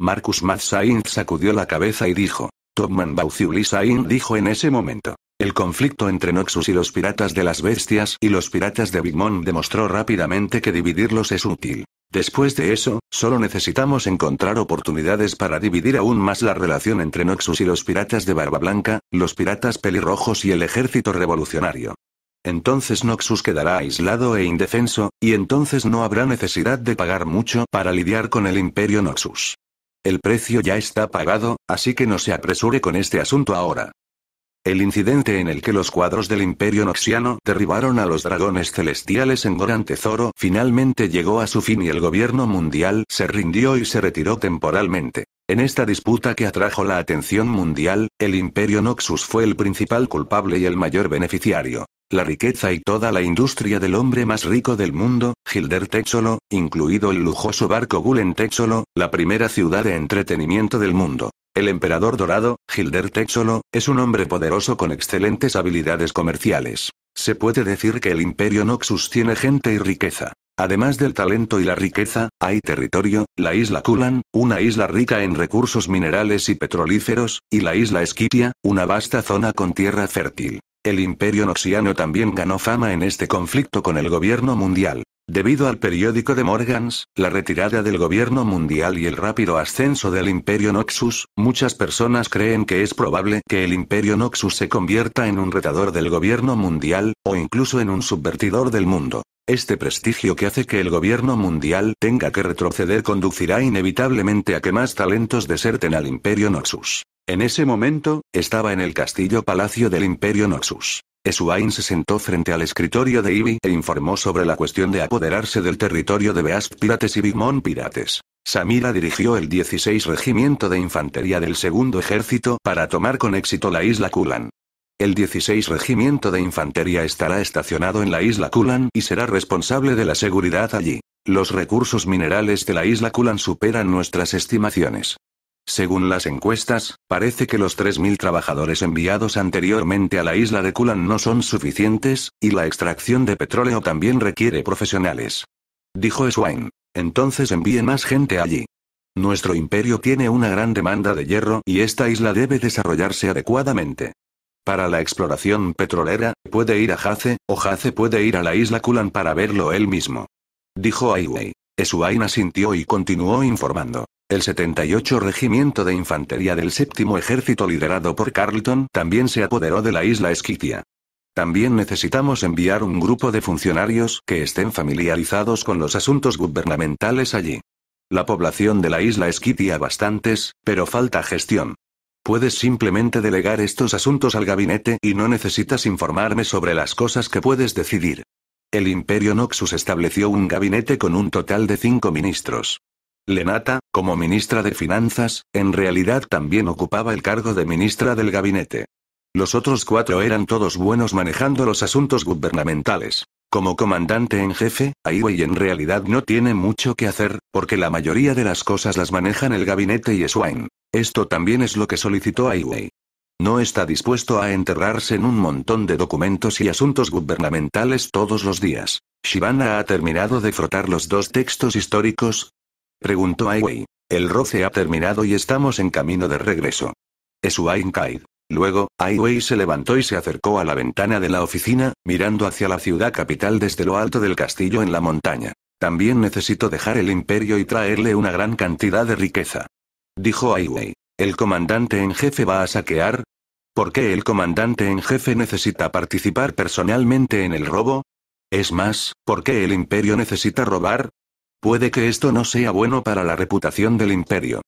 Marcus Mazzain sacudió la cabeza y dijo. Topman Bauciuli Sain dijo en ese momento. El conflicto entre Noxus y los piratas de las bestias y los piratas de Big Mom demostró rápidamente que dividirlos es útil. Después de eso, solo necesitamos encontrar oportunidades para dividir aún más la relación entre Noxus y los piratas de Barba Blanca, los piratas pelirrojos y el ejército revolucionario. Entonces Noxus quedará aislado e indefenso, y entonces no habrá necesidad de pagar mucho para lidiar con el imperio Noxus. El precio ya está pagado, así que no se apresure con este asunto ahora. El incidente en el que los cuadros del Imperio Noxiano derribaron a los dragones celestiales en Goran finalmente llegó a su fin y el gobierno mundial se rindió y se retiró temporalmente. En esta disputa que atrajo la atención mundial, el Imperio Noxus fue el principal culpable y el mayor beneficiario la riqueza y toda la industria del hombre más rico del mundo, Gilder Texolo, incluido el lujoso barco Gulen Texolo, la primera ciudad de entretenimiento del mundo. El emperador dorado, Gilder Texolo, es un hombre poderoso con excelentes habilidades comerciales. Se puede decir que el imperio Noxus tiene gente y riqueza. Además del talento y la riqueza, hay territorio, la isla Culan, una isla rica en recursos minerales y petrolíferos, y la isla Esquitia, una vasta zona con tierra fértil. El Imperio Noxiano también ganó fama en este conflicto con el gobierno mundial. Debido al periódico de Morgans, la retirada del gobierno mundial y el rápido ascenso del Imperio Noxus, muchas personas creen que es probable que el Imperio Noxus se convierta en un retador del gobierno mundial, o incluso en un subvertidor del mundo. Este prestigio que hace que el gobierno mundial tenga que retroceder conducirá inevitablemente a que más talentos deserten al Imperio Noxus. En ese momento, estaba en el castillo palacio del Imperio Noxus. Esuain se sentó frente al escritorio de Ivy e informó sobre la cuestión de apoderarse del territorio de Beast Pirates y Bigmon Pirates. Samira dirigió el 16 Regimiento de Infantería del Segundo Ejército para tomar con éxito la isla Kulan. El 16 Regimiento de Infantería estará estacionado en la isla Kulan y será responsable de la seguridad allí. Los recursos minerales de la isla Kulan superan nuestras estimaciones. Según las encuestas, parece que los 3.000 trabajadores enviados anteriormente a la isla de Kulan no son suficientes, y la extracción de petróleo también requiere profesionales. Dijo Swain. Entonces envíe más gente allí. Nuestro imperio tiene una gran demanda de hierro y esta isla debe desarrollarse adecuadamente. Para la exploración petrolera, puede ir a Jace, o Jace puede ir a la isla Kulan para verlo él mismo. Dijo Aiwei. Esuain asintió y continuó informando. El 78 Regimiento de Infantería del Séptimo Ejército liderado por Carlton también se apoderó de la isla Esquitia. También necesitamos enviar un grupo de funcionarios que estén familiarizados con los asuntos gubernamentales allí. La población de la isla Esquitia bastantes, pero falta gestión. Puedes simplemente delegar estos asuntos al gabinete y no necesitas informarme sobre las cosas que puedes decidir. El Imperio Noxus estableció un gabinete con un total de cinco ministros. Lenata, como ministra de Finanzas, en realidad también ocupaba el cargo de ministra del gabinete. Los otros cuatro eran todos buenos manejando los asuntos gubernamentales. Como comandante en jefe, Aiwei en realidad no tiene mucho que hacer, porque la mayoría de las cosas las manejan el gabinete y Swain. Esto también es lo que solicitó Aiwei. No está dispuesto a enterrarse en un montón de documentos y asuntos gubernamentales todos los días. ¿Shivana ha terminado de frotar los dos textos históricos? Preguntó Aiwei. El roce ha terminado y estamos en camino de regreso. Es Kaid. Luego, Aiwei se levantó y se acercó a la ventana de la oficina, mirando hacia la ciudad capital desde lo alto del castillo en la montaña. También necesito dejar el imperio y traerle una gran cantidad de riqueza. Dijo Aiwei. El comandante en jefe va a saquear, ¿Por qué el comandante en jefe necesita participar personalmente en el robo? Es más, ¿por qué el imperio necesita robar? Puede que esto no sea bueno para la reputación del imperio.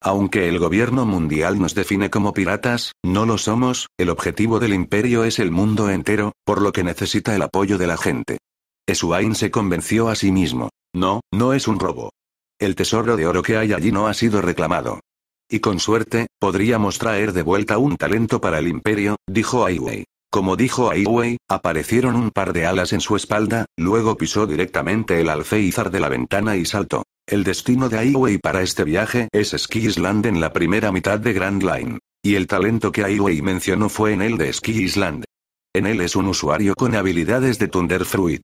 Aunque el gobierno mundial nos define como piratas, no lo somos, el objetivo del imperio es el mundo entero, por lo que necesita el apoyo de la gente. Esuain se convenció a sí mismo. No, no es un robo. El tesoro de oro que hay allí no ha sido reclamado. Y con suerte, podríamos traer de vuelta un talento para el imperio, dijo Wei. Como dijo Wei, aparecieron un par de alas en su espalda, luego pisó directamente el alféizar de la ventana y saltó. El destino de Wei para este viaje es Ski Island en la primera mitad de Grand Line. Y el talento que Wei mencionó fue en el de Ski Island. En él es un usuario con habilidades de Thunder Fruit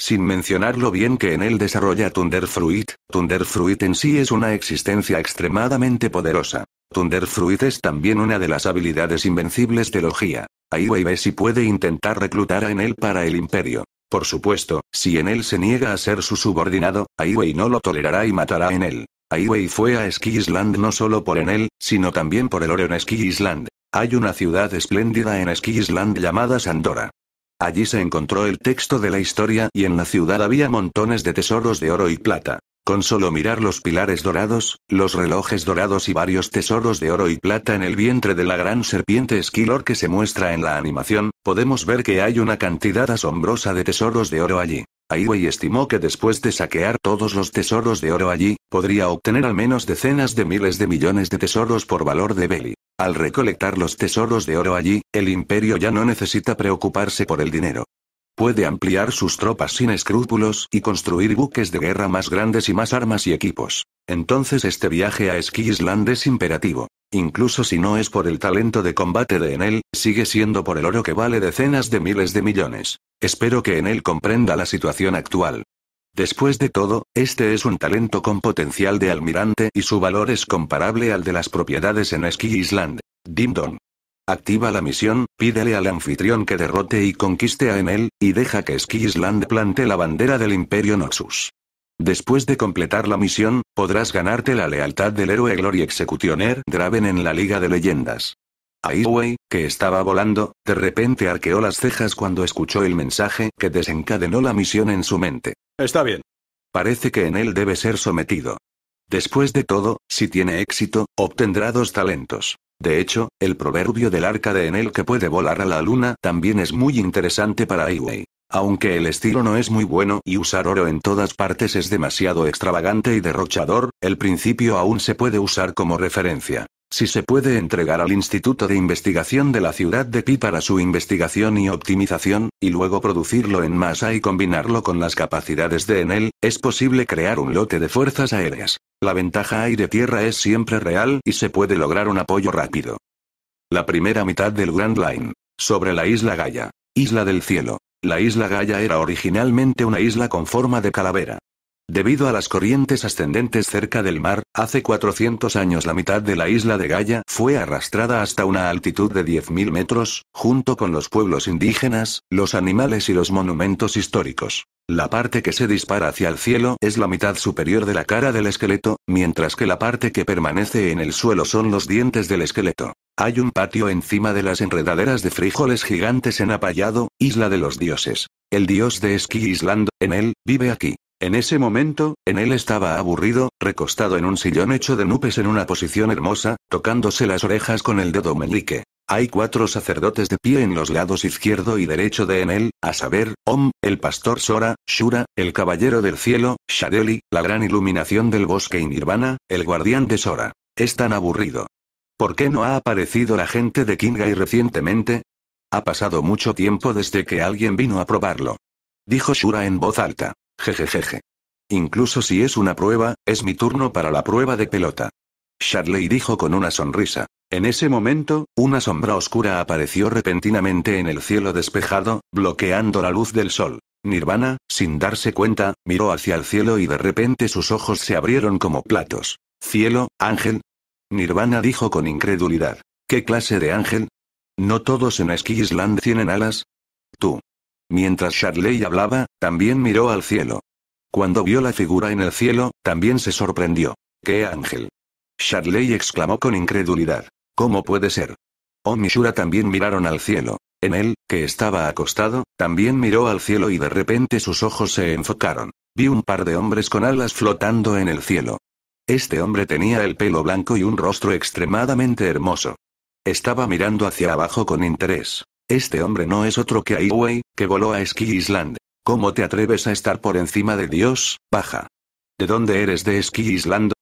sin mencionar lo bien que en él desarrolla Thunderfruit, Thunderfruit en sí es una existencia extremadamente poderosa. Thunderfruit es también una de las habilidades invencibles de Logia. Ahí ve si puede intentar reclutar a Enel para el imperio. Por supuesto, si Enel se niega a ser su subordinado, Aiwei no lo tolerará y matará a él. Wei fue a Ski Island no solo por Enel, sino también por el oro en Ski Island. Hay una ciudad espléndida en Ski Island llamada Sandora. Allí se encontró el texto de la historia y en la ciudad había montones de tesoros de oro y plata. Con solo mirar los pilares dorados, los relojes dorados y varios tesoros de oro y plata en el vientre de la gran serpiente esquilor que se muestra en la animación, podemos ver que hay una cantidad asombrosa de tesoros de oro allí. Aiwei estimó que después de saquear todos los tesoros de oro allí, podría obtener al menos decenas de miles de millones de tesoros por valor de Beli. Al recolectar los tesoros de oro allí, el imperio ya no necesita preocuparse por el dinero. Puede ampliar sus tropas sin escrúpulos y construir buques de guerra más grandes y más armas y equipos. Entonces este viaje a Skisland es imperativo. Incluso si no es por el talento de combate de Enel, sigue siendo por el oro que vale decenas de miles de millones. Espero que Enel comprenda la situación actual. Después de todo, este es un talento con potencial de almirante y su valor es comparable al de las propiedades en Ski Island. Dimdon. Activa la misión, pídele al anfitrión que derrote y conquiste a Enel, y deja que Ski Island plante la bandera del Imperio Noxus. Después de completar la misión, podrás ganarte la lealtad del héroe Glory Executioner Draven en la Liga de Leyendas. Wei, que estaba volando, de repente arqueó las cejas cuando escuchó el mensaje que desencadenó la misión en su mente. Está bien. Parece que en él debe ser sometido. Después de todo, si tiene éxito, obtendrá dos talentos. De hecho, el proverbio del arca de Enel que puede volar a la luna también es muy interesante para Wei. Aunque el estilo no es muy bueno y usar oro en todas partes es demasiado extravagante y derrochador, el principio aún se puede usar como referencia. Si se puede entregar al Instituto de Investigación de la Ciudad de Pi para su investigación y optimización, y luego producirlo en masa y combinarlo con las capacidades de Enel, es posible crear un lote de fuerzas aéreas. La ventaja aire-tierra es siempre real y se puede lograr un apoyo rápido. La primera mitad del Grand Line. Sobre la isla Gaia. Isla del Cielo. La isla Gaia era originalmente una isla con forma de calavera. Debido a las corrientes ascendentes cerca del mar, hace 400 años la mitad de la isla de Gaia fue arrastrada hasta una altitud de 10.000 metros, junto con los pueblos indígenas, los animales y los monumentos históricos. La parte que se dispara hacia el cielo es la mitad superior de la cara del esqueleto, mientras que la parte que permanece en el suelo son los dientes del esqueleto. Hay un patio encima de las enredaderas de frijoles gigantes en Apallado, isla de los dioses. El dios de esquí Island, en él, vive aquí. En ese momento, en él estaba aburrido, recostado en un sillón hecho de nubes en una posición hermosa, tocándose las orejas con el dedo meñique. Hay cuatro sacerdotes de pie en los lados izquierdo y derecho de Enel, a saber, Om, el pastor Sora, Shura, el caballero del cielo, Shadeli, la gran iluminación del bosque y Nirvana, el guardián de Sora. Es tan aburrido. ¿Por qué no ha aparecido la gente de Kingai recientemente? Ha pasado mucho tiempo desde que alguien vino a probarlo. Dijo Shura en voz alta. Jejejeje. Incluso si es una prueba, es mi turno para la prueba de pelota. Charley dijo con una sonrisa. En ese momento, una sombra oscura apareció repentinamente en el cielo despejado, bloqueando la luz del sol. Nirvana, sin darse cuenta, miró hacia el cielo y de repente sus ojos se abrieron como platos. Cielo, ángel. Nirvana dijo con incredulidad. ¿Qué clase de ángel? ¿No todos en Ski tienen alas? Tú. Mientras Charley hablaba, también miró al cielo. Cuando vio la figura en el cielo, también se sorprendió. ¡Qué ángel! Charley exclamó con incredulidad. ¿Cómo puede ser? Oh Mishura también miraron al cielo. En él, que estaba acostado, también miró al cielo y de repente sus ojos se enfocaron. Vi un par de hombres con alas flotando en el cielo. Este hombre tenía el pelo blanco y un rostro extremadamente hermoso. Estaba mirando hacia abajo con interés. Este hombre no es otro que Wei, que voló a Ski Island. ¿Cómo te atreves a estar por encima de Dios, paja? ¿De dónde eres de Ski Island?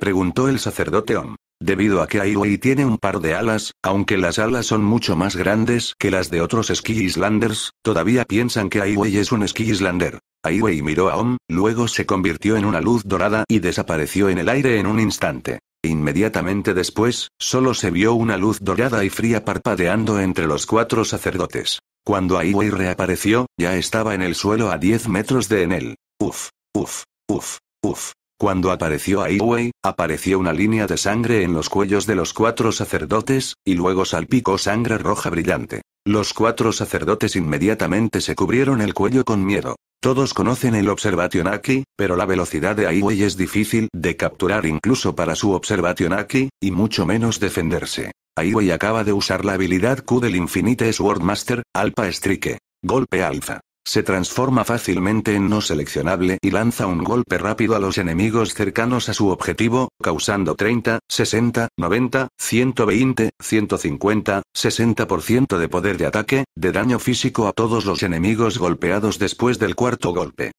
Preguntó el sacerdote Om. Debido a que Wei tiene un par de alas, aunque las alas son mucho más grandes que las de otros Ski Islanders, todavía piensan que Wei es un Ski Islander. Wei miró a Om, luego se convirtió en una luz dorada y desapareció en el aire en un instante. Inmediatamente después, solo se vio una luz dorada y fría parpadeando entre los cuatro sacerdotes. Cuando Wei reapareció, ya estaba en el suelo a 10 metros de Enel. Uf, uf, uf, uf. Cuando apareció Wei, apareció una línea de sangre en los cuellos de los cuatro sacerdotes, y luego salpicó sangre roja brillante. Los cuatro sacerdotes inmediatamente se cubrieron el cuello con miedo. Todos conocen el Observationaki, pero la velocidad de Aiwei es difícil de capturar incluso para su Observationaki, y mucho menos defenderse. Aiwei acaba de usar la habilidad Q del Infinite Swordmaster, Alpha Strike. Golpe Alfa. Se transforma fácilmente en no seleccionable y lanza un golpe rápido a los enemigos cercanos a su objetivo, causando 30, 60, 90, 120, 150, 60% de poder de ataque, de daño físico a todos los enemigos golpeados después del cuarto golpe.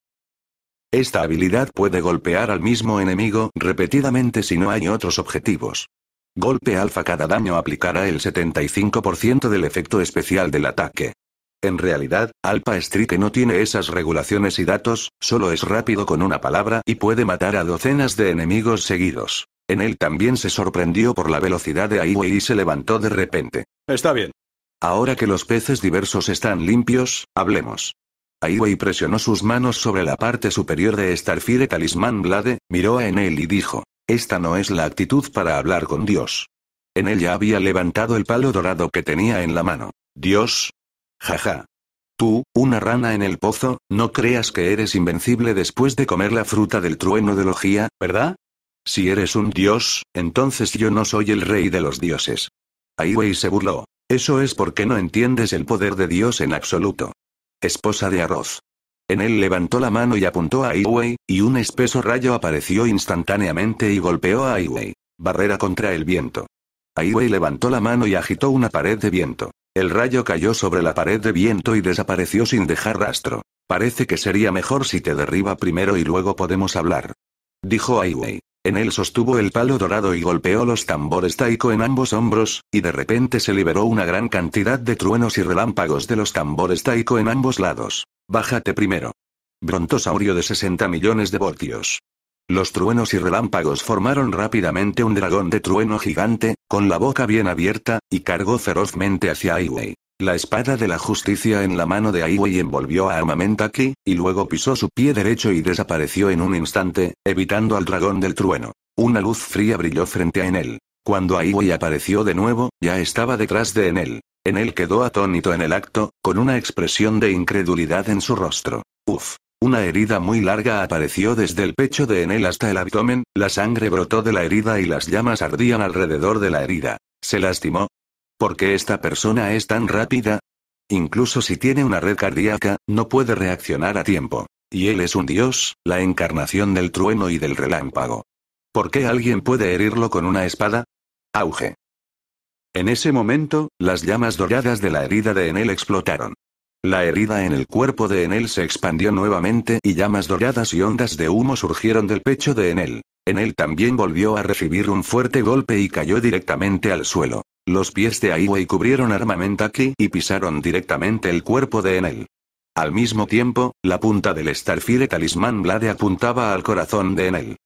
Esta habilidad puede golpear al mismo enemigo repetidamente si no hay otros objetivos. Golpe alfa cada daño aplicará el 75% del efecto especial del ataque. En realidad, Alpa Street no tiene esas regulaciones y datos, solo es rápido con una palabra y puede matar a docenas de enemigos seguidos. En él también se sorprendió por la velocidad de Aiwei y se levantó de repente. Está bien. Ahora que los peces diversos están limpios, hablemos. Aiwei presionó sus manos sobre la parte superior de Starfire Talismán Blade, miró a Enel y dijo, esta no es la actitud para hablar con Dios. En ya había levantado el palo dorado que tenía en la mano. Dios, Jaja. Tú, una rana en el pozo, no creas que eres invencible después de comer la fruta del trueno de Logía, ¿verdad? Si eres un dios, entonces yo no soy el rey de los dioses. Aiwei se burló. Eso es porque no entiendes el poder de Dios en absoluto. Esposa de arroz. En él levantó la mano y apuntó a Aiwei, y un espeso rayo apareció instantáneamente y golpeó a Aiwei. Barrera contra el viento. Aiwei levantó la mano y agitó una pared de viento. El rayo cayó sobre la pared de viento y desapareció sin dejar rastro. Parece que sería mejor si te derriba primero y luego podemos hablar. Dijo Wei. En él sostuvo el palo dorado y golpeó los tambores taiko en ambos hombros, y de repente se liberó una gran cantidad de truenos y relámpagos de los tambores taiko en ambos lados. Bájate primero. Brontosaurio de 60 millones de voltios. Los truenos y relámpagos formaron rápidamente un dragón de trueno gigante, con la boca bien abierta, y cargó ferozmente hacia Aiwei. La espada de la justicia en la mano de Aiwei envolvió a Armamentaki, y luego pisó su pie derecho y desapareció en un instante, evitando al dragón del trueno. Una luz fría brilló frente a Enel. Cuando Aiwei apareció de nuevo, ya estaba detrás de Enel. Enel quedó atónito en el acto, con una expresión de incredulidad en su rostro. Uf. Una herida muy larga apareció desde el pecho de Enel hasta el abdomen, la sangre brotó de la herida y las llamas ardían alrededor de la herida. ¿Se lastimó? ¿Por qué esta persona es tan rápida? Incluso si tiene una red cardíaca, no puede reaccionar a tiempo. Y él es un dios, la encarnación del trueno y del relámpago. ¿Por qué alguien puede herirlo con una espada? Auge. En ese momento, las llamas doradas de la herida de Enel explotaron. La herida en el cuerpo de Enel se expandió nuevamente y llamas doradas y ondas de humo surgieron del pecho de Enel. Enel también volvió a recibir un fuerte golpe y cayó directamente al suelo. Los pies de Aiwei cubrieron aquí y pisaron directamente el cuerpo de Enel. Al mismo tiempo, la punta del Starfire Talismán Blade apuntaba al corazón de Enel.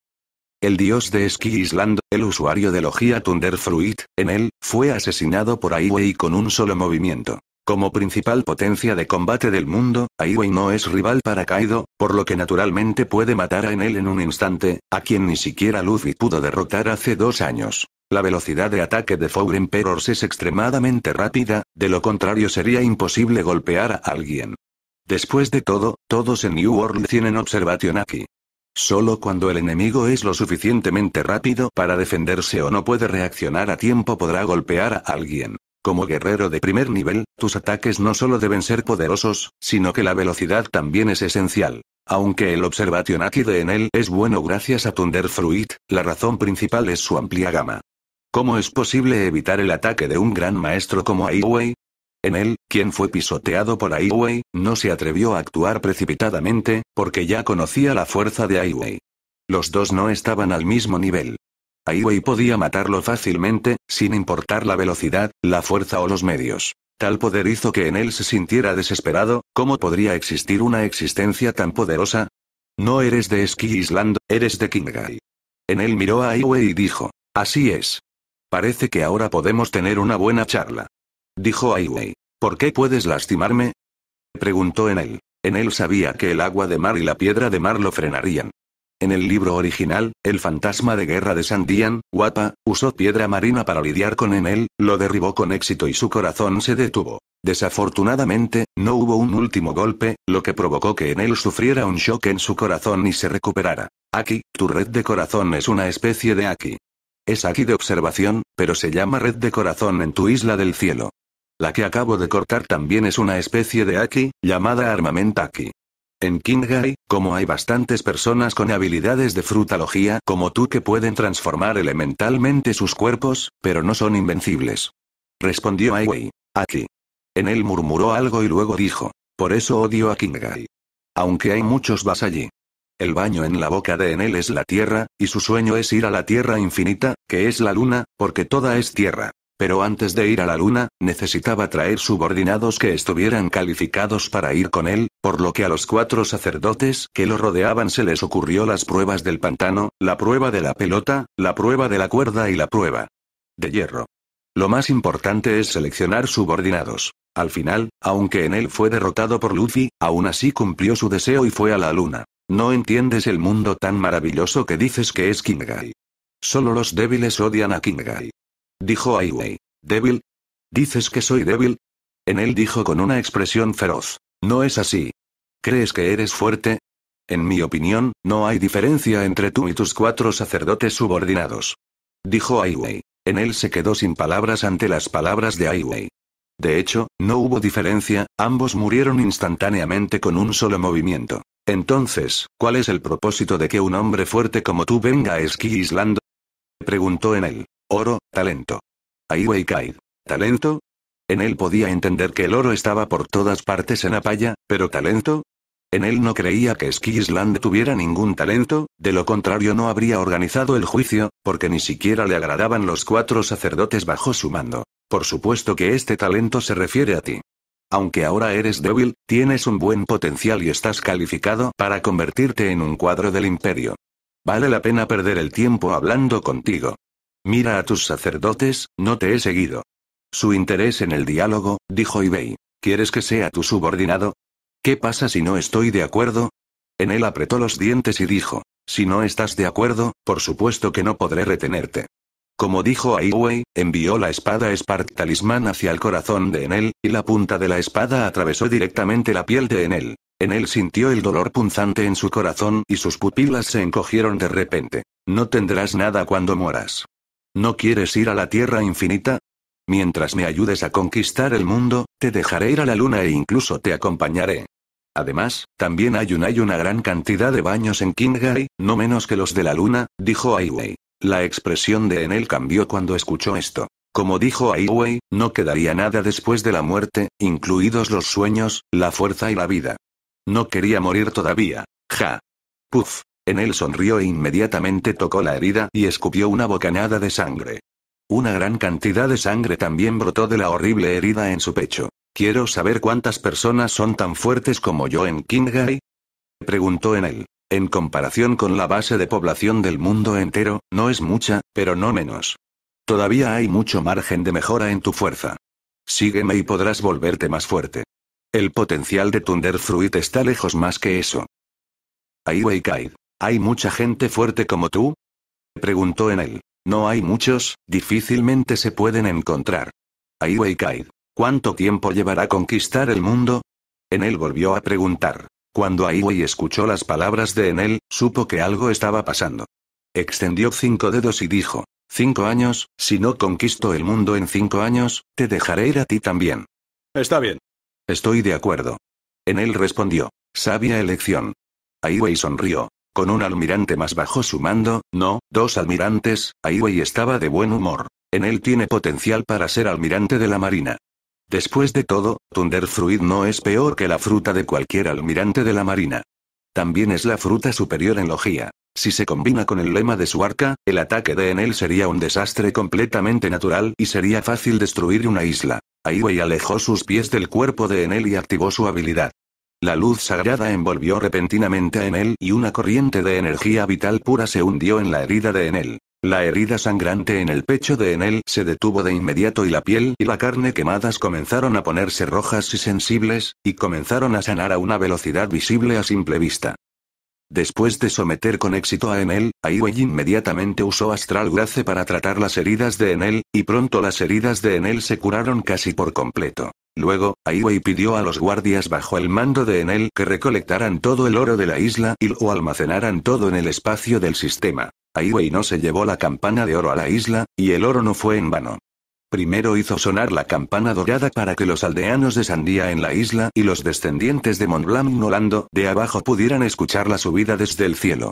El dios de Ski Island, el usuario de Logia Thunder Fruit, Enel, fue asesinado por Aiwei con un solo movimiento. Como principal potencia de combate del mundo, Aiwei no es rival para Kaido, por lo que naturalmente puede matar a Enel en un instante, a quien ni siquiera Luffy pudo derrotar hace dos años. La velocidad de ataque de Four Emperors es extremadamente rápida, de lo contrario sería imposible golpear a alguien. Después de todo, todos en New World tienen Observation aquí. Solo cuando el enemigo es lo suficientemente rápido para defenderse o no puede reaccionar a tiempo podrá golpear a alguien. Como guerrero de primer nivel, tus ataques no solo deben ser poderosos, sino que la velocidad también es esencial. Aunque el Observation Aki de Enel es bueno gracias a Thunder Fruit, la razón principal es su amplia gama. ¿Cómo es posible evitar el ataque de un gran maestro como En Enel, quien fue pisoteado por Wei, no se atrevió a actuar precipitadamente, porque ya conocía la fuerza de Wei. Los dos no estaban al mismo nivel. Wei podía matarlo fácilmente, sin importar la velocidad, la fuerza o los medios. Tal poder hizo que en él se sintiera desesperado, ¿cómo podría existir una existencia tan poderosa? No eres de Ski Island, eres de Kingai. En él miró a Wei y dijo, así es. Parece que ahora podemos tener una buena charla. Dijo Wei, ¿por qué puedes lastimarme? Preguntó en él. En él sabía que el agua de mar y la piedra de mar lo frenarían. En el libro original, el fantasma de guerra de Sandian, Guapa usó piedra marina para lidiar con Enel, lo derribó con éxito y su corazón se detuvo. Desafortunadamente, no hubo un último golpe, lo que provocó que Enel sufriera un shock en su corazón y se recuperara. Aquí, tu red de corazón es una especie de aquí. Es aquí de observación, pero se llama red de corazón en tu isla del cielo. La que acabo de cortar también es una especie de Aki, llamada armamento aquí. En Kingai, como hay bastantes personas con habilidades de frutalogía como tú que pueden transformar elementalmente sus cuerpos, pero no son invencibles. Respondió Aiwei. Aquí. En él murmuró algo y luego dijo. Por eso odio a Kingai. Aunque hay muchos vas allí. El baño en la boca de Enel es la tierra, y su sueño es ir a la tierra infinita, que es la luna, porque toda es tierra. Pero antes de ir a la Luna, necesitaba traer subordinados que estuvieran calificados para ir con él, por lo que a los cuatro sacerdotes que lo rodeaban se les ocurrió las pruebas del pantano, la prueba de la pelota, la prueba de la cuerda y la prueba de hierro. Lo más importante es seleccionar subordinados. Al final, aunque en él fue derrotado por Luffy, aún así cumplió su deseo y fue a la Luna. No entiendes el mundo tan maravilloso que dices que es Kingai. Solo los débiles odian a Kingai. Dijo Wei. ¿Débil? ¿Dices que soy débil? En él dijo con una expresión feroz. No es así. ¿Crees que eres fuerte? En mi opinión, no hay diferencia entre tú y tus cuatro sacerdotes subordinados. Dijo Aiwei. En él se quedó sin palabras ante las palabras de Wei. De hecho, no hubo diferencia, ambos murieron instantáneamente con un solo movimiento. Entonces, ¿cuál es el propósito de que un hombre fuerte como tú venga a Ski Island? Preguntó en él. Oro, talento. Wei Kai. ¿Talento? En él podía entender que el oro estaba por todas partes en Apaya, pero talento? En él no creía que Skisland tuviera ningún talento, de lo contrario no habría organizado el juicio, porque ni siquiera le agradaban los cuatro sacerdotes bajo su mando. Por supuesto que este talento se refiere a ti. Aunque ahora eres débil, tienes un buen potencial y estás calificado para convertirte en un cuadro del imperio. Vale la pena perder el tiempo hablando contigo. Mira a tus sacerdotes, no te he seguido. Su interés en el diálogo, dijo Ibei. ¿Quieres que sea tu subordinado? ¿Qué pasa si no estoy de acuerdo? En él apretó los dientes y dijo, si no estás de acuerdo, por supuesto que no podré retenerte. Como dijo Aiwei, envió la espada Spark Talismán hacia el corazón de Enel, y la punta de la espada atravesó directamente la piel de Enel. Enel sintió el dolor punzante en su corazón y sus pupilas se encogieron de repente. No tendrás nada cuando mueras. ¿No quieres ir a la Tierra Infinita? Mientras me ayudes a conquistar el mundo, te dejaré ir a la Luna e incluso te acompañaré. Además, también hay, una hay una gran cantidad de baños en Kingai, no menos que los de la Luna, dijo Wei. La expresión de Enel cambió cuando escuchó esto. Como dijo Wei, no quedaría nada después de la muerte, incluidos los sueños, la fuerza y la vida. No quería morir todavía. Ja. Puf. En él sonrió e inmediatamente tocó la herida y escupió una bocanada de sangre. Una gran cantidad de sangre también brotó de la horrible herida en su pecho. Quiero saber cuántas personas son tan fuertes como yo en Le Preguntó en él. En comparación con la base de población del mundo entero, no es mucha, pero no menos. Todavía hay mucho margen de mejora en tu fuerza. Sígueme y podrás volverte más fuerte. El potencial de Thunder Fruit está lejos más que eso. Ai Kaid. ¿Hay mucha gente fuerte como tú? Preguntó en él. No hay muchos, difícilmente se pueden encontrar. Ai kaid, ¿cuánto tiempo llevará conquistar el mundo? En él volvió a preguntar. Cuando Aiwei escuchó las palabras de Enel, supo que algo estaba pasando. Extendió cinco dedos y dijo, Cinco años, si no conquisto el mundo en cinco años, te dejaré ir a ti también. Está bien. Estoy de acuerdo. Enel respondió, sabia elección. Aiwei sonrió, con un almirante más bajo su mando, no, dos almirantes, Aiwei estaba de buen humor. En él tiene potencial para ser almirante de la Marina. Después de todo, Thunder Fruit no es peor que la fruta de cualquier almirante de la Marina. También es la fruta superior en logía. Si se combina con el lema de su arca, el ataque de Enel sería un desastre completamente natural y sería fácil destruir una isla. Aiwei alejó sus pies del cuerpo de Enel y activó su habilidad. La luz sagrada envolvió repentinamente a Enel y una corriente de energía vital pura se hundió en la herida de Enel. La herida sangrante en el pecho de Enel se detuvo de inmediato y la piel y la carne quemadas comenzaron a ponerse rojas y sensibles, y comenzaron a sanar a una velocidad visible a simple vista. Después de someter con éxito a Enel, Aiwei inmediatamente usó Astral Grace para tratar las heridas de Enel, y pronto las heridas de Enel se curaron casi por completo. Luego, Aiwei pidió a los guardias bajo el mando de Enel que recolectaran todo el oro de la isla y lo almacenaran todo en el espacio del sistema. Aiwei no se llevó la campana de oro a la isla, y el oro no fue en vano. Primero hizo sonar la campana dorada para que los aldeanos de Sandía en la isla y los descendientes de Montblanc Nolando de abajo pudieran escuchar la subida desde el cielo.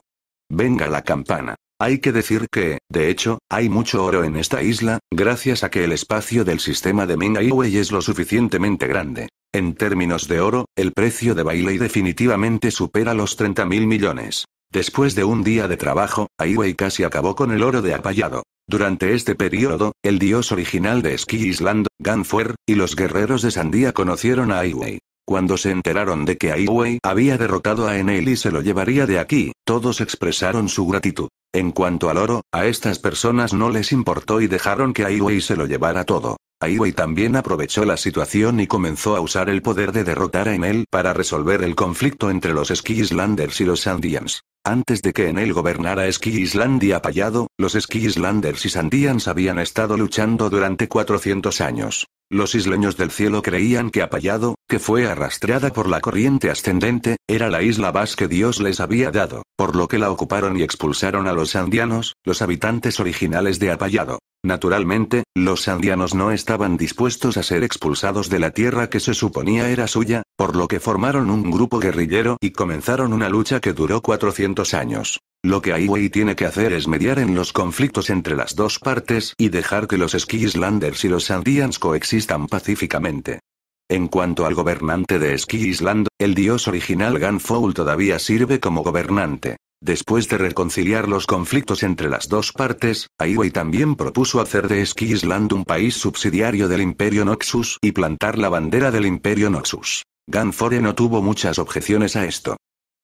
Venga la campana. Hay que decir que, de hecho, hay mucho oro en esta isla, gracias a que el espacio del sistema de Wei es lo suficientemente grande. En términos de oro, el precio de Bailey definitivamente supera los 30 mil millones. Después de un día de trabajo, Aiwei casi acabó con el oro de Apayado. Durante este periodo, el dios original de Ski Island, Ganfuer, y los guerreros de Sandía conocieron a Aiwei. Cuando se enteraron de que Wei había derrotado a Enel y se lo llevaría de aquí, todos expresaron su gratitud. En cuanto al oro, a estas personas no les importó y dejaron que Wei se lo llevara todo. Wei también aprovechó la situación y comenzó a usar el poder de derrotar a Enel para resolver el conflicto entre los Ski Islanders y los Sandians. Antes de que Enel gobernara Ski Islandia Payado, los Ski Islanders y Sandians habían estado luchando durante 400 años. Los isleños del cielo creían que Apallado, que fue arrastrada por la corriente ascendente, era la isla más que Dios les había dado, por lo que la ocuparon y expulsaron a los andianos, los habitantes originales de Apallado. Naturalmente, los andianos no estaban dispuestos a ser expulsados de la tierra que se suponía era suya, por lo que formaron un grupo guerrillero y comenzaron una lucha que duró 400 años. Lo que Wei tiene que hacer es mediar en los conflictos entre las dos partes y dejar que los Ski Islanders y los Sandians coexistan pacíficamente. En cuanto al gobernante de Ski Island, el dios original Ganfoul todavía sirve como gobernante. Después de reconciliar los conflictos entre las dos partes, Wei también propuso hacer de Ski Island un país subsidiario del Imperio Noxus y plantar la bandera del Imperio Noxus. Ganfore no tuvo muchas objeciones a esto.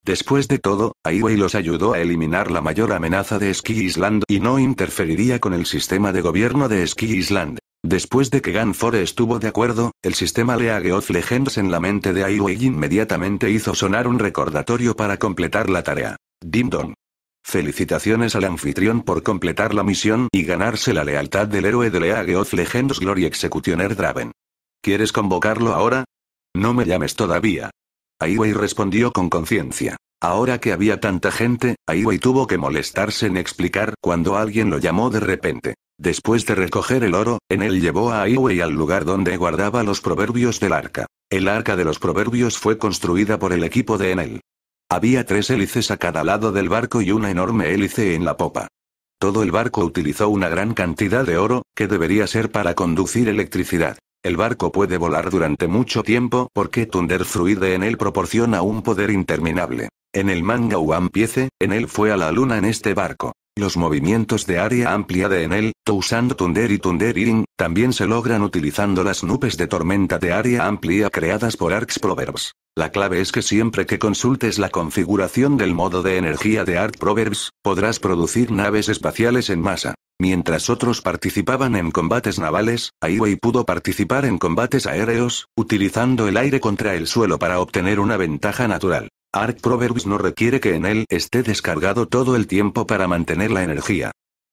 Después de todo, Wei los ayudó a eliminar la mayor amenaza de Ski Island y no interferiría con el sistema de gobierno de Ski Island. Después de que ganfor estuvo de acuerdo, el sistema League of Legends en la mente de Wei inmediatamente hizo sonar un recordatorio para completar la tarea. Dim Dong. Felicitaciones al anfitrión por completar la misión y ganarse la lealtad del héroe de League of Legends Glory Executioner Draven. ¿Quieres convocarlo ahora? No me llames todavía. Aiwei respondió con conciencia. Ahora que había tanta gente, Aiwei tuvo que molestarse en explicar cuando alguien lo llamó de repente. Después de recoger el oro, Enel llevó a Aiwei al lugar donde guardaba los proverbios del arca. El arca de los proverbios fue construida por el equipo de Enel. Había tres hélices a cada lado del barco y una enorme hélice en la popa. Todo el barco utilizó una gran cantidad de oro, que debería ser para conducir electricidad. El barco puede volar durante mucho tiempo porque Thunder Fruit en él proporciona un poder interminable. En el manga One Piece, en él fue a la luna en este barco. Los movimientos de área amplia de Enel, usando Thunder y Thunder Ring, también se logran utilizando las nubes de tormenta de área amplia creadas por Arx Proverbs. La clave es que siempre que consultes la configuración del modo de energía de Arx Proverbs, podrás producir naves espaciales en masa. Mientras otros participaban en combates navales, Wei pudo participar en combates aéreos, utilizando el aire contra el suelo para obtener una ventaja natural. Arc Proverbs no requiere que en él esté descargado todo el tiempo para mantener la energía.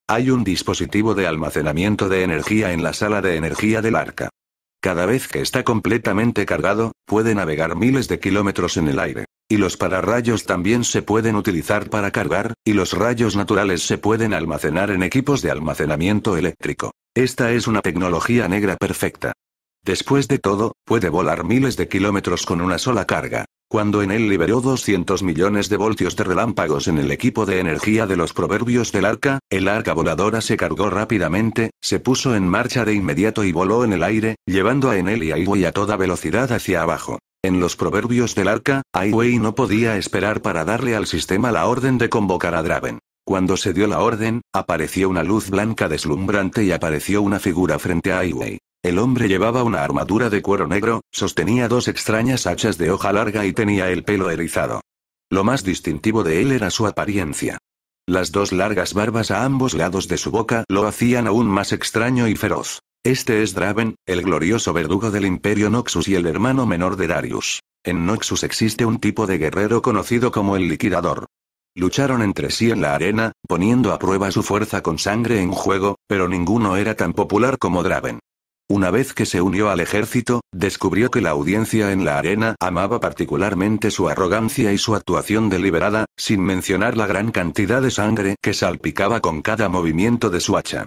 Hay un dispositivo de almacenamiento de energía en la sala de energía del arca. Cada vez que está completamente cargado, puede navegar miles de kilómetros en el aire. Y los pararrayos también se pueden utilizar para cargar, y los rayos naturales se pueden almacenar en equipos de almacenamiento eléctrico. Esta es una tecnología negra perfecta. Después de todo, puede volar miles de kilómetros con una sola carga. Cuando en liberó 200 millones de voltios de relámpagos en el equipo de energía de los proverbios del arca, el arca voladora se cargó rápidamente, se puso en marcha de inmediato y voló en el aire, llevando a Enel y a Iway a toda velocidad hacia abajo. En los proverbios del arca, Aiwei no podía esperar para darle al sistema la orden de convocar a Draven. Cuando se dio la orden, apareció una luz blanca deslumbrante y apareció una figura frente a Aiwei. El hombre llevaba una armadura de cuero negro, sostenía dos extrañas hachas de hoja larga y tenía el pelo erizado. Lo más distintivo de él era su apariencia. Las dos largas barbas a ambos lados de su boca lo hacían aún más extraño y feroz. Este es Draven, el glorioso verdugo del Imperio Noxus y el hermano menor de Darius. En Noxus existe un tipo de guerrero conocido como el liquidador. Lucharon entre sí en la arena, poniendo a prueba su fuerza con sangre en juego, pero ninguno era tan popular como Draven. Una vez que se unió al ejército, descubrió que la audiencia en la arena amaba particularmente su arrogancia y su actuación deliberada, sin mencionar la gran cantidad de sangre que salpicaba con cada movimiento de su hacha.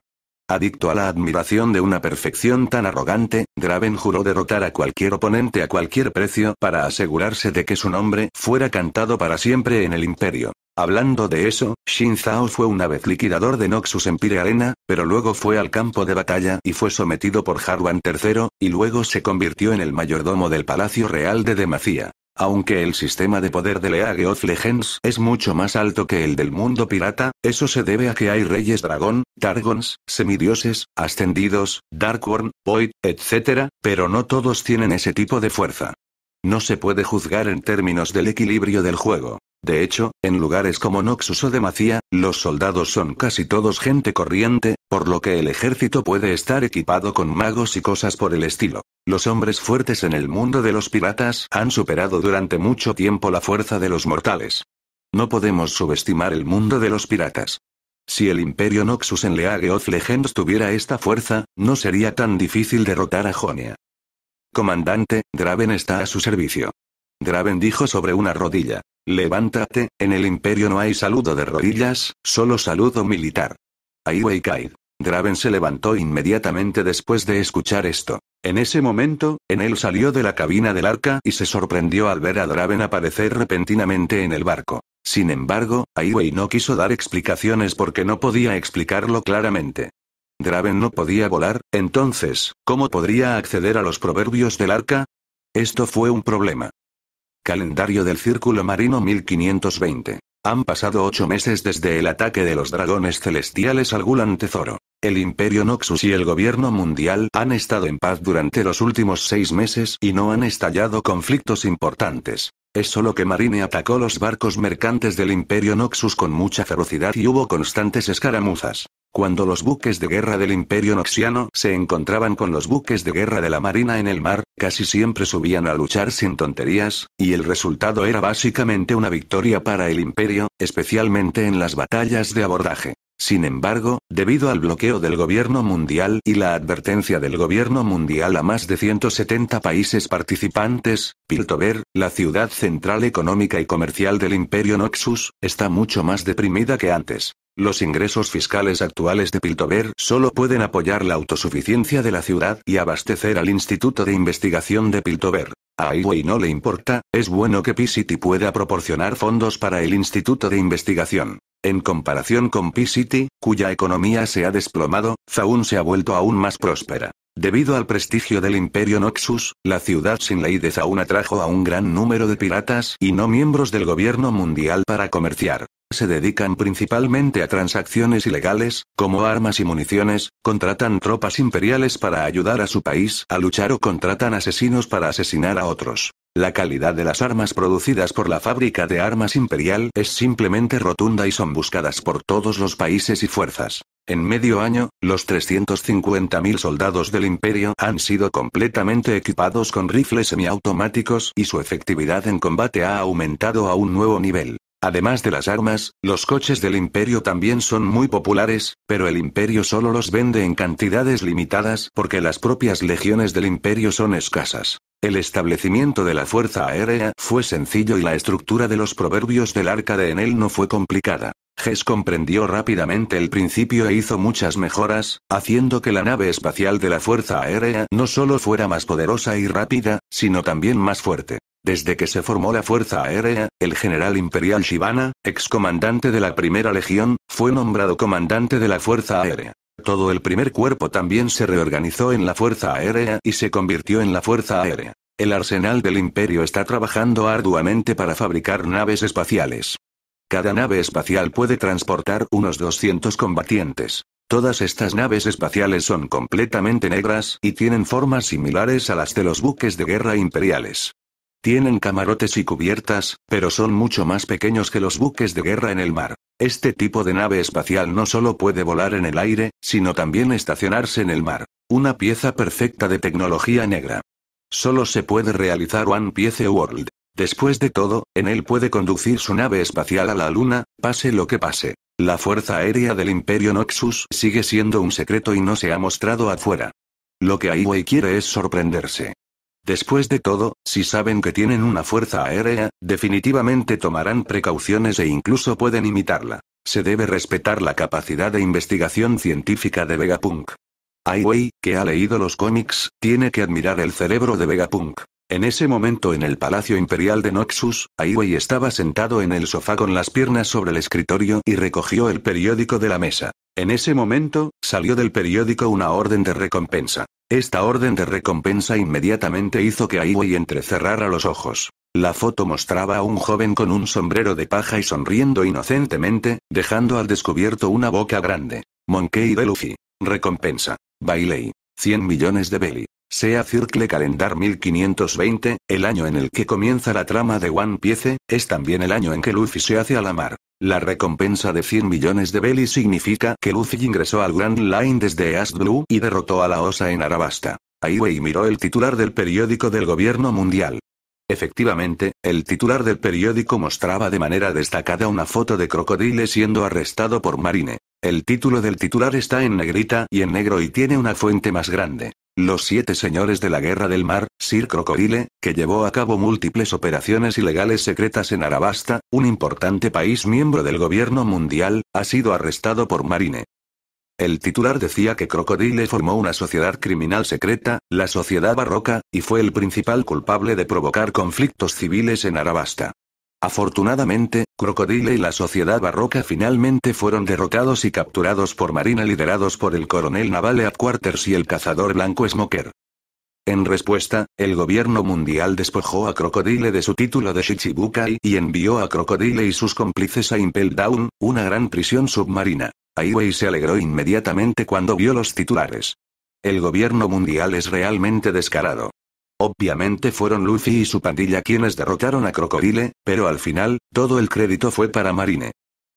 Adicto a la admiración de una perfección tan arrogante, Draven juró derrotar a cualquier oponente a cualquier precio para asegurarse de que su nombre fuera cantado para siempre en el imperio. Hablando de eso, Shinzao fue una vez liquidador de Noxus en Arena, pero luego fue al campo de batalla y fue sometido por Harwan III, y luego se convirtió en el mayordomo del Palacio Real de Demacia. Aunque el sistema de poder de League of Legends es mucho más alto que el del mundo pirata, eso se debe a que hay reyes dragón, targons, semidioses, ascendidos, darkworm, void, etc., pero no todos tienen ese tipo de fuerza. No se puede juzgar en términos del equilibrio del juego. De hecho, en lugares como Noxus o Demacia, los soldados son casi todos gente corriente, por lo que el ejército puede estar equipado con magos y cosas por el estilo. Los hombres fuertes en el mundo de los piratas han superado durante mucho tiempo la fuerza de los mortales. No podemos subestimar el mundo de los piratas. Si el Imperio Noxus en League of Legends tuviera esta fuerza, no sería tan difícil derrotar a Jonia. Comandante, Draven está a su servicio. Draven dijo sobre una rodilla. Levántate, en el imperio no hay saludo de rodillas, solo saludo militar. Ai cae. Draven se levantó inmediatamente después de escuchar esto. En ese momento, Enel salió de la cabina del arca y se sorprendió al ver a Draven aparecer repentinamente en el barco. Sin embargo, Aiwei no quiso dar explicaciones porque no podía explicarlo claramente. Draven no podía volar, entonces, ¿cómo podría acceder a los proverbios del arca? Esto fue un problema. Calendario del Círculo Marino 1520. Han pasado ocho meses desde el ataque de los dragones celestiales al Gulan El Imperio Noxus y el gobierno mundial han estado en paz durante los últimos seis meses y no han estallado conflictos importantes. Es solo que Marine atacó los barcos mercantes del Imperio Noxus con mucha ferocidad y hubo constantes escaramuzas. Cuando los buques de guerra del Imperio Noxiano se encontraban con los buques de guerra de la Marina en el mar, casi siempre subían a luchar sin tonterías, y el resultado era básicamente una victoria para el Imperio, especialmente en las batallas de abordaje. Sin embargo, debido al bloqueo del gobierno mundial y la advertencia del gobierno mundial a más de 170 países participantes, Piltover, la ciudad central económica y comercial del imperio Noxus, está mucho más deprimida que antes. Los ingresos fiscales actuales de Piltover solo pueden apoyar la autosuficiencia de la ciudad y abastecer al Instituto de Investigación de Piltover. A y no le importa, es bueno que p pueda proporcionar fondos para el Instituto de Investigación. En comparación con p cuya economía se ha desplomado, Zaun se ha vuelto aún más próspera. Debido al prestigio del Imperio Noxus, la ciudad sin ley de Zaun atrajo a un gran número de piratas y no miembros del gobierno mundial para comerciar. Se dedican principalmente a transacciones ilegales, como armas y municiones, contratan tropas imperiales para ayudar a su país a luchar o contratan asesinos para asesinar a otros. La calidad de las armas producidas por la fábrica de armas imperial es simplemente rotunda y son buscadas por todos los países y fuerzas. En medio año, los 350.000 soldados del imperio han sido completamente equipados con rifles semiautomáticos y su efectividad en combate ha aumentado a un nuevo nivel. Además de las armas, los coches del imperio también son muy populares, pero el imperio solo los vende en cantidades limitadas porque las propias legiones del imperio son escasas. El establecimiento de la Fuerza Aérea fue sencillo y la estructura de los proverbios del arca de Enel no fue complicada. Hess comprendió rápidamente el principio e hizo muchas mejoras, haciendo que la nave espacial de la Fuerza Aérea no solo fuera más poderosa y rápida, sino también más fuerte. Desde que se formó la Fuerza Aérea, el general imperial Shibana, excomandante de la Primera Legión, fue nombrado comandante de la Fuerza Aérea. Todo el primer cuerpo también se reorganizó en la Fuerza Aérea y se convirtió en la Fuerza Aérea. El arsenal del imperio está trabajando arduamente para fabricar naves espaciales. Cada nave espacial puede transportar unos 200 combatientes. Todas estas naves espaciales son completamente negras y tienen formas similares a las de los buques de guerra imperiales. Tienen camarotes y cubiertas, pero son mucho más pequeños que los buques de guerra en el mar. Este tipo de nave espacial no solo puede volar en el aire, sino también estacionarse en el mar. Una pieza perfecta de tecnología negra. Solo se puede realizar One Piece World. Después de todo, en él puede conducir su nave espacial a la Luna, pase lo que pase. La Fuerza Aérea del Imperio Noxus sigue siendo un secreto y no se ha mostrado afuera. Lo que Wei quiere es sorprenderse. Después de todo, si saben que tienen una fuerza aérea, definitivamente tomarán precauciones e incluso pueden imitarla. Se debe respetar la capacidad de investigación científica de Vegapunk. Ai Wei, que ha leído los cómics, tiene que admirar el cerebro de Vegapunk. En ese momento en el Palacio Imperial de Noxus, Wei estaba sentado en el sofá con las piernas sobre el escritorio y recogió el periódico de la mesa. En ese momento, salió del periódico una orden de recompensa. Esta orden de recompensa inmediatamente hizo que Aiwei entrecerrara los ojos. La foto mostraba a un joven con un sombrero de paja y sonriendo inocentemente, dejando al descubierto una boca grande. Monkey de Luffy. Recompensa. Bailey. 100 millones de Belly. Sea Circle Calendar 1520, el año en el que comienza la trama de One Piece, es también el año en que Luffy se hace a la mar. La recompensa de 100 millones de Belly significa que Luffy ingresó al Grand Line desde Ash Blue y derrotó a la Osa en Arabasta. Aiwei miró el titular del periódico del gobierno mundial. Efectivamente, el titular del periódico mostraba de manera destacada una foto de Crocodile siendo arrestado por Marine. El título del titular está en negrita y en negro y tiene una fuente más grande. Los siete señores de la Guerra del Mar, Sir Crocodile, que llevó a cabo múltiples operaciones ilegales secretas en Arabasta, un importante país miembro del gobierno mundial, ha sido arrestado por Marine. El titular decía que Crocodile formó una sociedad criminal secreta, la Sociedad Barroca, y fue el principal culpable de provocar conflictos civiles en Arabasta. Afortunadamente, Crocodile y la sociedad barroca finalmente fueron derrotados y capturados por Marina liderados por el coronel naval Quarters y el cazador blanco Smoker. En respuesta, el gobierno mundial despojó a Crocodile de su título de Shichibukai y envió a Crocodile y sus cómplices a Impel Down, una gran prisión submarina. Wei se alegró inmediatamente cuando vio los titulares. El gobierno mundial es realmente descarado. Obviamente fueron Luffy y su pandilla quienes derrotaron a Crocodile, pero al final, todo el crédito fue para Marine.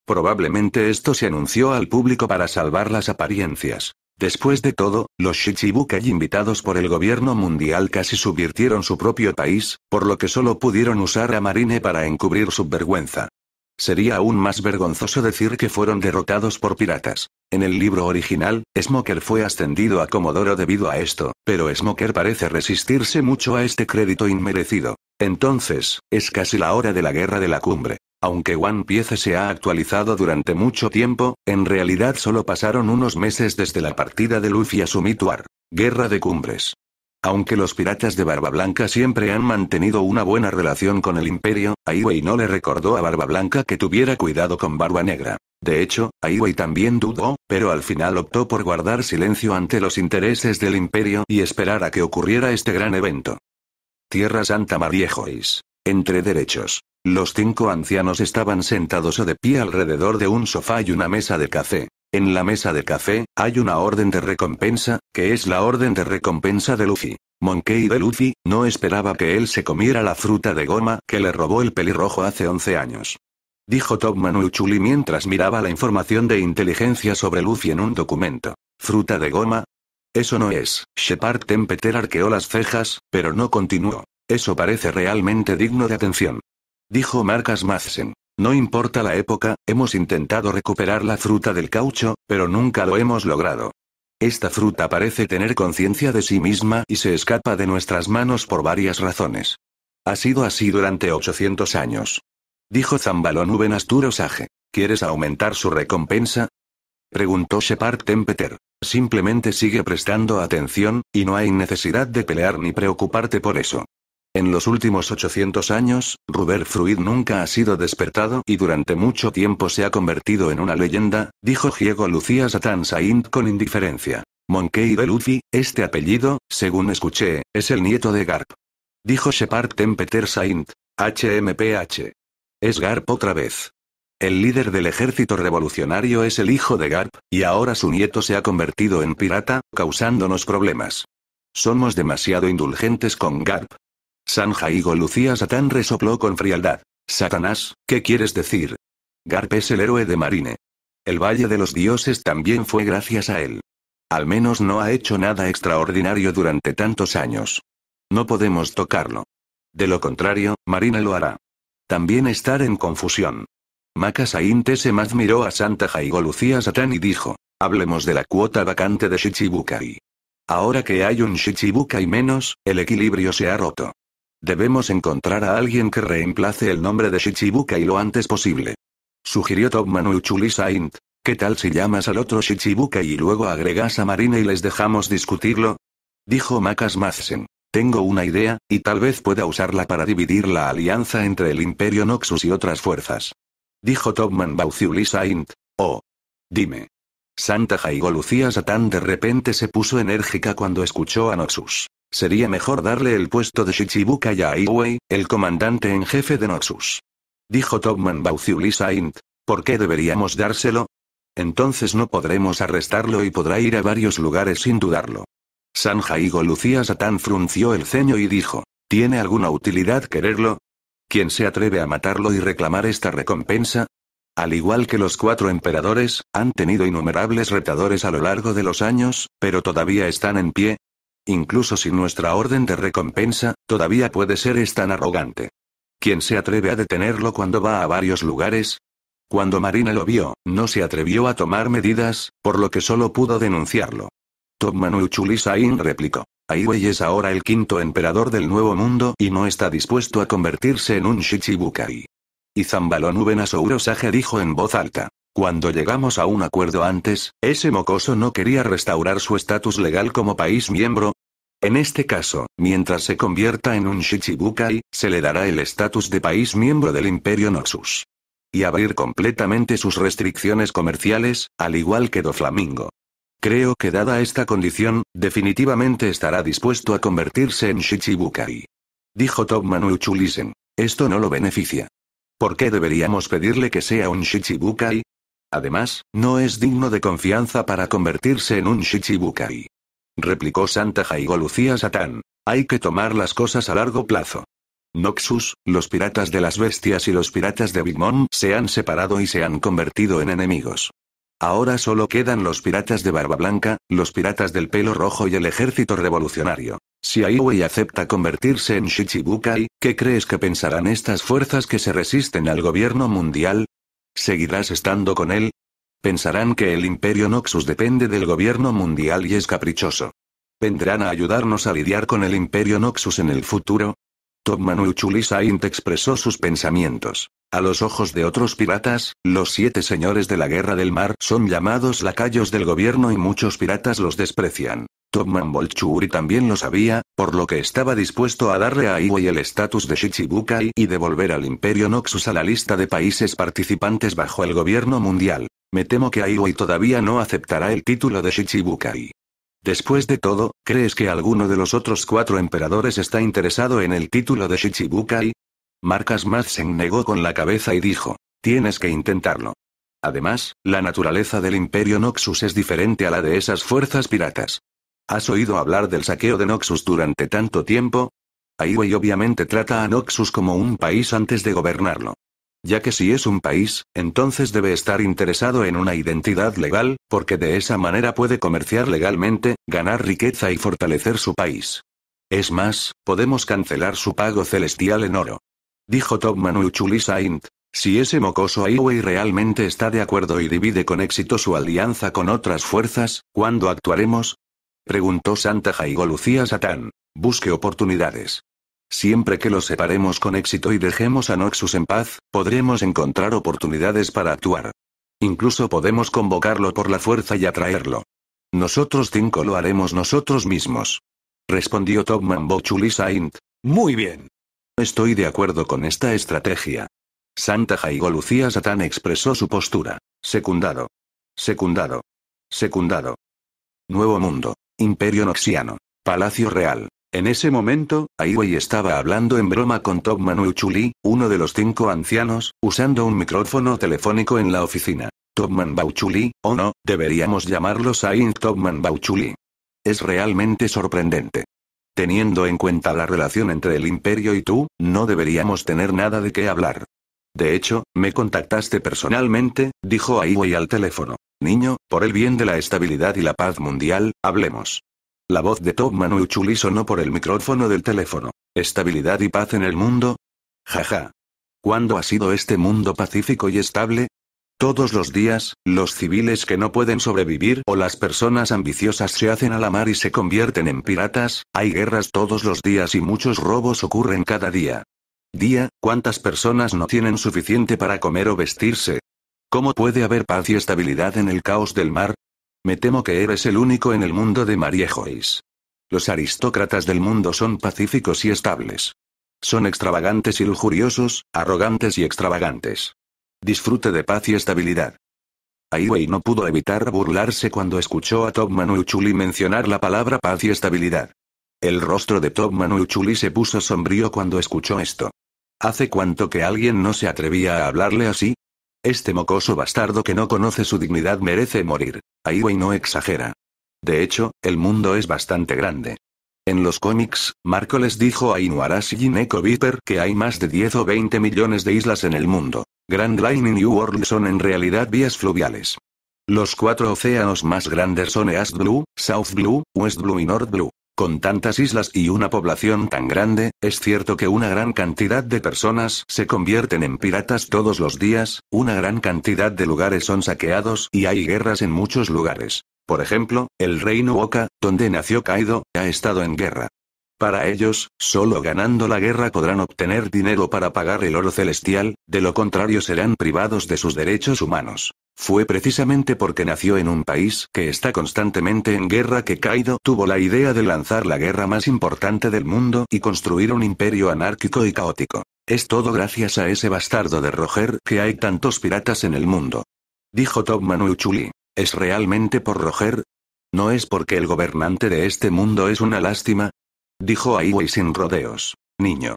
Probablemente esto se anunció al público para salvar las apariencias. Después de todo, los Shichibukai invitados por el gobierno mundial casi subvirtieron su propio país, por lo que solo pudieron usar a Marine para encubrir su vergüenza. Sería aún más vergonzoso decir que fueron derrotados por piratas. En el libro original, Smoker fue ascendido a Comodoro debido a esto, pero Smoker parece resistirse mucho a este crédito inmerecido. Entonces, es casi la hora de la guerra de la cumbre. Aunque One Piece se ha actualizado durante mucho tiempo, en realidad solo pasaron unos meses desde la partida de Luffy a Sumituar. Guerra de Cumbres. Aunque los piratas de Barba Blanca siempre han mantenido una buena relación con el imperio, Aiwei no le recordó a Barba Blanca que tuviera cuidado con Barba Negra. De hecho, Aiwei también dudó, pero al final optó por guardar silencio ante los intereses del imperio y esperar a que ocurriera este gran evento. Tierra Santa Mariejois. Entre derechos. Los cinco ancianos estaban sentados o de pie alrededor de un sofá y una mesa de café. En la mesa de café, hay una orden de recompensa, que es la orden de recompensa de Luffy. Monkey de Luffy, no esperaba que él se comiera la fruta de goma que le robó el pelirrojo hace 11 años. Dijo Topman Uchuli mientras miraba la información de inteligencia sobre Luffy en un documento. ¿Fruta de goma? Eso no es. Shepard Tempeter arqueó las cejas, pero no continuó. Eso parece realmente digno de atención. Dijo Marcas Madsen. No importa la época, hemos intentado recuperar la fruta del caucho, pero nunca lo hemos logrado. Esta fruta parece tener conciencia de sí misma y se escapa de nuestras manos por varias razones. Ha sido así durante 800 años. Dijo Zambalón Ubenasturo Sage. ¿Quieres aumentar su recompensa? Preguntó Shepard Tempeter. Simplemente sigue prestando atención, y no hay necesidad de pelear ni preocuparte por eso. En los últimos 800 años, Fruit nunca ha sido despertado y durante mucho tiempo se ha convertido en una leyenda, dijo Diego Lucía Satan Saint con indiferencia. Monkey de Luffy, este apellido, según escuché, es el nieto de Garp. Dijo Shepard Tempeter Saint. HMPH. Es Garp otra vez. El líder del ejército revolucionario es el hijo de Garp, y ahora su nieto se ha convertido en pirata, causándonos problemas. Somos demasiado indulgentes con Garp. San Jaigo Lucía Satán resopló con frialdad. Satanás, ¿qué quieres decir? Garp es el héroe de Marine. El Valle de los Dioses también fue gracias a él. Al menos no ha hecho nada extraordinario durante tantos años. No podemos tocarlo. De lo contrario, Marine lo hará. También estar en confusión. Maca se más miró a Santa Jaigo Lucía Satán y dijo, hablemos de la cuota vacante de Shichibukai. Ahora que hay un Shichibukai menos, el equilibrio se ha roto. Debemos encontrar a alguien que reemplace el nombre de y lo antes posible. Sugirió Topman Uchulisaint. Saint. ¿Qué tal si llamas al otro Shichibukai y luego agregas a Marina y les dejamos discutirlo? Dijo Makas Madsen. Tengo una idea, y tal vez pueda usarla para dividir la alianza entre el Imperio Noxus y otras fuerzas. Dijo Topman Bauciuli Oh. Dime. Santa Jaigo Lucía Satán de repente se puso enérgica cuando escuchó a Noxus. Sería mejor darle el puesto de Shichibuka a el comandante en jefe de Noxus. Dijo Topman Bauciuli Int. ¿Por qué deberíamos dárselo? Entonces no podremos arrestarlo y podrá ir a varios lugares sin dudarlo. San Jaigo Lucía Satán frunció el ceño y dijo. ¿Tiene alguna utilidad quererlo? ¿Quién se atreve a matarlo y reclamar esta recompensa? Al igual que los cuatro emperadores, han tenido innumerables retadores a lo largo de los años, pero todavía están en pie. Incluso si nuestra orden de recompensa, todavía puede ser es tan arrogante. ¿Quién se atreve a detenerlo cuando va a varios lugares? Cuando Marina lo vio, no se atrevió a tomar medidas, por lo que solo pudo denunciarlo. Top Manu Chulisain replicó. Aiwei es ahora el quinto emperador del Nuevo Mundo y no está dispuesto a convertirse en un Shichibukai. Y Zambalón ourosage dijo en voz alta. Cuando llegamos a un acuerdo antes, ese mocoso no quería restaurar su estatus legal como país miembro, en este caso, mientras se convierta en un Shichibukai, se le dará el estatus de país miembro del Imperio Noxus. Y abrir completamente sus restricciones comerciales, al igual que Doflamingo. Creo que dada esta condición, definitivamente estará dispuesto a convertirse en Shichibukai. Dijo Topman Uchulisen. Esto no lo beneficia. ¿Por qué deberíamos pedirle que sea un Shichibukai? Además, no es digno de confianza para convertirse en un Shichibukai. Replicó Santa Jaigo Lucía Satán. Hay que tomar las cosas a largo plazo. Noxus, los piratas de las bestias y los piratas de Big Mom se han separado y se han convertido en enemigos. Ahora solo quedan los piratas de Barba Blanca, los piratas del pelo rojo y el ejército revolucionario. Si Aiwei acepta convertirse en Shichibukai, ¿qué crees que pensarán estas fuerzas que se resisten al gobierno mundial? ¿Seguirás estando con él? Pensarán que el Imperio Noxus depende del gobierno mundial y es caprichoso. ¿Vendrán a ayudarnos a lidiar con el Imperio Noxus en el futuro? Tom Manu Saint expresó sus pensamientos. A los ojos de otros piratas, los siete señores de la Guerra del Mar son llamados lacayos del gobierno y muchos piratas los desprecian. Bolchuri también lo sabía, por lo que estaba dispuesto a darle a Iway el estatus de Shichibukai y devolver al Imperio Noxus a la lista de países participantes bajo el gobierno mundial. Me temo que Iway todavía no aceptará el título de Shichibukai. Después de todo, ¿crees que alguno de los otros cuatro emperadores está interesado en el título de Shichibukai? Marcas Madsen negó con la cabeza y dijo, tienes que intentarlo. Además, la naturaleza del Imperio Noxus es diferente a la de esas fuerzas piratas. ¿Has oído hablar del saqueo de Noxus durante tanto tiempo? Aiwei obviamente trata a Noxus como un país antes de gobernarlo. Ya que si es un país, entonces debe estar interesado en una identidad legal, porque de esa manera puede comerciar legalmente, ganar riqueza y fortalecer su país. Es más, podemos cancelar su pago celestial en oro. Dijo Topman Uchulisa Int. Si ese mocoso Aiwei realmente está de acuerdo y divide con éxito su alianza con otras fuerzas, ¿cuándo actuaremos? Preguntó Santa Jaigo Lucía Satán. Busque oportunidades. Siempre que lo separemos con éxito y dejemos a Noxus en paz, podremos encontrar oportunidades para actuar. Incluso podemos convocarlo por la fuerza y atraerlo. Nosotros cinco lo haremos nosotros mismos. Respondió Topman Bochuli Saint. Muy bien. Estoy de acuerdo con esta estrategia. Santa Jaigo Lucía Satán expresó su postura. Secundado. Secundado. Secundado. Nuevo mundo. Imperio Noxiano. Palacio Real. En ese momento, Aiwei estaba hablando en broma con Topman Manu uno de los cinco ancianos, usando un micrófono telefónico en la oficina. Topman Bauchuli, o no, deberíamos llamarlo Saint Topman Bauchuli. Es realmente sorprendente. Teniendo en cuenta la relación entre el imperio y tú, no deberíamos tener nada de qué hablar. De hecho, me contactaste personalmente, dijo Aiwei al teléfono. Niño, por el bien de la estabilidad y la paz mundial, hablemos. La voz de Top Uchuli sonó por el micrófono del teléfono. ¿Estabilidad y paz en el mundo? Jaja. ¿Cuándo ha sido este mundo pacífico y estable? Todos los días, los civiles que no pueden sobrevivir o las personas ambiciosas se hacen a la mar y se convierten en piratas, hay guerras todos los días y muchos robos ocurren cada día. Día, ¿cuántas personas no tienen suficiente para comer o vestirse? ¿Cómo puede haber paz y estabilidad en el caos del mar? Me temo que eres el único en el mundo de María Joyce. Los aristócratas del mundo son pacíficos y estables. Son extravagantes y lujuriosos, arrogantes y extravagantes. Disfrute de paz y estabilidad. Wei no pudo evitar burlarse cuando escuchó a Top Chuli mencionar la palabra paz y estabilidad. El rostro de Top Chuli se puso sombrío cuando escuchó esto. ¿Hace cuánto que alguien no se atrevía a hablarle así? Este mocoso bastardo que no conoce su dignidad merece morir. Wei no exagera. De hecho, el mundo es bastante grande. En los cómics, Marco les dijo a Inuarashi Gineco Viper que hay más de 10 o 20 millones de islas en el mundo. Grand Line y New World son en realidad vías fluviales. Los cuatro océanos más grandes son East Blue, South Blue, West Blue y North Blue. Con tantas islas y una población tan grande, es cierto que una gran cantidad de personas se convierten en piratas todos los días, una gran cantidad de lugares son saqueados y hay guerras en muchos lugares. Por ejemplo, el reino Oka, donde nació Kaido, ha estado en guerra. Para ellos, solo ganando la guerra podrán obtener dinero para pagar el oro celestial, de lo contrario serán privados de sus derechos humanos. Fue precisamente porque nació en un país que está constantemente en guerra que Kaido tuvo la idea de lanzar la guerra más importante del mundo y construir un imperio anárquico y caótico. Es todo gracias a ese bastardo de Roger que hay tantos piratas en el mundo. Dijo Manu Uchuli. ¿Es realmente por Roger? ¿No es porque el gobernante de este mundo es una lástima? Dijo Wei sin rodeos. Niño.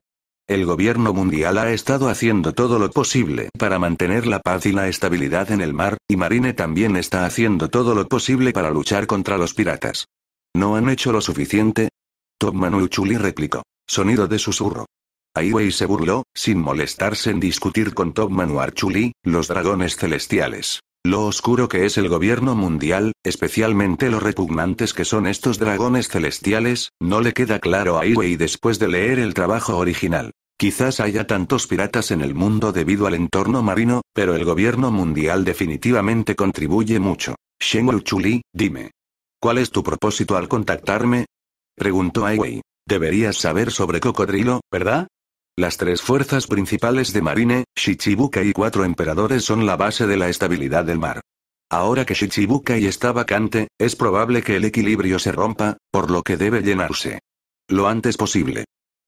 El gobierno mundial ha estado haciendo todo lo posible para mantener la paz y la estabilidad en el mar, y Marine también está haciendo todo lo posible para luchar contra los piratas. ¿No han hecho lo suficiente? Top Manu Chuli replicó. Sonido de susurro. Aiwei se burló, sin molestarse en discutir con Top Manu Archuli, los dragones celestiales. Lo oscuro que es el gobierno mundial, especialmente lo repugnantes que son estos dragones celestiales, no le queda claro a Wei después de leer el trabajo original. Quizás haya tantos piratas en el mundo debido al entorno marino, pero el gobierno mundial definitivamente contribuye mucho. Shenwu Chuli, dime. ¿Cuál es tu propósito al contactarme? Preguntó Aiwei. Deberías saber sobre Cocodrilo, ¿verdad? Las tres fuerzas principales de Marine, Shichibukai y cuatro emperadores son la base de la estabilidad del mar. Ahora que Shichibukai está vacante, es probable que el equilibrio se rompa, por lo que debe llenarse. Lo antes posible.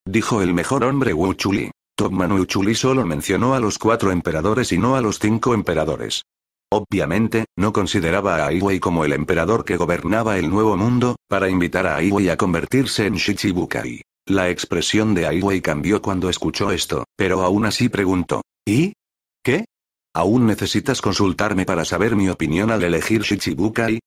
Dijo el mejor hombre Wu Wuchuli. Topman Chuli solo mencionó a los cuatro emperadores y no a los cinco emperadores. Obviamente, no consideraba a Wei como el emperador que gobernaba el Nuevo Mundo, para invitar a Wei a convertirse en Shichibukai. La expresión de Aiwei cambió cuando escuchó esto, pero aún así preguntó. ¿Y? ¿Qué? ¿Aún necesitas consultarme para saber mi opinión al elegir Shichibukai?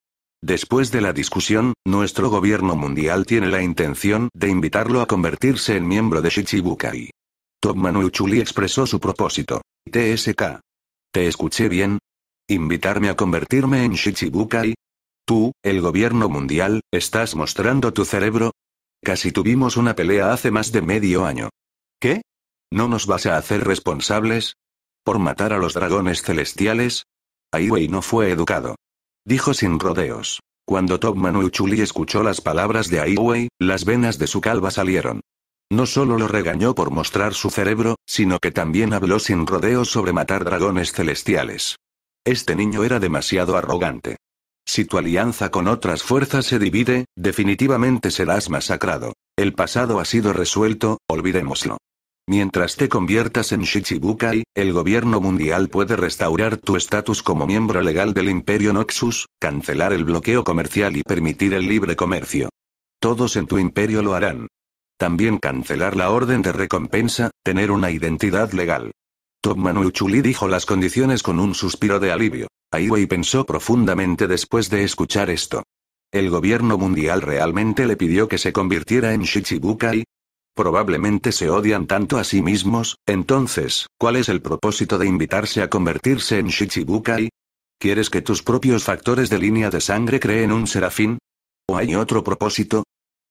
Después de la discusión, nuestro gobierno mundial tiene la intención de invitarlo a convertirse en miembro de Shichibukai. Tom Uchuli expresó su propósito. TSK. ¿Te escuché bien? ¿Invitarme a convertirme en Shichibukai? Tú, el gobierno mundial, estás mostrando tu cerebro, Casi tuvimos una pelea hace más de medio año. ¿Qué? ¿No nos vas a hacer responsables? ¿Por matar a los dragones celestiales? Aiwei no fue educado. Dijo sin rodeos. Cuando Top Manu Chuli escuchó las palabras de Aiwei, las venas de su calva salieron. No solo lo regañó por mostrar su cerebro, sino que también habló sin rodeos sobre matar dragones celestiales. Este niño era demasiado arrogante. Si tu alianza con otras fuerzas se divide, definitivamente serás masacrado. El pasado ha sido resuelto, olvidémoslo. Mientras te conviertas en Shichibukai, el gobierno mundial puede restaurar tu estatus como miembro legal del Imperio Noxus, cancelar el bloqueo comercial y permitir el libre comercio. Todos en tu imperio lo harán. También cancelar la orden de recompensa, tener una identidad legal. Tom Manu dijo las condiciones con un suspiro de alivio. Aiwei pensó profundamente después de escuchar esto. ¿El gobierno mundial realmente le pidió que se convirtiera en Shichibukai? Probablemente se odian tanto a sí mismos, entonces, ¿cuál es el propósito de invitarse a convertirse en Shichibukai? ¿Quieres que tus propios factores de línea de sangre creen un serafín? ¿O hay otro propósito?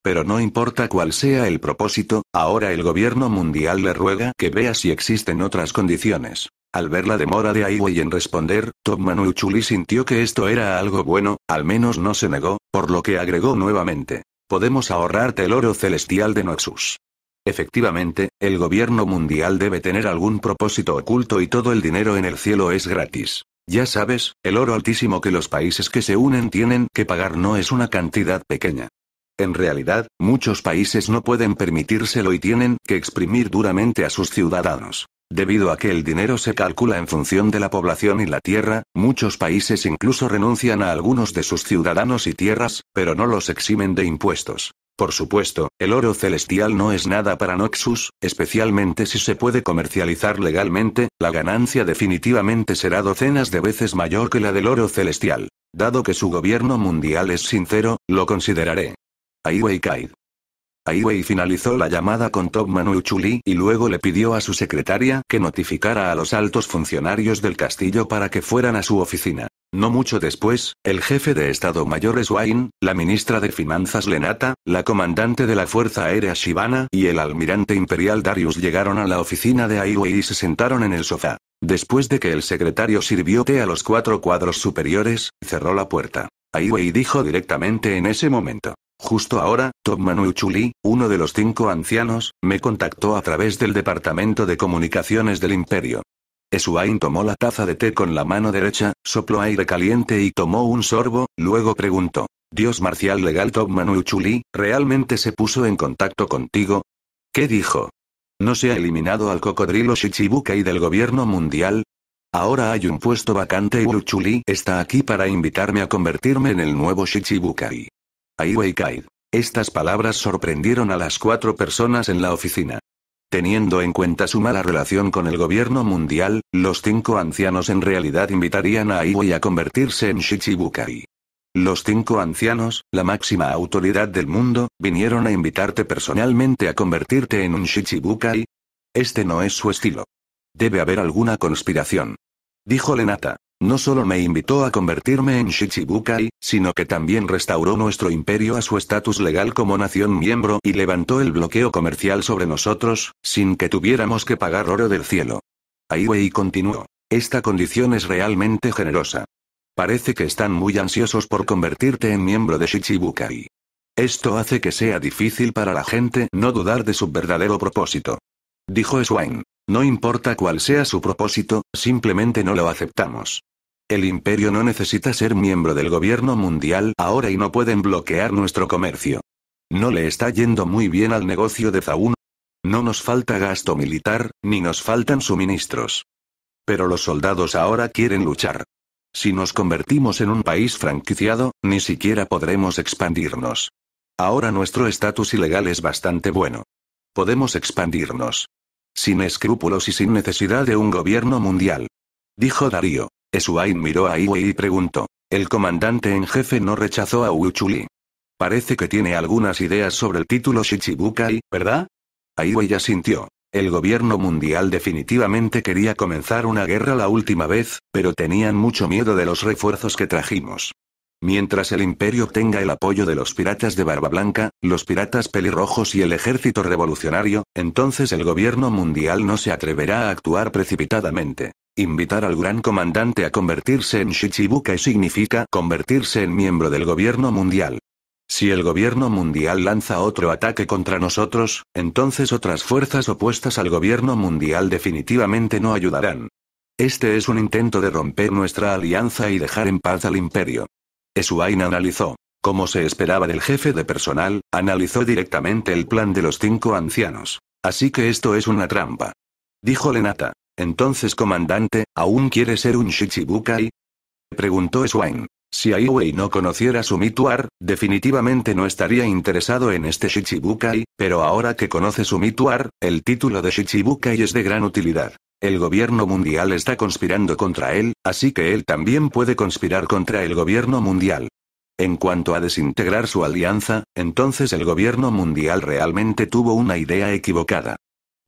Pero no importa cuál sea el propósito, ahora el gobierno mundial le ruega que vea si existen otras condiciones. Al ver la demora de Aiwei en responder, Tom chuli sintió que esto era algo bueno, al menos no se negó, por lo que agregó nuevamente. Podemos ahorrarte el oro celestial de Noxus. Efectivamente, el gobierno mundial debe tener algún propósito oculto y todo el dinero en el cielo es gratis. Ya sabes, el oro altísimo que los países que se unen tienen que pagar no es una cantidad pequeña. En realidad, muchos países no pueden permitírselo y tienen que exprimir duramente a sus ciudadanos. Debido a que el dinero se calcula en función de la población y la tierra, muchos países incluso renuncian a algunos de sus ciudadanos y tierras, pero no los eximen de impuestos. Por supuesto, el oro celestial no es nada para Noxus, especialmente si se puede comercializar legalmente, la ganancia definitivamente será docenas de veces mayor que la del oro celestial. Dado que su gobierno mundial es sincero, lo consideraré. Aiwei Ai Wei finalizó la llamada con Top Manu Chuli y luego le pidió a su secretaria que notificara a los altos funcionarios del castillo para que fueran a su oficina. No mucho después, el jefe de Estado Mayor Swain, la ministra de Finanzas Lenata, la comandante de la Fuerza Aérea Shibana y el almirante imperial Darius llegaron a la oficina de Wei y se sentaron en el sofá. Después de que el secretario sirvió té a los cuatro cuadros superiores, cerró la puerta. Wei dijo directamente en ese momento. Justo ahora, Tom Manuchuli, uno de los cinco ancianos, me contactó a través del Departamento de Comunicaciones del Imperio. Esuain tomó la taza de té con la mano derecha, sopló aire caliente y tomó un sorbo, luego preguntó. Dios marcial legal Tom Manuchuli, ¿realmente se puso en contacto contigo? ¿Qué dijo? ¿No se ha eliminado al cocodrilo Shichibukai del gobierno mundial? Ahora hay un puesto vacante y Uchuli está aquí para invitarme a convertirme en el nuevo Shichibukai. Ai Estas palabras sorprendieron a las cuatro personas en la oficina. Teniendo en cuenta su mala relación con el gobierno mundial, los cinco ancianos en realidad invitarían a Aiwei a convertirse en Shichibukai. Los cinco ancianos, la máxima autoridad del mundo, vinieron a invitarte personalmente a convertirte en un Shichibukai. Este no es su estilo. Debe haber alguna conspiración. Dijo Lenata. No solo me invitó a convertirme en Shichibukai, sino que también restauró nuestro imperio a su estatus legal como nación miembro y levantó el bloqueo comercial sobre nosotros, sin que tuviéramos que pagar oro del cielo. Aiwei continuó. Esta condición es realmente generosa. Parece que están muy ansiosos por convertirte en miembro de Shichibukai. Esto hace que sea difícil para la gente no dudar de su verdadero propósito. Dijo Swain. No importa cuál sea su propósito, simplemente no lo aceptamos. El imperio no necesita ser miembro del gobierno mundial ahora y no pueden bloquear nuestro comercio. No le está yendo muy bien al negocio de Zaun. No nos falta gasto militar, ni nos faltan suministros. Pero los soldados ahora quieren luchar. Si nos convertimos en un país franquiciado, ni siquiera podremos expandirnos. Ahora nuestro estatus ilegal es bastante bueno. Podemos expandirnos. Sin escrúpulos y sin necesidad de un gobierno mundial. Dijo Darío. Esuain miró a Iwei y preguntó. El comandante en jefe no rechazó a Uchuli. Parece que tiene algunas ideas sobre el título Shichibukai, ¿verdad? Aiwei ya sintió. El gobierno mundial definitivamente quería comenzar una guerra la última vez, pero tenían mucho miedo de los refuerzos que trajimos. Mientras el imperio tenga el apoyo de los piratas de Barba Blanca, los piratas pelirrojos y el ejército revolucionario, entonces el gobierno mundial no se atreverá a actuar precipitadamente. Invitar al gran comandante a convertirse en Shichibukai significa convertirse en miembro del gobierno mundial. Si el gobierno mundial lanza otro ataque contra nosotros, entonces otras fuerzas opuestas al gobierno mundial definitivamente no ayudarán. Este es un intento de romper nuestra alianza y dejar en paz al imperio. Esuain analizó. Como se esperaba del jefe de personal, analizó directamente el plan de los cinco ancianos. Así que esto es una trampa. Dijo Lenata. Entonces comandante, ¿aún quiere ser un Shichibukai? Preguntó Swain. Si Aiwei no conociera su mituar, definitivamente no estaría interesado en este Shichibukai, pero ahora que conoce su mituar, el título de Shichibukai es de gran utilidad. El gobierno mundial está conspirando contra él, así que él también puede conspirar contra el gobierno mundial. En cuanto a desintegrar su alianza, entonces el gobierno mundial realmente tuvo una idea equivocada.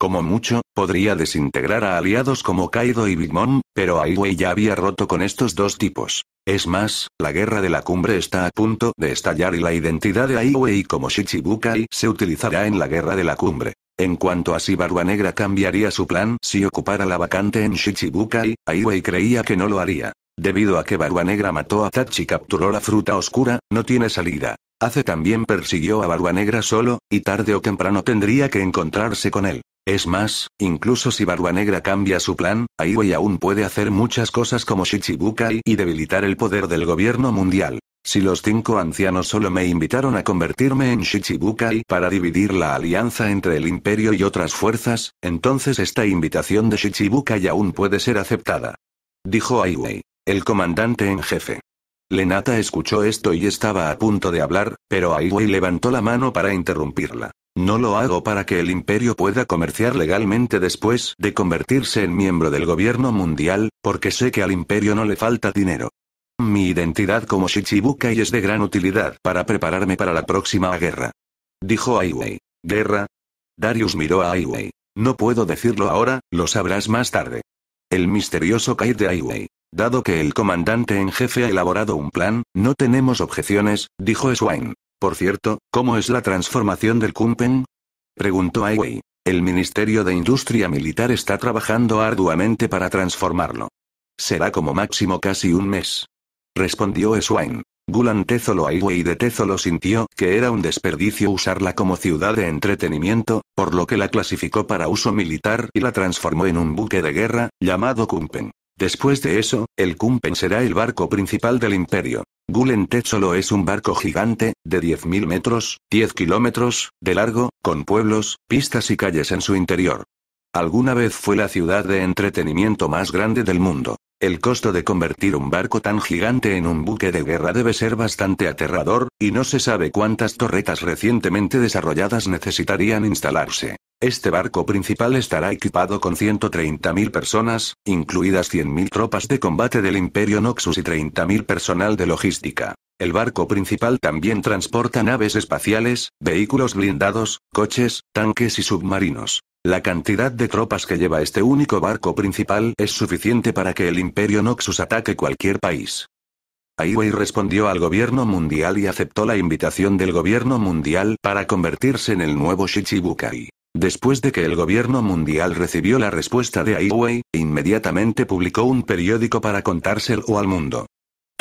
Como mucho, podría desintegrar a aliados como Kaido y Big Mom, pero Aiwei ya había roto con estos dos tipos. Es más, la guerra de la cumbre está a punto de estallar y la identidad de Aiwei como Shichibukai se utilizará en la guerra de la cumbre. En cuanto a si Negra cambiaría su plan si ocupara la vacante en Shichibukai, Aiwei creía que no lo haría. Debido a que Barba Negra mató a Tachi y capturó la fruta oscura, no tiene salida. Hace también persiguió a Barba Negra solo, y tarde o temprano tendría que encontrarse con él. Es más, incluso si Negra cambia su plan, Wei aún puede hacer muchas cosas como Shichibukai y debilitar el poder del gobierno mundial. Si los cinco ancianos solo me invitaron a convertirme en Shichibukai para dividir la alianza entre el imperio y otras fuerzas, entonces esta invitación de Shichibukai aún puede ser aceptada. Dijo Wei, El comandante en jefe. Lenata escuchó esto y estaba a punto de hablar, pero Wei levantó la mano para interrumpirla. No lo hago para que el imperio pueda comerciar legalmente después de convertirse en miembro del gobierno mundial, porque sé que al imperio no le falta dinero. Mi identidad como Shichibukai es de gran utilidad para prepararme para la próxima guerra. Dijo Ai ¿Guerra? Darius miró a Ai No puedo decirlo ahora, lo sabrás más tarde. El misterioso Kai de Ai Dado que el comandante en jefe ha elaborado un plan, no tenemos objeciones, dijo Swain. Por cierto, ¿cómo es la transformación del Kumpen? Preguntó Aiwei. El Ministerio de Industria Militar está trabajando arduamente para transformarlo. Será como máximo casi un mes. Respondió Swain. Gulan Tezolo Aiwei de Tezolo sintió que era un desperdicio usarla como ciudad de entretenimiento, por lo que la clasificó para uso militar y la transformó en un buque de guerra, llamado Kumpen. Después de eso, el Kumpen será el barco principal del imperio. Gulentet solo es un barco gigante, de 10.000 metros, 10 kilómetros, de largo, con pueblos, pistas y calles en su interior. Alguna vez fue la ciudad de entretenimiento más grande del mundo. El costo de convertir un barco tan gigante en un buque de guerra debe ser bastante aterrador, y no se sabe cuántas torretas recientemente desarrolladas necesitarían instalarse. Este barco principal estará equipado con 130.000 personas, incluidas 100.000 tropas de combate del Imperio Noxus y 30.000 personal de logística. El barco principal también transporta naves espaciales, vehículos blindados, coches, tanques y submarinos. La cantidad de tropas que lleva este único barco principal es suficiente para que el Imperio Noxus ataque cualquier país. Aiwei respondió al gobierno mundial y aceptó la invitación del gobierno mundial para convertirse en el nuevo Shichibukai. Después de que el gobierno mundial recibió la respuesta de Aiwei, inmediatamente publicó un periódico para contárselo al mundo.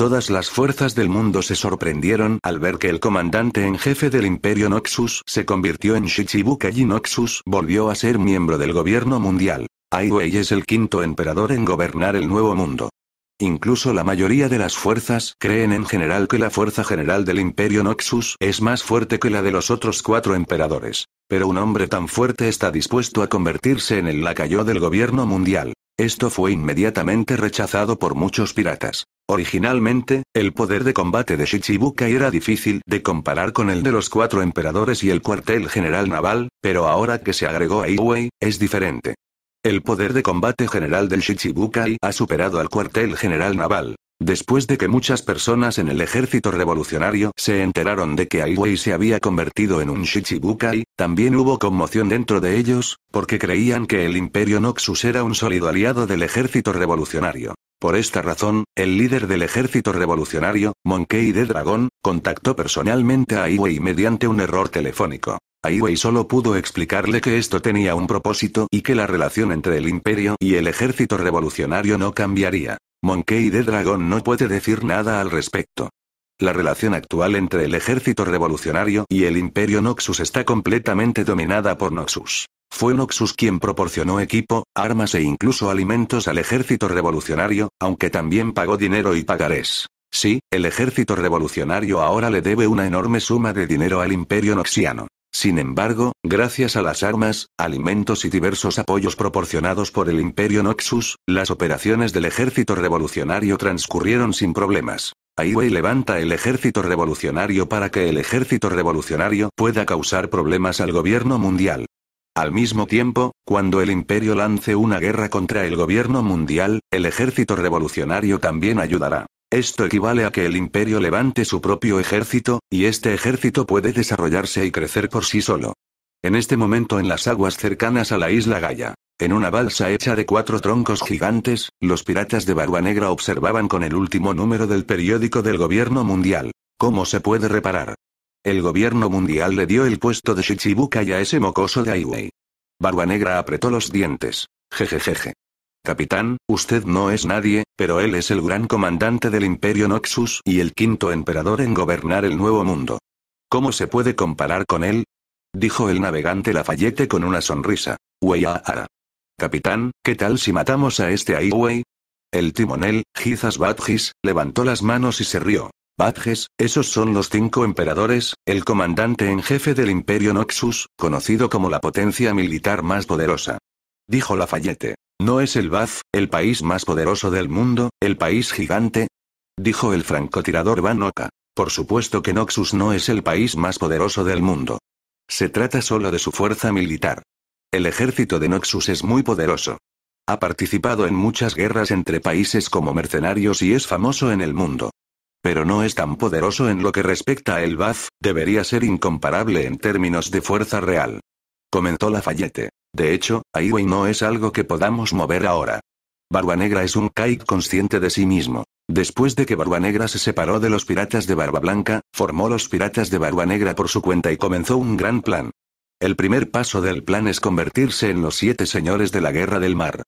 Todas las fuerzas del mundo se sorprendieron al ver que el comandante en jefe del Imperio Noxus se convirtió en Shichibukai y Noxus volvió a ser miembro del gobierno mundial. Ai Wei es el quinto emperador en gobernar el nuevo mundo. Incluso la mayoría de las fuerzas creen en general que la fuerza general del Imperio Noxus es más fuerte que la de los otros cuatro emperadores. Pero un hombre tan fuerte está dispuesto a convertirse en el lacayo del gobierno mundial. Esto fue inmediatamente rechazado por muchos piratas. Originalmente, el poder de combate de Shichibukai era difícil de comparar con el de los cuatro emperadores y el cuartel general naval, pero ahora que se agregó a Iwei, es diferente. El poder de combate general del Shichibukai ha superado al cuartel general naval, Después de que muchas personas en el ejército revolucionario se enteraron de que Wei se había convertido en un Shichibukai, también hubo conmoción dentro de ellos, porque creían que el Imperio Noxus era un sólido aliado del ejército revolucionario. Por esta razón, el líder del ejército revolucionario, Monkey de Dragón, contactó personalmente a Wei mediante un error telefónico. Wei solo pudo explicarle que esto tenía un propósito y que la relación entre el imperio y el ejército revolucionario no cambiaría. Monkey de Dragón no puede decir nada al respecto. La relación actual entre el ejército revolucionario y el imperio Noxus está completamente dominada por Noxus. Fue Noxus quien proporcionó equipo, armas e incluso alimentos al ejército revolucionario, aunque también pagó dinero y pagarés. Sí, el ejército revolucionario ahora le debe una enorme suma de dinero al imperio noxiano. Sin embargo, gracias a las armas, alimentos y diversos apoyos proporcionados por el Imperio Noxus, las operaciones del ejército revolucionario transcurrieron sin problemas. Wei levanta el ejército revolucionario para que el ejército revolucionario pueda causar problemas al gobierno mundial. Al mismo tiempo, cuando el imperio lance una guerra contra el gobierno mundial, el ejército revolucionario también ayudará. Esto equivale a que el imperio levante su propio ejército, y este ejército puede desarrollarse y crecer por sí solo. En este momento en las aguas cercanas a la isla Gaia, en una balsa hecha de cuatro troncos gigantes, los piratas de Barba Negra observaban con el último número del periódico del gobierno mundial. ¿Cómo se puede reparar? El gobierno mundial le dio el puesto de Shichibukai a ese mocoso de Aiwei. Barba Negra apretó los dientes. Jejejeje. Capitán, usted no es nadie, pero él es el gran comandante del Imperio Noxus y el quinto emperador en gobernar el Nuevo Mundo. ¿Cómo se puede comparar con él? Dijo el navegante Lafayette con una sonrisa. Ara. Capitán, ¿qué tal si matamos a este wey? El timonel, Gizas Badgis, levantó las manos y se rió. Badges, esos son los cinco emperadores, el comandante en jefe del Imperio Noxus, conocido como la potencia militar más poderosa. Dijo Lafayette. ¿No es el Baf, el país más poderoso del mundo, el país gigante? Dijo el francotirador Van Oka. Por supuesto que Noxus no es el país más poderoso del mundo. Se trata solo de su fuerza militar. El ejército de Noxus es muy poderoso. Ha participado en muchas guerras entre países como mercenarios y es famoso en el mundo. Pero no es tan poderoso en lo que respecta al el BAF, debería ser incomparable en términos de fuerza real. Comentó Lafayette. De hecho, Aiwei no es algo que podamos mover ahora. Barba Negra es un Kai consciente de sí mismo. Después de que Barba Negra se separó de los piratas de Barba Blanca, formó los piratas de Barba Negra por su cuenta y comenzó un gran plan. El primer paso del plan es convertirse en los siete señores de la Guerra del Mar.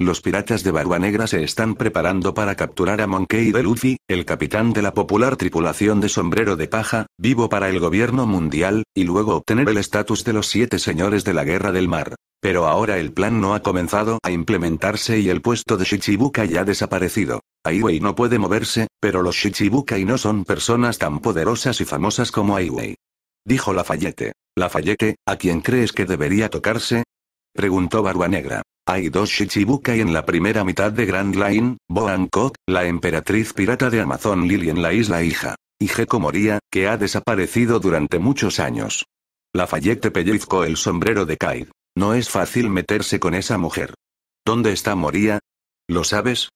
Los piratas de Barba Negra se están preparando para capturar a Monkey de Luffy, el capitán de la popular tripulación de sombrero de paja, vivo para el gobierno mundial, y luego obtener el estatus de los siete señores de la guerra del mar. Pero ahora el plan no ha comenzado a implementarse y el puesto de Shichibukai ya ha desaparecido. Aiwei no puede moverse, pero los Shichibukai no son personas tan poderosas y famosas como Aiwei. Dijo Lafayette. Lafayette, ¿a quién crees que debería tocarse? Preguntó Barba Negra. Hay dos Shichibukai en la primera mitad de Grand Line, Kok, la emperatriz pirata de Amazon Lily en la isla hija. Y Heko Moria, que ha desaparecido durante muchos años. Lafayette pellizcó el sombrero de Kaid. No es fácil meterse con esa mujer. ¿Dónde está Moria? ¿Lo sabes?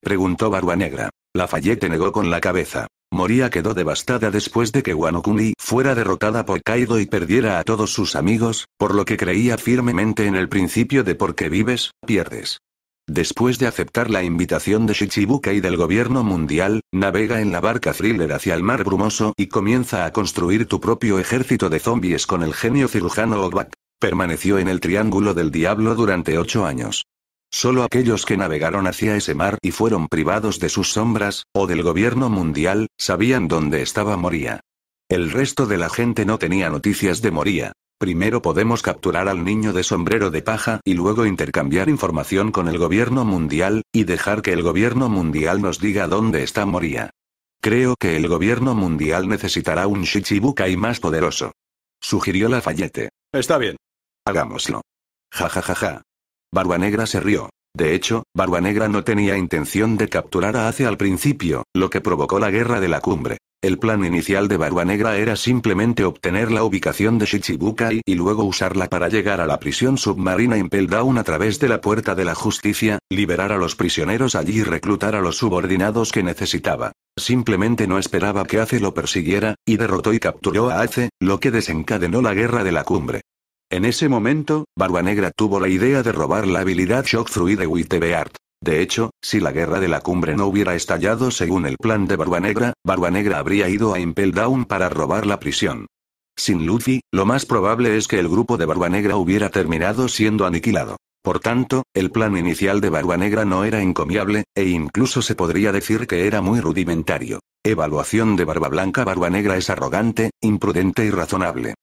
Preguntó Barba Negra. Lafayette negó con la cabeza. Moria quedó devastada después de que Wanokuni fuera derrotada por Kaido y perdiera a todos sus amigos, por lo que creía firmemente en el principio de por qué vives, pierdes. Después de aceptar la invitación de Shichibuka y del gobierno mundial, navega en la barca thriller hacia el mar brumoso y comienza a construir tu propio ejército de zombies con el genio cirujano Obak. Permaneció en el Triángulo del Diablo durante ocho años. Solo aquellos que navegaron hacia ese mar y fueron privados de sus sombras, o del gobierno mundial, sabían dónde estaba Moría. El resto de la gente no tenía noticias de Moría. Primero podemos capturar al niño de sombrero de paja y luego intercambiar información con el gobierno mundial, y dejar que el gobierno mundial nos diga dónde está Moría. Creo que el gobierno mundial necesitará un Shichibukai más poderoso. Sugirió Lafayette. Está bien. Hagámoslo. Ja ja ja ja. Negra se rió. De hecho, Negra no tenía intención de capturar a Ace al principio, lo que provocó la guerra de la cumbre. El plan inicial de Negra era simplemente obtener la ubicación de Shichibukai y luego usarla para llegar a la prisión submarina Impel Down a través de la Puerta de la Justicia, liberar a los prisioneros allí y reclutar a los subordinados que necesitaba. Simplemente no esperaba que Ace lo persiguiera, y derrotó y capturó a Ace, lo que desencadenó la guerra de la cumbre. En ese momento, Barba Negra tuvo la idea de robar la habilidad Shock Fruit de Wittebeard. De hecho, si la guerra de la cumbre no hubiera estallado según el plan de Barba Negra, Barba Negra habría ido a Impel Down para robar la prisión. Sin Luffy, lo más probable es que el grupo de Barba Negra hubiera terminado siendo aniquilado. Por tanto, el plan inicial de Barba Negra no era encomiable, e incluso se podría decir que era muy rudimentario. Evaluación de Barba Blanca Barba Negra es arrogante, imprudente y razonable.